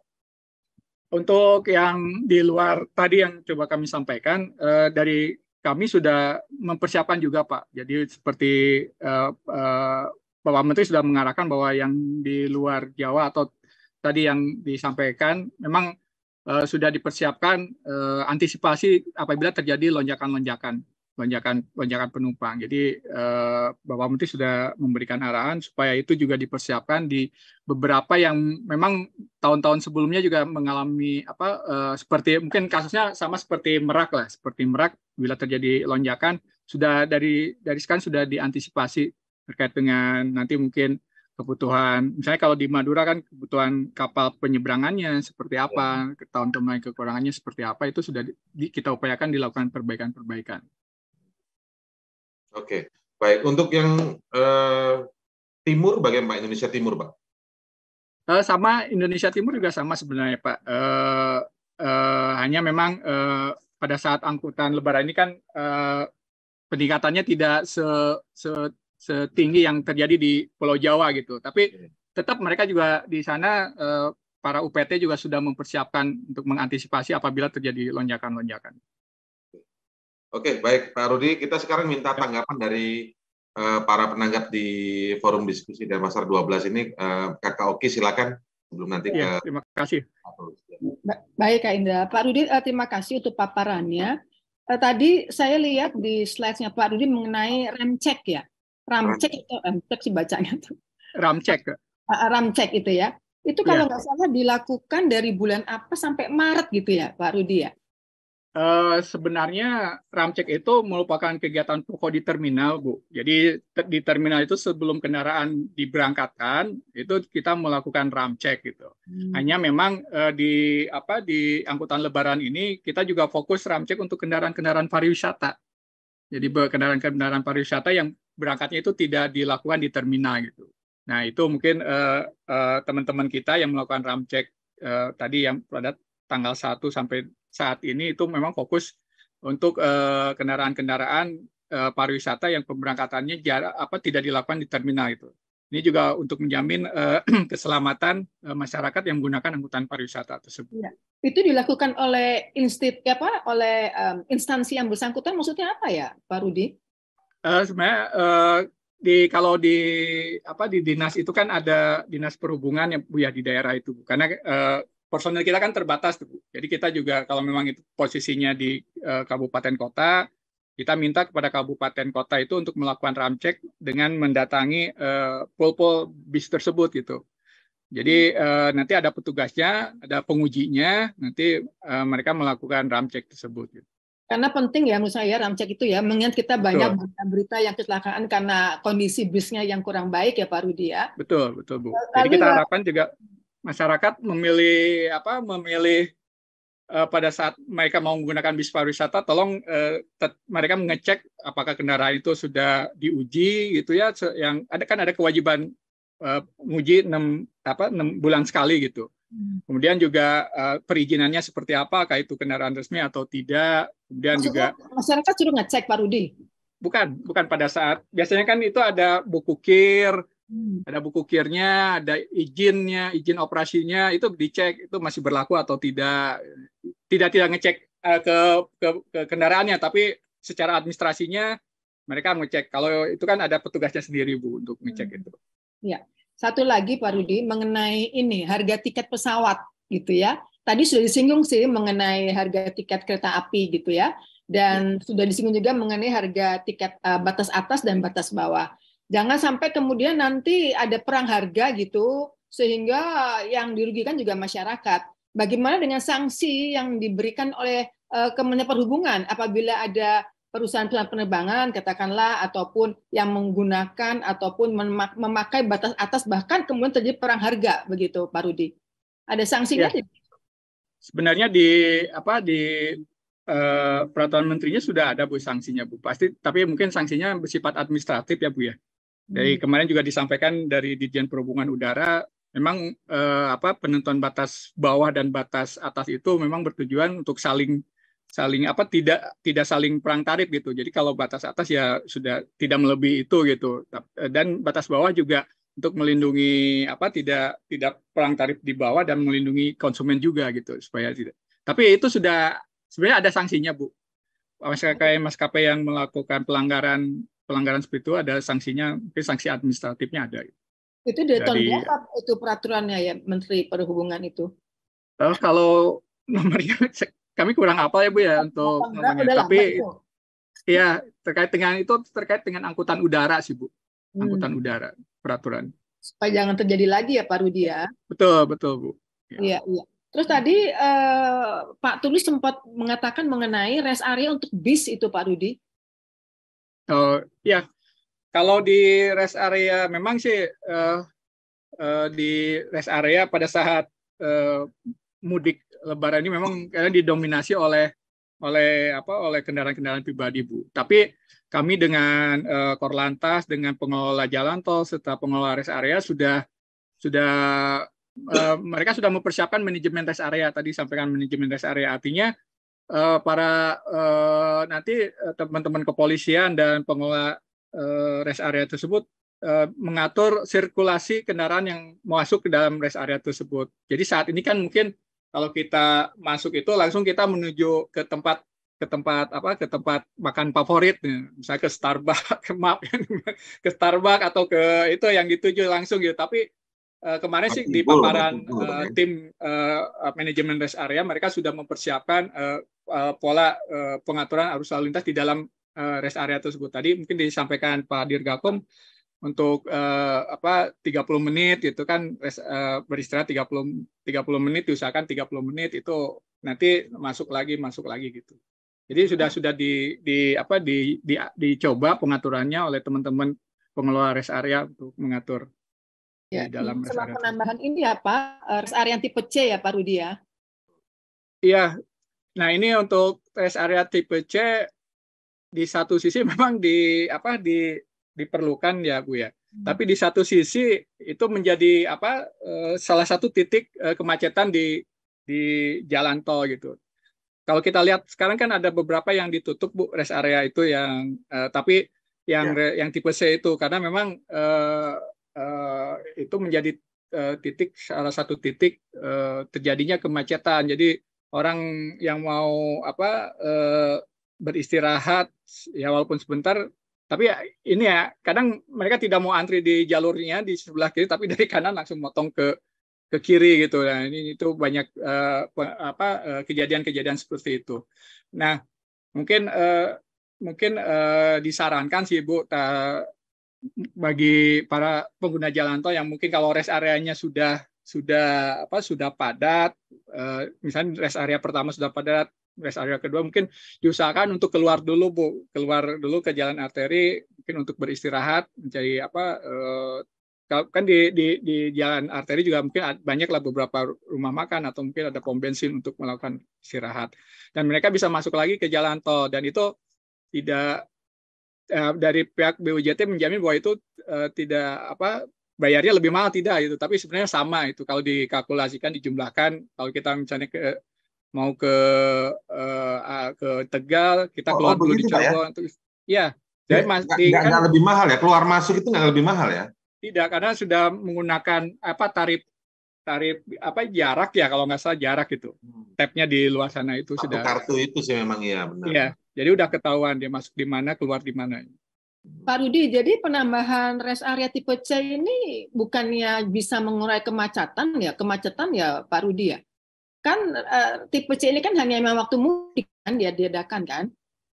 Untuk yang di luar tadi yang coba kami sampaikan eh, dari kami sudah mempersiapkan juga Pak. Jadi seperti uh, Bapak Menteri sudah mengarahkan bahwa yang di luar Jawa atau tadi yang disampaikan memang eh, sudah dipersiapkan uh, antisipasi apabila terjadi lonjakan-lonjakan lonjakan lonjakan penumpang. Jadi eh, Bapak Menteri sudah memberikan arahan supaya itu juga dipersiapkan di beberapa yang memang tahun-tahun sebelumnya juga mengalami apa eh, seperti mungkin kasusnya sama seperti Merak lah, seperti Merak bila terjadi lonjakan sudah dari dari sekarang sudah diantisipasi terkait dengan nanti mungkin kebutuhan misalnya kalau di Madura kan kebutuhan kapal penyeberangannya seperti apa ya. tahun kemarin kekurangannya seperti apa itu sudah di, kita upayakan dilakukan perbaikan-perbaikan. Oke, baik. Untuk yang uh, timur, bagaimana Pak Indonesia Timur, Pak? Uh, sama Indonesia Timur juga sama sebenarnya, Pak. Uh, uh, hanya memang uh, pada saat angkutan Lebaran ini kan uh, peningkatannya tidak se, se setinggi yang terjadi di Pulau Jawa gitu. Tapi tetap mereka juga di sana uh, para UPT juga sudah mempersiapkan untuk mengantisipasi apabila terjadi lonjakan-lonjakan. Oke, baik Pak Rudi, kita sekarang minta ya. tanggapan dari uh, para penanggap di forum diskusi dan pasar 12 ini. Uh, eh, Kakak Oki silakan Belum nanti ya, ke Terima kasih. Ba baik Kak Indra. Pak Rudi uh, terima kasih untuk paparannya. Uh, tadi saya lihat di slide-nya Pak Rudi mengenai rem cek ya. Ram cek itu rem cek sih bacanya tuh. Ram cek. Uh, ram cek itu ya. Itu kalau ya. nggak salah dilakukan dari bulan apa sampai Maret gitu ya Pak Rudi ya. Uh, sebenarnya ramcek itu merupakan kegiatan pokok di terminal, Bu. Jadi ter di terminal itu sebelum kendaraan diberangkatkan itu kita melakukan ramcek gitu. Hmm. Hanya memang uh, di apa di angkutan lebaran ini kita juga fokus ramcek untuk kendaraan-kendaraan pariwisata. Jadi kendaraan-kendaraan pariwisata yang berangkatnya itu tidak dilakukan di terminal gitu. Nah, itu mungkin eh, teman-teman uh, uh, kita yang melakukan ramcek uh, tadi yang pada tanggal 1 sampai saat ini itu memang fokus untuk eh, kendaraan-kendaraan eh, pariwisata yang pemberangkatannya jarak apa tidak dilakukan di terminal itu. Ini juga untuk menjamin eh, *clears throat* keselamatan masyarakat yang menggunakan angkutan pariwisata tersebut. Ya. Itu dilakukan oleh instit apa oleh um, instansi yang bersangkutan maksudnya apa ya, Pak Rudi? Uh, sebenarnya uh, di kalau di apa di dinas itu kan ada dinas perhubungan yang ya di daerah itu. Karena uh, personil kita kan terbatas Bu. Jadi kita juga kalau memang itu posisinya di uh, kabupaten kota, kita minta kepada kabupaten kota itu untuk melakukan ram check dengan mendatangi uh, pol-pol bis tersebut gitu. Jadi uh, nanti ada petugasnya, ada pengujinya, nanti uh, mereka melakukan ram check tersebut gitu. Karena penting ya menurut saya ram check itu ya, mengingat kita banyak berita-berita yang kecelakaan karena kondisi bisnya yang kurang baik ya Pak Rudi ya. Betul, betul Bu. Jadi kita harapkan juga masyarakat memilih apa memilih uh, pada saat mereka mau menggunakan bis pariwisata tolong uh, mereka mengecek apakah kendaraan itu sudah diuji gitu ya yang ada kan ada kewajiban uh, uji 6 apa 6 bulan sekali gitu. Hmm. Kemudian juga uh, perizinannya seperti apa kah itu kendaraan resmi atau tidak. Kemudian Maksudnya, juga masyarakat suruh ngecek Pak Rudi. Bukan, bukan pada saat biasanya kan itu ada buku kir, Hmm. Ada buku kirnya, ada izinnya, izin operasinya itu dicek itu masih berlaku atau tidak. Tidak tidak ngecek uh, ke, ke ke kendaraannya, tapi secara administrasinya mereka ngecek. Kalau itu kan ada petugasnya sendiri Bu untuk ngecek hmm. itu. Ya. Satu lagi Pak Rudi mengenai ini harga tiket pesawat gitu ya. Tadi sudah disinggung sih mengenai harga tiket kereta api gitu ya dan ya. sudah disinggung juga mengenai harga tiket eh, batas atas dan batas bawah. Jangan sampai kemudian nanti ada perang harga gitu sehingga yang dirugikan juga masyarakat. Bagaimana dengan sanksi yang diberikan oleh uh, Kementerian Perhubungan apabila ada perusahaan penerbangan katakanlah ataupun yang menggunakan ataupun memakai batas atas bahkan kemudian terjadi perang harga begitu Pak Rudi. Ada sanksinya? Ya. Sebenarnya di apa di Uh, peraturan menterinya sudah ada Bu sanksinya Bu. Pasti tapi mungkin sanksinya bersifat administratif ya Bu ya. Dari hmm. kemarin juga disampaikan dari Dirjen Perhubungan Udara memang eh, apa penentuan batas bawah dan batas atas itu memang bertujuan untuk saling saling apa tidak tidak saling perang tarif gitu. Jadi kalau batas atas ya sudah tidak melebihi itu gitu. Eh, dan batas bawah juga untuk melindungi apa tidak tidak perang tarif di bawah dan melindungi konsumen juga gitu supaya tidak. Tapi itu sudah sebenarnya ada sanksinya Bu. Maskapai maskapai yang melakukan pelanggaran pelanggaran seperti itu ada sanksinya, mungkin sanksi administratifnya ada. Itu dari tahun berapa itu peraturannya ya Menteri Perhubungan itu? Uh, kalau nomornya *laughs* kami kurang apa ya Bu ya untuk nomornya. Tapi Iya, terkait dengan itu terkait dengan angkutan udara sih Bu. Hmm. Angkutan hmm. udara peraturan. Supaya jangan terjadi lagi ya Pak Rudi ya. Betul, betul Bu. Iya. iya, iya. Terus tadi eh, Pak Tulus sempat mengatakan mengenai rest area untuk bis itu Pak Rudi. Oh ya, kalau di rest area memang sih uh, uh, di rest area pada saat uh, mudik Lebaran ini memang kalian didominasi oleh oleh apa oleh kendaraan-kendaraan pribadi bu. Tapi kami dengan uh, Korlantas, dengan pengelola jalan tol serta pengelola rest area sudah sudah uh, mereka sudah mempersiapkan manajemen rest area tadi sampaikan manajemen rest area artinya uh, para uh, nanti eh, teman-teman kepolisian dan pengelola uh, rest area tersebut uh, mengatur sirkulasi kendaraan yang masuk ke dalam rest area tersebut. Jadi saat ini kan mungkin kalau kita masuk itu langsung kita menuju ke tempat ke tempat apa ke tempat makan favorit misalnya ke Starbucks *laughs* ke map ke Starbucks atau ke itu yang dituju langsung gitu tapi uh, kemarin sih di paparan uh, tim uh, manajemen rest area mereka sudah mempersiapkan uh, Eh, pola eh, pengaturan arus lalu lintas di dalam eh, rest area tersebut. Tadi mungkin disampaikan Pak Dirgakum untuk eh, apa 30 menit itu kan res, eh, beristirahat 30 30 menit diusahakan 30 menit itu nanti masuk lagi masuk lagi gitu. Jadi sudah sudah di di apa di, di dicoba pengaturannya oleh teman-teman pengelola rest area untuk mengatur ya, di dalam rest area. penambahan ini apa ya, rest area yang tipe C ya Pak Rudi ya. Iya, Nah, ini untuk rest area tipe C di satu sisi *laughs* memang di apa di diperlukan ya, Bu ya. Hmm. Tapi di satu sisi itu menjadi apa eh, salah satu titik eh, kemacetan di di jalan tol gitu. Kalau kita lihat sekarang kan ada beberapa yang ditutup Bu rest area itu yang eh, tapi yang ya. yang tipe C itu karena memang eh, eh, itu menjadi eh, titik salah satu titik terjadinya kemacetan. Jadi orang yang mau apa e, beristirahat ya walaupun sebentar tapi ya ini ya kadang mereka tidak mau antri di jalurnya di sebelah kiri tapi dari kanan langsung motong ke ke kiri gitu nah ini itu banyak eh, apa eh, kejadian-kejadian seperti itu nah mungkin mungkin disarankan sih bu ta, bagi para pengguna jalan tol yang mungkin kalau rest areanya sudah sudah apa sudah padat eh, misalnya rest area pertama sudah padat rest area kedua mungkin diusahakan untuk keluar dulu bu keluar dulu ke jalan arteri mungkin untuk beristirahat mencari apa uh, kan di, di di jalan arteri juga mungkin banyaklah beberapa rumah makan atau mungkin ada pom bensin untuk melakukan istirahat dan mereka bisa masuk lagi ke jalan tol dan itu tidak eh, dari pihak BUJT menjamin bahwa itu tidak apa bayarnya lebih mahal tidak itu tapi sebenarnya sama itu kalau dikalkulasikan dijumlahkan kalau kita misalnya ke mau ke uh, ke Tegal kita oh, keluar oh, dulu di ya? Cirebon ya? Terus, ya jadi masih nggak, kan, lebih mahal ya keluar masuk itu nggak lebih mahal ya tidak karena sudah menggunakan apa tarif tarif apa jarak ya kalau nggak salah jarak itu hmm. tapnya di luar sana itu Satu sudah kartu itu sih memang ya benar ya jadi udah ketahuan dia masuk di mana keluar di mana Pak Rudi, jadi penambahan rest area tipe C ini bukannya bisa mengurai kemacetan ya, kemacetan ya Pak Rudi ya? Kan uh, tipe C ini kan hanya memang waktu mudik kan dia diadakan kan?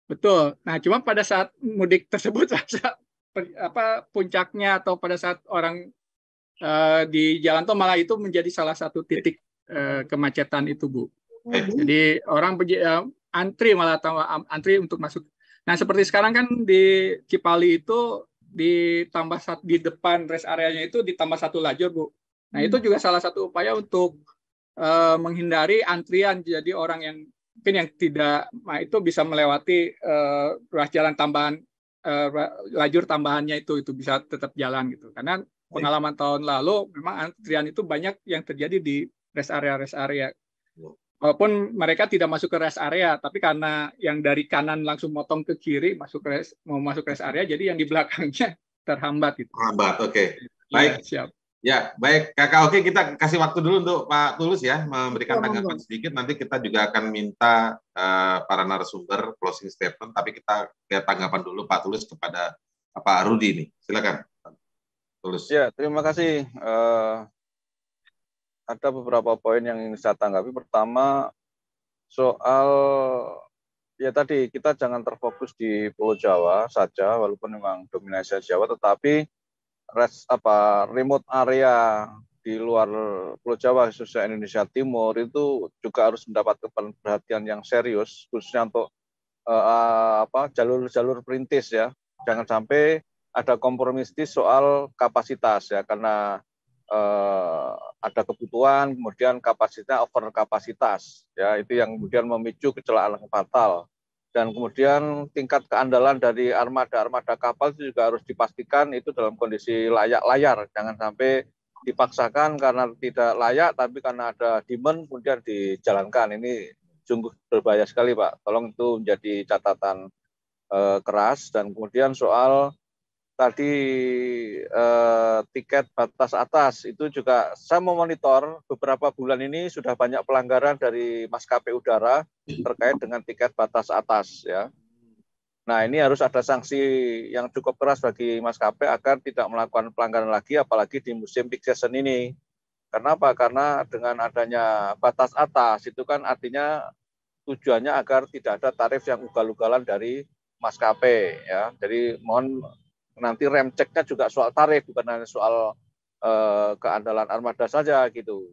Betul. Nah, cuma pada saat mudik tersebut *laughs* apa puncaknya atau pada saat orang uh, di jalan tol malah itu menjadi salah satu titik uh, kemacetan itu, Bu. Mm-hmm. Jadi orang antri malah tambah antri untuk masuk Nah, seperti sekarang kan di Cipali itu ditambah satu di depan rest areanya itu ditambah satu lajur, Bu. Nah, itu hmm. juga salah satu upaya untuk uh, menghindari antrian jadi orang yang mungkin yang tidak nah itu bisa melewati uh, ruas jalan tambahan uh, lajur tambahannya itu itu bisa tetap jalan gitu. Karena pengalaman tahun lalu memang antrian itu banyak yang terjadi di rest area rest area. Iya walaupun mereka tidak masuk ke rest area tapi karena yang dari kanan langsung motong ke kiri masuk rest mau masuk rest area jadi yang di belakangnya *laughs* terhambat gitu terhambat oke okay. Iya, baik ya, siap ya baik kakak oke kita kasih waktu dulu untuk Pak Tulus ya memberikan iya, tanggapan sedikit nanti kita juga akan minta uh, para narasumber closing statement tapi kita lihat tanggapan dulu Pak Tulus kepada Pak Rudi ini. silakan Tulus ya terima kasih uh, ada beberapa poin yang ingin saya tanggapi. Pertama, soal ya tadi kita jangan terfokus di Pulau Jawa saja, walaupun memang dominasi Jawa, tetapi res apa remote area di luar Pulau Jawa khususnya Indonesia Timur itu juga harus mendapat perhatian yang serius khususnya untuk uh, apa jalur-jalur perintis ya jangan sampai ada kompromistis soal kapasitas ya karena eh, ada kebutuhan, kemudian kapasitas over kapasitas, ya itu yang kemudian memicu kecelakaan fatal. Dan kemudian tingkat keandalan dari armada-armada kapal itu juga harus dipastikan itu dalam kondisi layak layar, jangan sampai dipaksakan karena tidak layak, tapi karena ada demand kemudian dijalankan. Ini sungguh berbahaya sekali, Pak. Tolong itu menjadi catatan eh, keras. Dan kemudian soal tadi eh, tiket batas atas itu juga saya memonitor beberapa bulan ini sudah banyak pelanggaran dari maskapai udara terkait dengan tiket batas atas ya. Nah, ini harus ada sanksi yang cukup keras bagi maskapai agar tidak melakukan pelanggaran lagi apalagi di musim peak season ini. Kenapa? Karena dengan adanya batas atas itu kan artinya tujuannya agar tidak ada tarif yang ugal-ugalan dari maskapai ya. Jadi mohon nanti rem ceknya juga soal tarif bukan hanya soal eh, keandalan armada saja gitu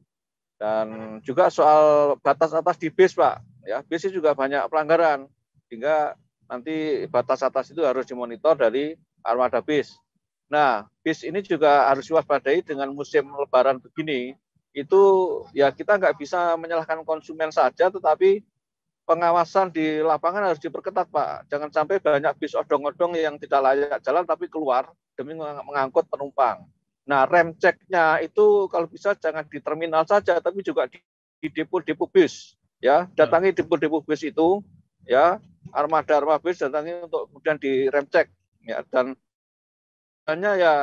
dan juga soal batas atas di bis pak ya bis juga banyak pelanggaran sehingga nanti batas atas itu harus dimonitor dari armada bis nah bis ini juga harus diwaspadai dengan musim lebaran begini itu ya kita nggak bisa menyalahkan konsumen saja tetapi pengawasan di lapangan harus diperketat, Pak. Jangan sampai banyak bis odong-odong yang tidak layak jalan tapi keluar demi mengangkut penumpang. Nah, rem ceknya itu kalau bisa jangan di terminal saja, tapi juga di, di depo-depo bis. Ya, datangi depo-depo bis itu, ya, armada-armada bis datangi untuk kemudian di rem cek. Ya, dan hanya ya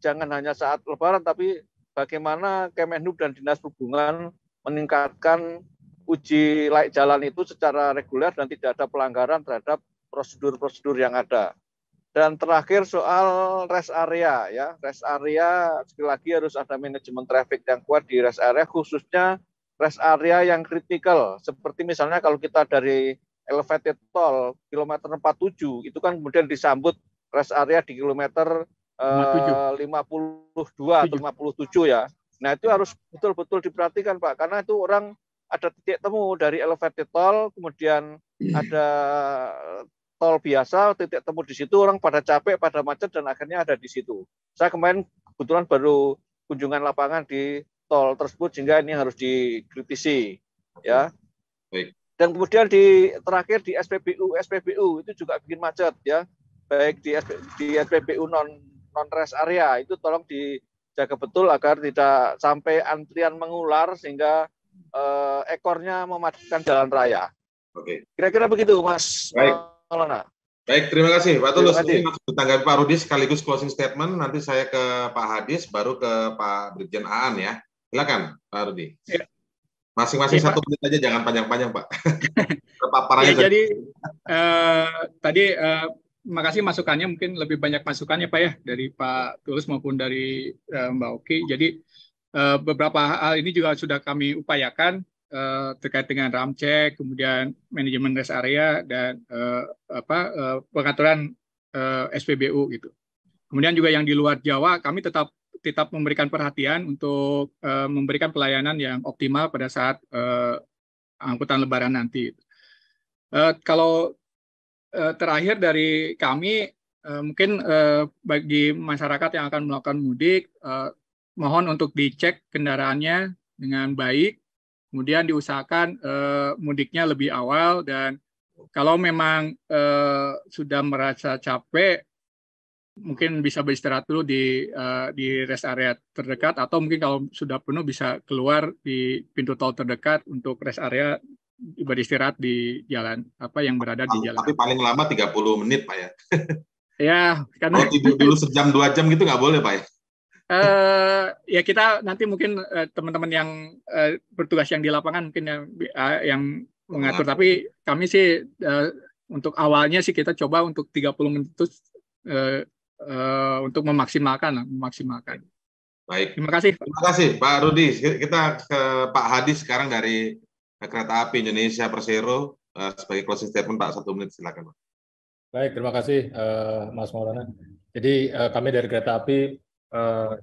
jangan hanya saat lebaran, tapi bagaimana Kemenhub dan Dinas Perhubungan meningkatkan uji layak jalan itu secara reguler dan tidak ada pelanggaran terhadap prosedur-prosedur yang ada. Dan terakhir soal rest area ya, rest area sekali lagi harus ada manajemen traffic yang kuat di rest area khususnya rest area yang kritikal seperti misalnya kalau kita dari elevated tol kilometer 47 itu kan kemudian disambut rest area di kilometer 52 eh, atau 57 ya. Nah, itu harus betul-betul diperhatikan Pak karena itu orang ada titik temu dari elevated tol, kemudian iya. ada tol biasa, titik temu di situ orang pada capek, pada macet dan akhirnya ada di situ. Saya kemarin kebetulan baru kunjungan lapangan di tol tersebut sehingga ini harus dikritisi ya. Baik. Dan kemudian di terakhir di SPBU SPBU itu juga bikin macet ya. Baik di di SPBU non non rest area itu tolong dijaga betul agar tidak sampai antrian mengular sehingga uh, ekornya mematikan jalan raya. Oke. Kira-kira begitu, Mas. Baik. Maulana. Baik, terima kasih Pak Tulus. Ini tanggapi Pak Rudi sekaligus closing statement. Nanti saya ke Pak Hadis, baru ke Pak Brigjen Aan ya. Silakan Pak Rudi. Ya. Masing-masing iya, satu menit aja, jangan panjang-panjang Pak. *laughs* ya, jadi eh, tadi eh, makasih masukannya mungkin lebih banyak masukannya Pak ya dari Pak Tulus maupun dari uh, Mbak Oki. Jadi Eh, beberapa hal ini juga sudah kami upayakan eh, terkait dengan ram check, kemudian manajemen rest area dan eh, apa pengaturan SPBU gitu. Kemudian juga yang di luar Jawa kami tetap tetap memberikan perhatian untuk uh, memberikan pelayanan yang optimal pada saat uh, angkutan lebaran nanti. Uh, kalau uh, terakhir dari kami, uh, mungkin uh, bagi masyarakat yang akan melakukan mudik, uh, mohon untuk dicek kendaraannya dengan baik, kemudian diusahakan eh, mudiknya lebih awal dan kalau memang eh, sudah merasa capek, mungkin bisa beristirahat dulu di eh, di rest area terdekat atau mungkin kalau sudah penuh bisa keluar di pintu tol terdekat untuk rest area beristirahat di jalan apa yang berada di jalan. Tapi paling lama 30 menit, Pak ya. ya, karena kalau tidur dulu sejam dua jam gitu nggak boleh, Pak ya. Eh, ya kita nanti mungkin teman eh, teman-teman yang uh, bertugas yang di lapangan mungkin ya, ah, yang uh, yang mengatur tapi kami sih uh, untuk awalnya sih kita coba untuk 30 menit itu uh, uh, untuk memaksimalkan memaksimalkan. Baik. Terima kasih. Terima kasih Pak Rudi. Kita ke Pak Hadi sekarang dari Kereta Api Indonesia Persero uh, sebagai closing statement Pak satu menit silakan Pak. Baik, terima kasih uh, Mas Maulana. Jadi kami dari Kereta Api Eh,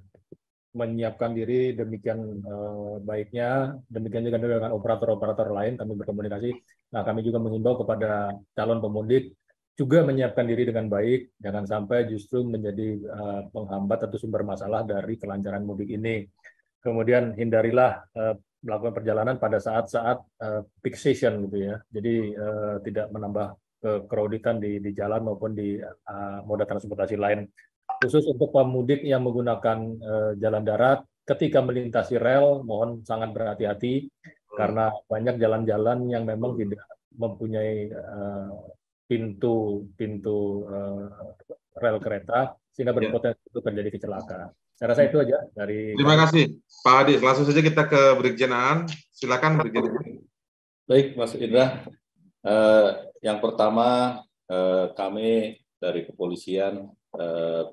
menyiapkan diri demikian uh, baiknya, demikian juga dengan operator-operator lain kami berkomunikasi. Nah, kami juga menghimbau kepada calon pemudik juga menyiapkan diri dengan baik, jangan sampai justru menjadi uh, penghambat atau sumber masalah dari kelancaran mudik ini. Kemudian hindarilah uh, melakukan perjalanan pada saat-saat uh, peak season gitu ya. Jadi uh, tidak menambah uh, kerodikan di di jalan maupun di uh, moda transportasi lain. Khusus untuk pemudik yang menggunakan uh, jalan darat, ketika melintasi rel, mohon sangat berhati-hati hmm. karena banyak jalan-jalan yang memang tidak mempunyai pintu-pintu eh, uh, eh, uh, rel kereta sehingga ya. berpotensi yeah. untuk terjadi kecelakaan. Saya rasa itu aja dari. Terima kasih Pak Adi. Langsung saja kita ke Brigjen Aan. Silakan Brigjen. Baik Mas Indra. Uh, yang pertama uh, kami dari kepolisian uh,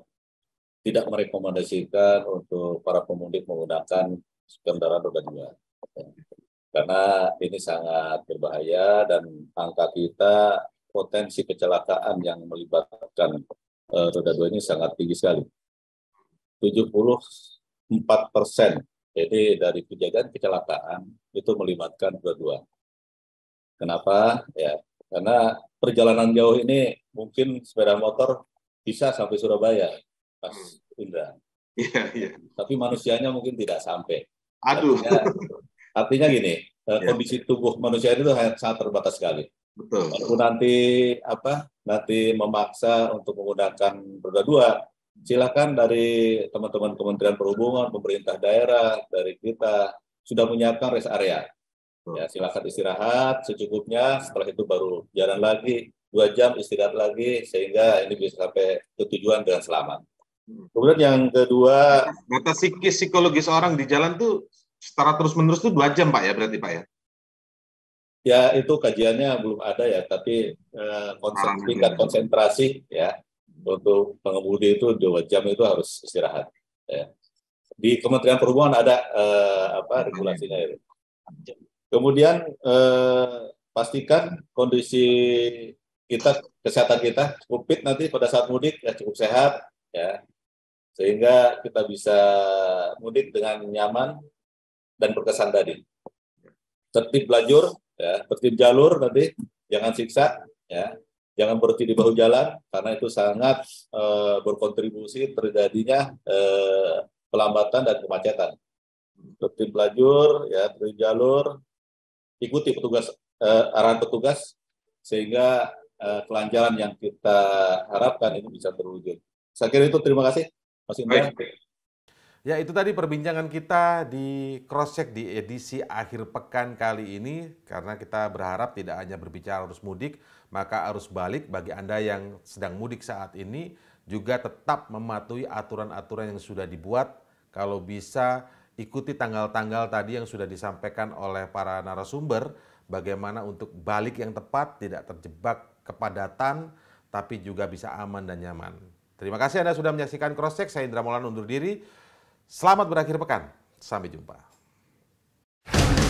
tidak merekomendasikan untuk para pemudik menggunakan kendaraan roda dua. Karena ini sangat berbahaya dan angka kita potensi kecelakaan yang melibatkan uh, roda dua ini sangat tinggi sekali. 74 persen, jadi dari kejadian kecelakaan itu melibatkan roda dua. Kenapa? Ya, karena perjalanan jauh ini mungkin sepeda motor bisa sampai Surabaya, Mas hmm. Indra. Iya, iya. Tapi manusianya mungkin tidak sampai. Aduh. Artinya, artinya gini, ya. kondisi tubuh manusia itu sangat terbatas sekali. Betul. nanti apa nanti memaksa untuk menggunakan roda dua, silakan dari teman-teman Kementerian Perhubungan, pemerintah daerah, dari kita sudah menyiapkan rest area. Ya, silakan istirahat secukupnya, setelah itu baru jalan lagi dua jam istirahat lagi sehingga ini bisa sampai ke tujuan dengan selamat. Kemudian yang kedua data psikis psikologis orang di jalan tuh secara terus menerus tuh dua jam pak ya berarti pak ya? Ya itu kajiannya belum ada ya, tapi eh, ah, iya. tingkat konsentrasi ya untuk pengemudi itu dua jam itu harus istirahat. Ya. Di Kementerian Perhubungan ada eh, apa regulasinya itu. Kemudian eh, pastikan kondisi kita kesehatan kita cukup nanti pada saat mudik ya cukup sehat ya sehingga kita bisa mudik dengan nyaman dan berkesan tadi. Tertib lajur, ya, tertib jalur nanti, jangan siksa, ya, jangan berhenti di bahu jalan karena itu sangat e, berkontribusi terjadinya e, pelambatan dan kemacetan. Tertib lajur, ya tertib jalur, ikuti petugas e, arahan petugas sehingga e, kelancaran yang kita harapkan ini bisa terwujud. Saya kira itu terima kasih. Mas Indra. Ya itu tadi perbincangan kita di cross check di edisi akhir pekan kali ini karena kita berharap tidak hanya berbicara arus mudik maka arus balik bagi Anda yang sedang mudik saat ini juga tetap mematuhi aturan-aturan yang sudah dibuat kalau bisa ikuti tanggal-tanggal tadi yang sudah disampaikan oleh para narasumber bagaimana untuk balik yang tepat tidak terjebak kepadatan tapi juga bisa aman dan nyaman. Terima kasih Anda sudah menyaksikan Cross Check. Saya Indra Maulana undur diri. Selamat berakhir pekan. Sampai jumpa.